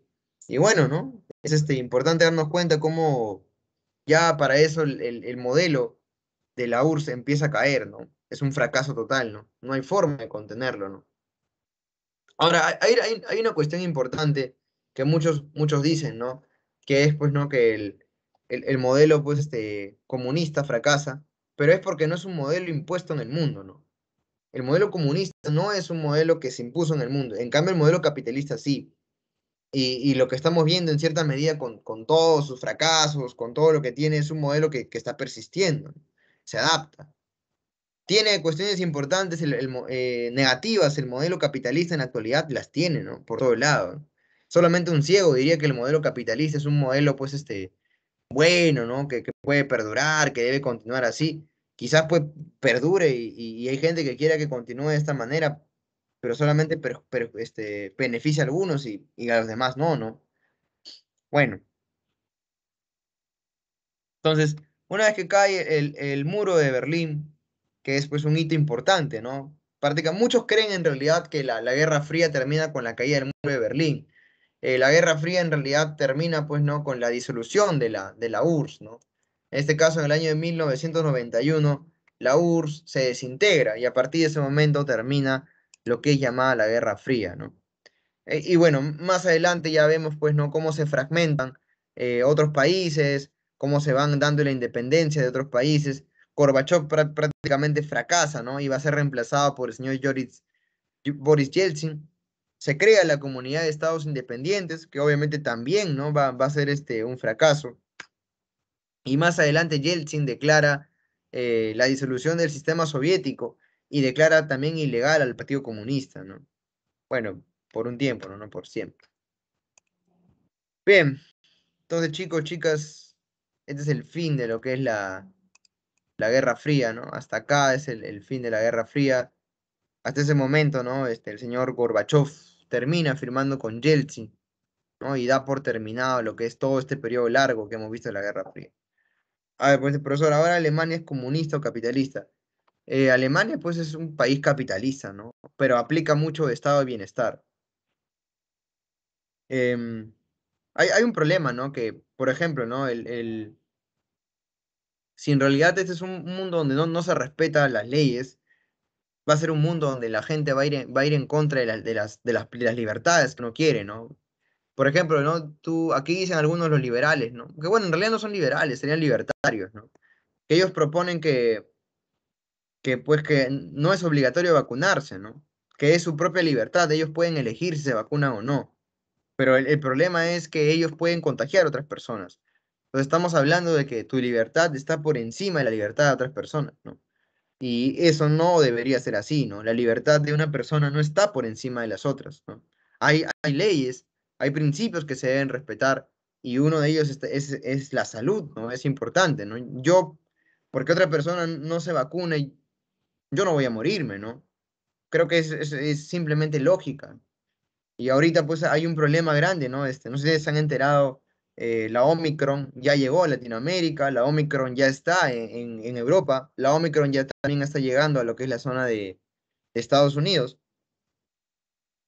bueno, ¿no? Es este, importante darnos cuenta cómo ya para eso el, modelo de la URSS empieza a caer, ¿no? Es un fracaso total, ¿no? No hay forma de contenerlo, ¿no? Ahora, hay, una cuestión importante que muchos, muchos dicen, ¿no? Que es, pues, ¿no? Que el, modelo, pues, este, comunista fracasa, pero es porque no es un modelo impuesto en el mundo, ¿no? El modelo comunista no es un modelo que se impuso en el mundo. En cambio, el modelo capitalista sí. Y, lo que estamos viendo en cierta medida con, con, todos sus fracasos, con todo lo que tiene, es un modelo que, está persistiendo, se adapta. Tiene cuestiones importantes, eh, negativas, el modelo capitalista en la actualidad las tiene, ¿no? Por todo el lado. Solamente un ciego diría que el modelo capitalista es un modelo, pues, este, bueno, ¿no? Que, puede perdurar, que debe continuar así. Quizás, pues, perdure y, y hay gente que quiera que continúe de esta manera, pero solamente pero, este, beneficia a algunos y, a los demás no, ¿no? Bueno. Entonces, una vez que cae el, muro de Berlín, que es pues un hito importante, ¿no? muchos creen en realidad que la, Guerra Fría termina con la caída del muro de Berlín. Eh, la Guerra Fría en realidad termina pues, ¿no? con la disolución de la, de la URSS. ¿no? En este caso, en el año de 1991, la URSS se desintegra y a partir de ese momento termina lo que es llamada la Guerra Fría, ¿no? Eh, y bueno, más adelante ya vemos, pues, ¿no? Cómo se fragmentan eh, otros países, cómo se van dando la independencia de otros países. Gorbachev prácticamente fracasa, ¿no? Y va a ser reemplazado por el señor Boris Yeltsin. Se crea la comunidad de estados independientes, que obviamente también, ¿no? Va, a ser este, un fracaso. Y más adelante Yeltsin declara eh, la disolución del sistema soviético y declara también ilegal al Partido Comunista, ¿no? Bueno, por un tiempo, no, no por siempre. Bien, entonces chicos, chicas, este es el fin de lo que es la, la Guerra Fría, ¿no? Hasta acá es el, fin de la Guerra Fría. Hasta ese momento, ¿no? Este, el señor Gorbachev termina firmando con Yeltsin, ¿no? Y da por terminado lo que es todo este periodo largo que hemos visto de la Guerra Fría. A ver, pues, profesor, ahora Alemania es comunista o capitalista. Eh, Alemania pues es un país capitalista, ¿no? Pero aplica mucho estado de bienestar. Em, hay, un problema, ¿no? Que, por ejemplo, ¿no? El, Si en realidad este es un mundo donde no, se respetan las leyes, va a ser un mundo donde la gente va a ir en, va a ir en contra de, las, de, las, las libertades que no quiere, ¿no? Por ejemplo, ¿no? Tú, aquí dicen algunos los liberales, ¿no? Que bueno, en realidad no son liberales, serían libertarios, ¿no? Que ellos proponen que que pues que no es obligatorio vacunarse, ¿no? Que es su propia libertad, ellos pueden elegir si se vacunan o no. Pero el, problema es que ellos pueden contagiar a otras personas. Entonces estamos hablando de que tu libertad está por encima de la libertad de otras personas, ¿no? Y eso no debería ser así, ¿no? La libertad de una persona no está por encima de las otras, ¿no? Hay, hay leyes, hay principios que se deben respetar y uno de ellos este, es, la salud, ¿no? Es importante, ¿no? Yo, porque otra persona no se vacune, yo no voy a morirme, ¿no? Creo que es, simplemente lógica. Y ahorita pues hay un problema grande, ¿no? Este, no sé si se han enterado, eh, la Omicron ya llegó a Latinoamérica, la Omicron ya está en, Europa, la Omicron ya también está llegando a lo que es la zona de, Estados Unidos.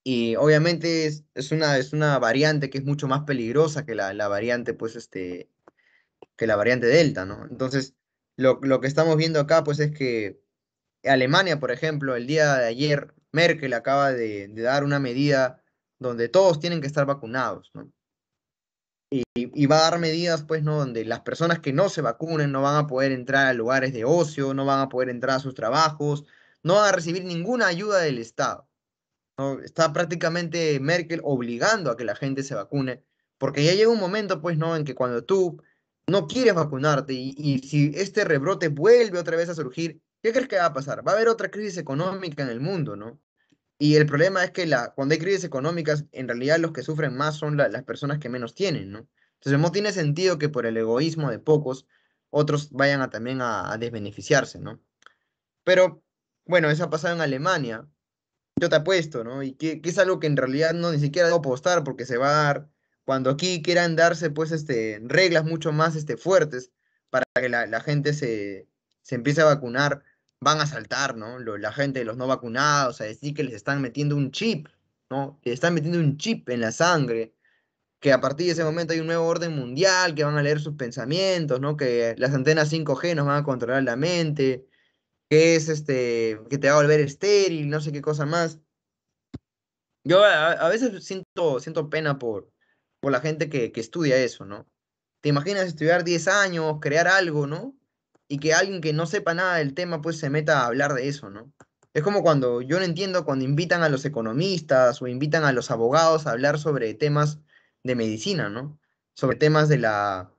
Y obviamente es, una, es una variante que es mucho más peligrosa que la, variante, pues, este, que la variante Delta, ¿no? Entonces, lo, lo que estamos viendo acá, pues, es que Alemania, por ejemplo, el día de ayer, Merkel acaba de, dar una medida donde todos tienen que estar vacunados, Y, va a dar medidas, pues, Donde las personas que no se vacunen no van a poder entrar a lugares de ocio, no van a poder entrar a sus trabajos, no van a recibir ninguna ayuda del Estado. ¿no? Está prácticamente Merkel obligando a que la gente se vacune, porque ya llega un momento, pues, ¿no? En que cuando tú no quieres vacunarte y si este rebrote vuelve otra vez a surgir, ¿Qué crees que va a pasar? Va a haber otra crisis económica en el mundo, ¿no? Y el problema es que la, cuando hay crisis económicas, en realidad los que sufren más son las personas que menos tienen, ¿no? Entonces no tiene sentido que por el egoísmo de pocos, otros vayan a, también a, desbeneficiarse, ¿no? Pero, bueno, eso ha pasado en Alemania, yo te apuesto, ¿no? Y que, es algo que en realidad no ni siquiera debo apostar porque se va a dar cuando aquí quieran darse pues este reglas mucho más este fuertes para que la, gente se, se empiece a vacunar, van a saltar, ¿no? la gente de los no vacunados a decir que les están metiendo un chip, ¿no? Les están metiendo un chip en la sangre, que a partir de ese momento hay un nuevo orden mundial, que van a leer sus pensamientos, ¿no? Que las antenas 5G nos van a controlar la mente, que es este, que te va a volver estéril, no sé qué cosa más. Yo a, veces siento, siento pena por, por la gente que estudia eso, ¿no? Te imaginas estudiar 10 años, crear algo, ¿no? y que alguien que no sepa nada del tema pues se meta a hablar de eso, ¿no? Es como cuando, yo no entiendo, cuando invitan a los economistas o invitan a los abogados a hablar sobre temas de medicina, ¿no? Sobre temas de la,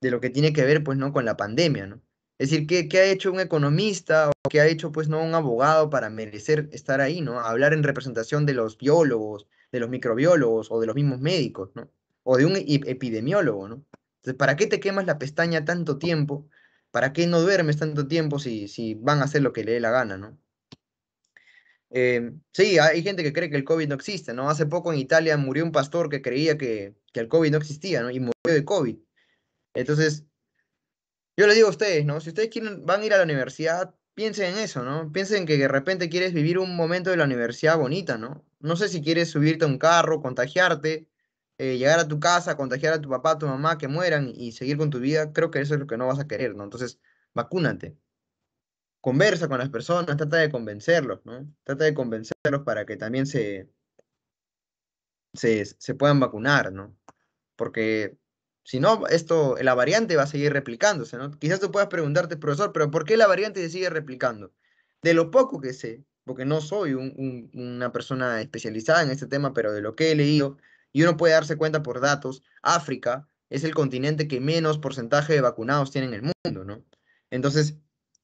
de lo que tiene que ver, pues, ¿no? Con la pandemia, ¿no? Es decir, ¿qué, ha hecho un economista o qué ha hecho, pues, ¿no? Un abogado para merecer estar ahí, ¿no? Hablar en representación de los biólogos, de los microbiólogos o de los mismos médicos, ¿no? O de un epidemiólogo, ¿no? Entonces, ¿para qué te quemas la pestaña tanto tiempo ¿Para qué no duermes tanto tiempo si, si van a hacer lo que le dé la gana, no? Eh, sí, hay gente que cree que el COVID no existe, ¿no? Hace poco en Italia murió un pastor que creía que, el COVID no existía, ¿no? Y murió de COVID. Entonces, yo les digo a ustedes, ¿no? Si ustedes quieren, van a ir a la universidad, piensen en eso, ¿no? Piensen que de repente quieres vivir un momento de la universidad bonita, ¿no? No sé si quieres subirte a un carro, contagiarte, eh, llegar a tu casa, contagiar a tu papá, a tu mamá, que mueran y seguir con tu vida, creo que eso es lo que no vas a querer, ¿no? Entonces, vacúnate. Conversa con las personas, trata de convencerlos, ¿no? Trata de convencerlos para que también se, se, se puedan vacunar, ¿no? Porque si no, esto, la variante va a seguir replicándose, ¿no? Quizás tú puedas preguntarte, profesor, pero ¿por qué la variante se sigue replicando? De lo poco que sé, porque no soy una persona especializada en este tema, pero de lo que he leído, y uno puede darse cuenta por datos, África es el continente que menos porcentaje de vacunados tiene en el mundo, ¿no? Entonces,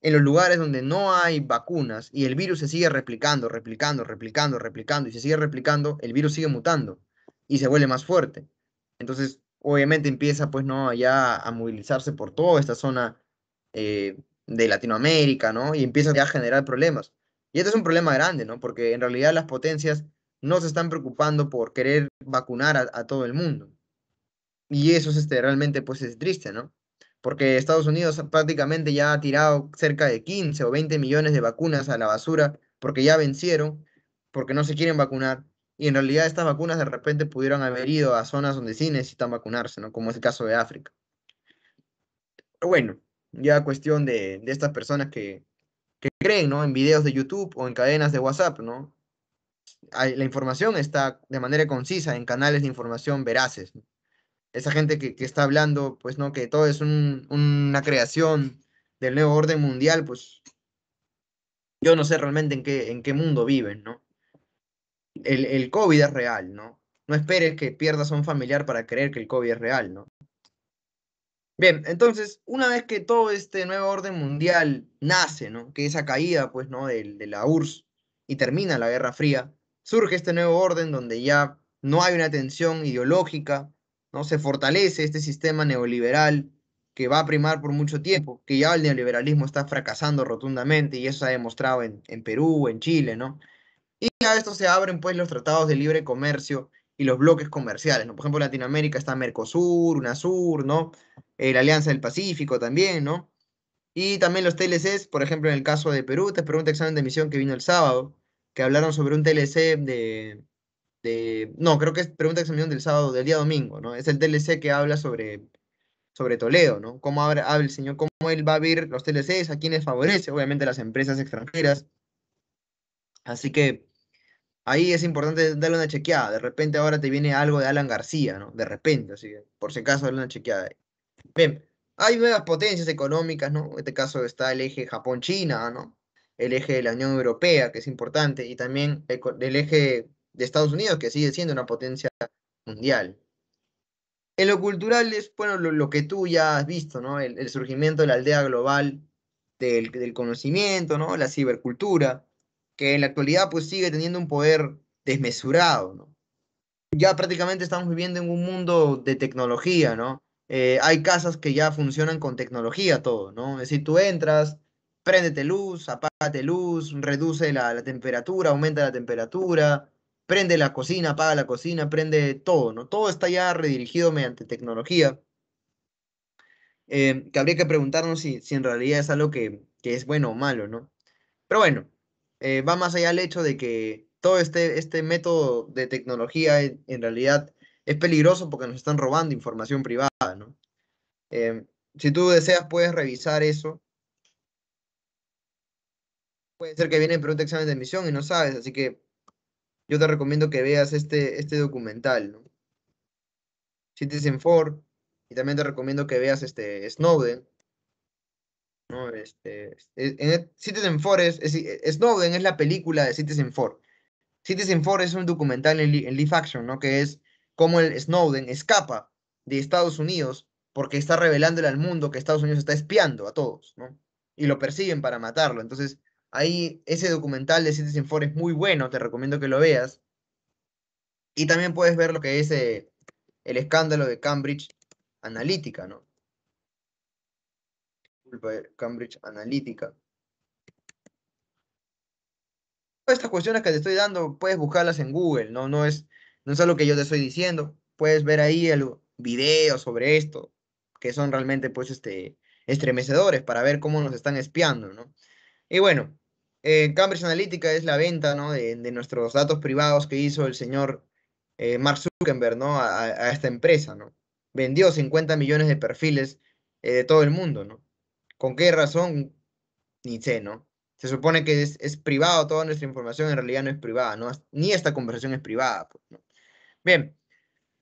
en los lugares donde no hay vacunas y el virus se sigue replicando, replicando, replicando, replicando y se sigue replicando, el virus sigue mutando y se vuelve más fuerte. Entonces, obviamente empieza pues no ya a movilizarse por toda esta zona eh, de Latinoamérica, ¿no? Y empieza ya a generar problemas. Y esto es un problema grande, ¿no? Porque en realidad las potencias no se están preocupando por querer vacunar a, todo el mundo. Y eso es este, realmente pues es triste, ¿no? Porque Estados Unidos prácticamente ya ha tirado cerca de 15 o 20 millones de vacunas a la basura porque ya vencieron, porque no se quieren vacunar. Y en realidad estas vacunas de repente pudieron haber ido a zonas donde sí necesitan vacunarse, ¿no? Como es el caso de África. bueno, ya cuestión de, de estas personas que, que creen, ¿no? En videos de YouTube o en cadenas de WhatsApp, ¿no? la información está de manera concisa en canales de información veraces. Esa gente que, está hablando, pues no, que todo es una creación del nuevo orden mundial, pues yo no sé realmente en qué, en qué mundo viven, ¿no? El, COVID es real, ¿no? No esperes que pierdas a un familiar para creer que el COVID es real, ¿no? Bien, entonces, una vez que todo este nuevo orden mundial nace, ¿no? Que esa caída, pues, ¿no? de la URSS y termina la Guerra Fría, surge este nuevo orden donde ya no hay una tensión ideológica, ¿no? se fortalece este sistema neoliberal que va a primar por mucho tiempo, que ya el neoliberalismo está fracasando rotundamente y eso se ha demostrado en, Perú, en Chile, ¿no? Y a esto se abren pues los tratados de libre comercio y los bloques comerciales, ¿no? Por ejemplo, en Latinoamérica está Mercosur, UNASUR, ¿no? Eh, la Alianza del Pacífico también, ¿no? Y también los TLCs, por ejemplo, en el caso de Perú, te pregunto examen de emisión que vino el sábado, que hablaron sobre un TLC de, no, creo que es pregunta examen del sábado, del día domingo, ¿no? Es el TLC que habla sobre, sobre Toledo, ¿no? Cómo habla, el señor, cómo él va a abrir los TLCs, a quiénes favorece, obviamente las empresas extranjeras. Así que ahí es importante darle una chequeada. De repente ahora te viene algo de Alan García, ¿no? De repente, así que por si acaso, darle una chequeada. Bien, hay nuevas potencias económicas, ¿no? En este caso está el eje Japón-China, ¿no? el eje de la Unión Europea, que es importante, y también el, eje de Estados Unidos, que sigue siendo una potencia mundial. En lo cultural es, bueno, lo, que tú ya has visto, ¿no? El, surgimiento de la aldea global del, conocimiento, ¿no? La cibercultura, que en la actualidad pues sigue teniendo un poder desmesurado, Ya prácticamente estamos viviendo en un mundo de tecnología, ¿no? Eh, hay casas que ya funcionan con tecnología todo, ¿no? Es decir, tú entras, préndete luz, apágate luz, reduce la, temperatura, aumenta la temperatura, prende la cocina, apaga la cocina, prende todo, ¿no? Todo está ya redirigido mediante tecnología. Em, que habría que preguntarnos si, en realidad es algo que, es bueno o malo, ¿no? Pero bueno, eh, va más allá el hecho de que todo este, este método de tecnología en, realidad es peligroso porque nos están robando información privada, ¿no? Em, si tú deseas, puedes revisar eso puede ser que viene por un examen de admisión y no sabes, así que yo te recomiendo que veas este, este documental, ¿no? Citizen Four. y también te recomiendo que veas este Snowden, este, Citizen Four es, Snowden es la película de Citizen Four. Citizen Four es un documental en, en action, ¿no? Que es cómo el Snowden escapa de Estados Unidos porque está revelándole al mundo que Estados Unidos está espiando a todos, ¿no? Y lo persiguen para matarlo. Entonces, Ahí ese documental de Citizen Four es muy bueno, te recomiendo que lo veas. Y también puedes ver lo que es eh, el escándalo de Cambridge Analytica, ¿no? Eh, Cambridge Analytica. Todas estas cuestiones que te estoy dando, puedes buscarlas en Google, ¿no? No es, no es algo que yo te estoy diciendo. Puedes ver ahí el video sobre esto, que son realmente, pues, este, estremecedores para ver cómo nos están espiando, ¿no? Y bueno, Cambridge Analytica es la venta de, nuestros datos privados que hizo el señor eh, Mark Zuckerberg ¿no? a, esta empresa. ¿no? Vendió 50 millones de perfiles eh, de todo el mundo. ¿no? ¿Con qué razón? Ni sé, ¿no? Se supone que es, privado toda nuestra información, en realidad no es privada, ¿no? ni esta conversación es privada. Pues, Bien,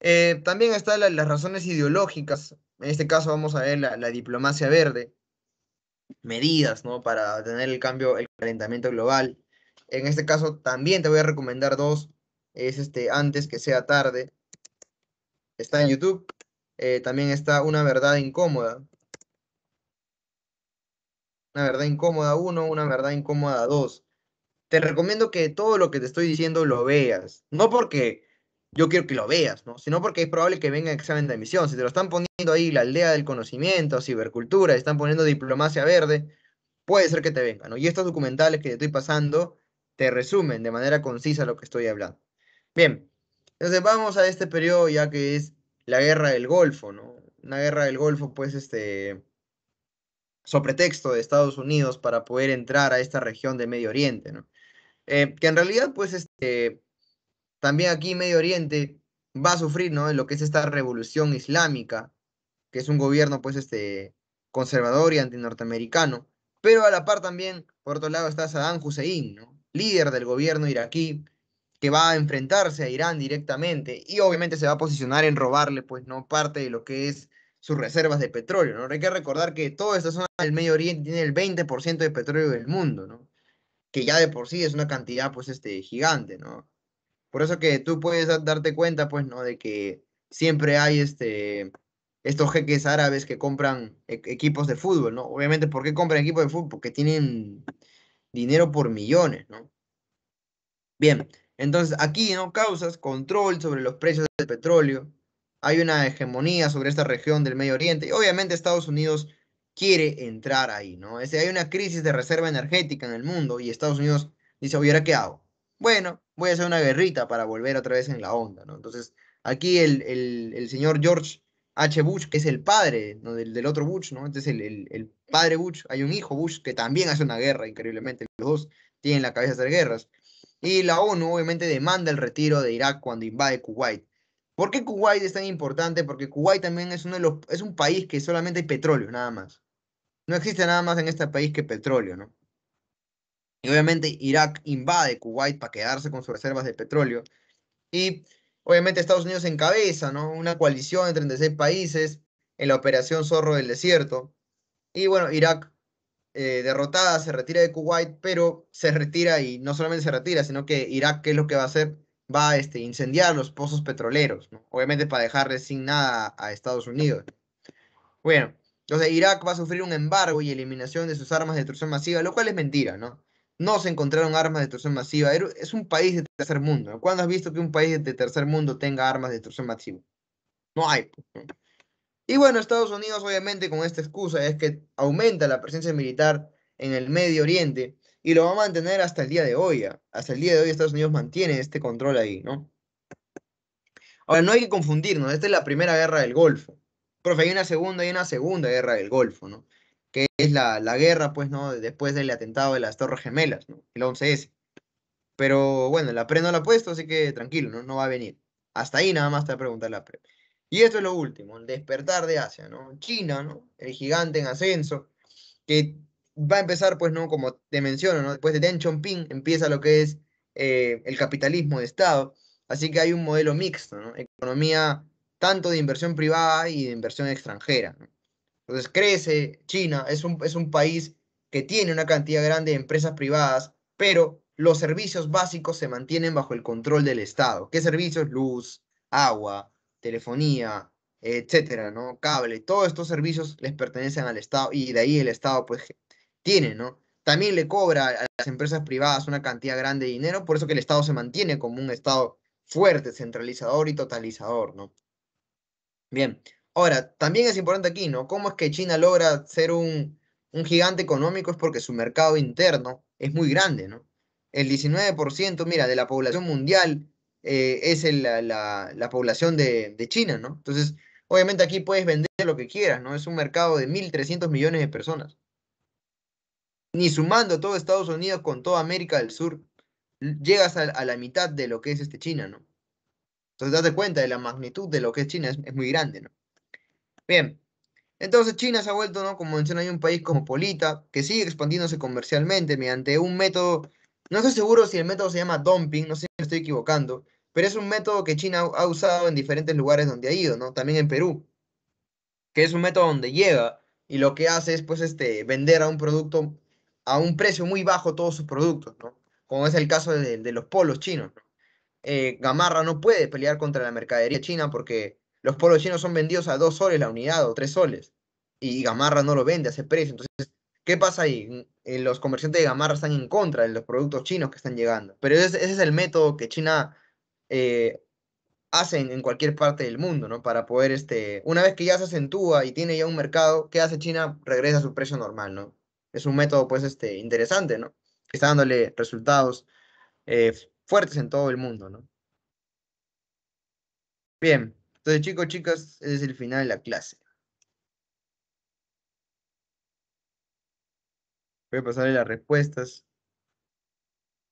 eh, también están las razones ideológicas, en este caso vamos a ver la diplomacia verde, medidas ¿no? para tener el cambio, el calentamiento global. En este caso también te voy a recomendar dos. Es este Antes que sea tarde. Está en YouTube. Eh, también está Una verdad incómoda. Una verdad incómoda uno una verdad incómoda 2. Te recomiendo que todo lo que te estoy diciendo lo veas. No porque yo quiero que lo veas, ¿no? Sino porque es probable que venga examen de emisión. Si te lo están poniendo ahí la aldea del conocimiento, cibercultura, están poniendo diplomacia verde, puede ser que te venga, ¿no? Y estos documentales que te estoy pasando te resumen de manera concisa lo que estoy hablando. Bien, entonces vamos a este periodo ya que es la guerra del Golfo, ¿no? Una guerra del Golfo, pues, este, sobretexto de Estados Unidos para poder entrar a esta región de Medio Oriente, ¿no? Eh, que en realidad, pues, este, también aquí Medio Oriente va a sufrir, ¿no? lo que es esta revolución islámica, que es un gobierno, pues, este, conservador y antinorteamericano. Pero a la par también, por otro lado, está Saddam Hussein, ¿no? líder del gobierno iraquí, que va a enfrentarse a Irán directamente y obviamente se va a posicionar en robarle, pues, ¿no? Parte de lo que es sus reservas de petróleo, ¿no? Hay que recordar que toda esta zona del Medio Oriente tiene el 20% de petróleo del mundo, ¿no? Que ya de por sí es una cantidad, pues, este, gigante, ¿no? Por eso que tú puedes darte cuenta, pues, ¿no? De que siempre hay este, estos jeques árabes que compran e, equipos de fútbol, ¿no? Obviamente, ¿por qué compran equipos de fútbol? Porque tienen dinero por millones, ¿no? Bien, entonces aquí, ¿no? Causas, control sobre los precios del petróleo, hay una hegemonía sobre esta región del Medio Oriente y obviamente Estados Unidos quiere entrar ahí, ¿no? Es, hay una crisis de reserva energética en el mundo y Estados Unidos dice, oye, ¿ahora qué hago? Bueno, voy a hacer una guerrita para volver otra vez en la onda, ¿no? Entonces, aquí el, señor George H. Bush, que es el padre del, del, otro Bush, ¿no? Entonces, el, el, padre Bush, hay un hijo Bush que también hace una guerra, increíblemente, los dos tienen la cabeza de hacer guerras. Y la ONU, obviamente, demanda el retiro de Irak cuando invade Kuwait. ¿Por qué Kuwait es tan importante? Porque Kuwait también es, uno de los, es un país que solamente hay petróleo, nada más. No existe nada más en este país que petróleo, ¿no? Y obviamente Irak invade Kuwait para quedarse con sus reservas de petróleo. Y obviamente Estados Unidos encabeza ¿no? una coalición de 36 países en la Operación Zorro del Desierto. Y bueno, Irak eh, derrotada se retira de Kuwait, pero se retira y no solamente se retira, sino que Irak, ¿qué es lo que va a hacer? Va a este, incendiar los pozos petroleros, ¿no? obviamente para dejarle sin nada a Estados Unidos. Bueno, entonces Irak va a sufrir un embargo y eliminación de sus armas de destrucción masiva, lo cual es mentira, ¿no? no se encontraron armas de destrucción masiva. Es un país de tercer mundo. ¿Cuándo has visto que un país de tercer mundo tenga armas de destrucción masiva? No hay. Pues, y bueno, Estados Unidos obviamente con esta excusa es que aumenta la presencia militar en el Medio Oriente y lo va a mantener hasta el día de hoy. ¿ah? Hasta el día de hoy Estados Unidos mantiene este control ahí, ¿no? Ahora, no hay que confundirnos, esta es la primera guerra del Golfo. Profe, hay una segunda y una segunda guerra del Golfo, ¿no? que es la, la, guerra, pues, ¿no? Después del atentado de las Torres Gemelas, El 11S. Pero bueno, la pre no la ha puesto, así que tranquilo, ¿no? No va a venir. Hasta ahí nada más te va a preguntar la pre. Y esto es lo último, el despertar de Asia, ¿no? China, ¿no? El gigante en ascenso, que va a empezar, pues, ¿no? Como te menciono, ¿no? Después de Deng Xiaoping empieza lo que es eh, el capitalismo de Estado. Así que hay un modelo mixto, ¿no? Economía tanto de inversión privada y de inversión extranjera. ¿no? Entonces crece China, es un, es un país que tiene una cantidad grande de empresas privadas, pero los servicios básicos se mantienen bajo el control del Estado. ¿Qué servicios? Luz, agua, telefonía, etcétera, ¿no? Cable, todos estos servicios les pertenecen al Estado y de ahí el Estado pues tiene, ¿no? También le cobra a las empresas privadas una cantidad grande de dinero, por eso que el Estado se mantiene como un Estado fuerte, centralizador y totalizador, ¿no? Bien, Ahora, también es importante aquí, ¿no? ¿Cómo es que China logra ser un, gigante económico? Es porque su mercado interno es muy grande, ¿no? El 19%, mira, de la población mundial eh, es la, población de, China, ¿no? Entonces, obviamente aquí puedes vender lo que quieras, ¿no? Es un mercado de 1.300 millones de personas. Ni sumando todo Estados Unidos con toda América del Sur, llegas a, la mitad de lo que es este China, ¿no? Entonces, date cuenta de la magnitud de lo que es China, es muy grande, ¿no? Bien, entonces China se ha vuelto, ¿no? Como menciona un país como Polita, que sigue expandiéndose comercialmente mediante un método, no estoy seguro si el método se llama dumping, no sé si me estoy equivocando, pero es un método que China ha usado en diferentes lugares donde ha ido, ¿no? También en Perú, que es un método donde llega y lo que hace es, pues, este, vender a un producto, a un precio muy bajo todos sus productos, ¿no? Como es el caso de, los polos chinos, eh, Gamarra no puede pelear contra la mercadería china porque los pueblos chinos son vendidos a dos soles la unidad o tres soles. Y Gamarra no lo vende a ese precio. Entonces, ¿qué pasa ahí? Mm, eh, los comerciantes de Gamarra están en contra de los productos chinos que están llegando. Pero ese, es el método que China eh, hace en, cualquier parte del mundo, ¿no? Para poder, este, una vez que ya se acentúa y tiene ya un mercado, ¿qué hace China? Regresa a su precio normal, ¿no? Es un método, pues, este, interesante, ¿no? Que está dándole resultados eh, fuertes en todo el mundo, ¿no? Bien, entonces, chicos, chicas, es el final de la clase. Voy a pasarle las respuestas.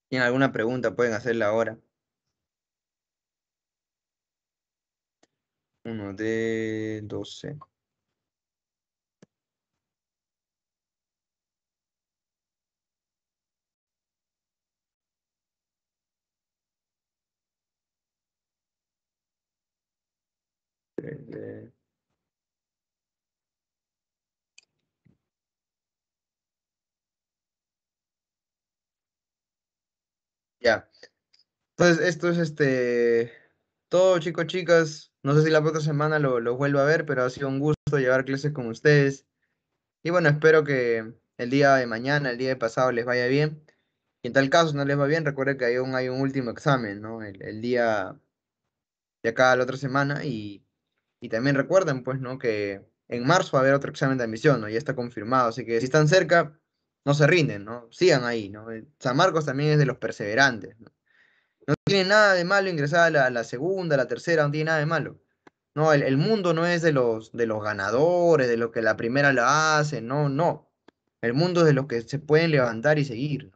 Tienen alguna pregunta, pueden hacerla ahora. Uno de doce. Este, ya. Entonces, esto es este todo, chicos, chicas. No sé si la próxima semana lo, vuelvo a ver, pero ha sido un gusto llevar clases con ustedes. Y bueno, espero que el día de mañana, el día de pasado les vaya bien. Y en tal caso no les va bien, recuerden que hay un, hay un último examen, ¿no? El, el día de acá a la otra semana y y también recuerden, pues, ¿no? Que en marzo va a haber otro examen de admisión, ¿no? Ya está confirmado. Así que si están cerca, no se rinden, ¿no? Sigan ahí, ¿no? Eh, San Marcos también es de los perseverantes, ¿no? tiene nada de malo ingresar a la, segunda, a la tercera, no tiene nada de malo. No, el, mundo no es de los, de los ganadores, de los que la primera la hacen, no, no. El mundo es de los que se pueden levantar y seguir,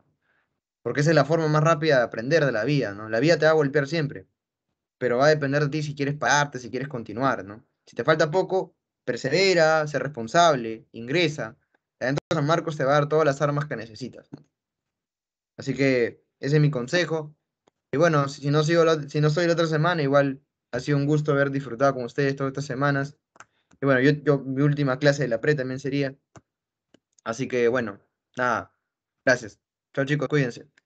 Porque esa es la forma más rápida de aprender de la vida, ¿no? La vida te va a golpear siempre pero va a depender de ti si quieres pagarte, si quieres continuar, ¿no? Si te falta poco, persevera, sé responsable, ingresa. Adentro de San Marcos te va a dar todas las armas que necesitas. Así que ese es mi consejo. Y bueno, si no, sigo si no soy la otra semana, igual ha sido un gusto haber disfrutado con ustedes todas estas semanas. Y bueno, yo, mi última clase de la pre también sería. Así que bueno, nada. Gracias. Chao chicos, cuídense.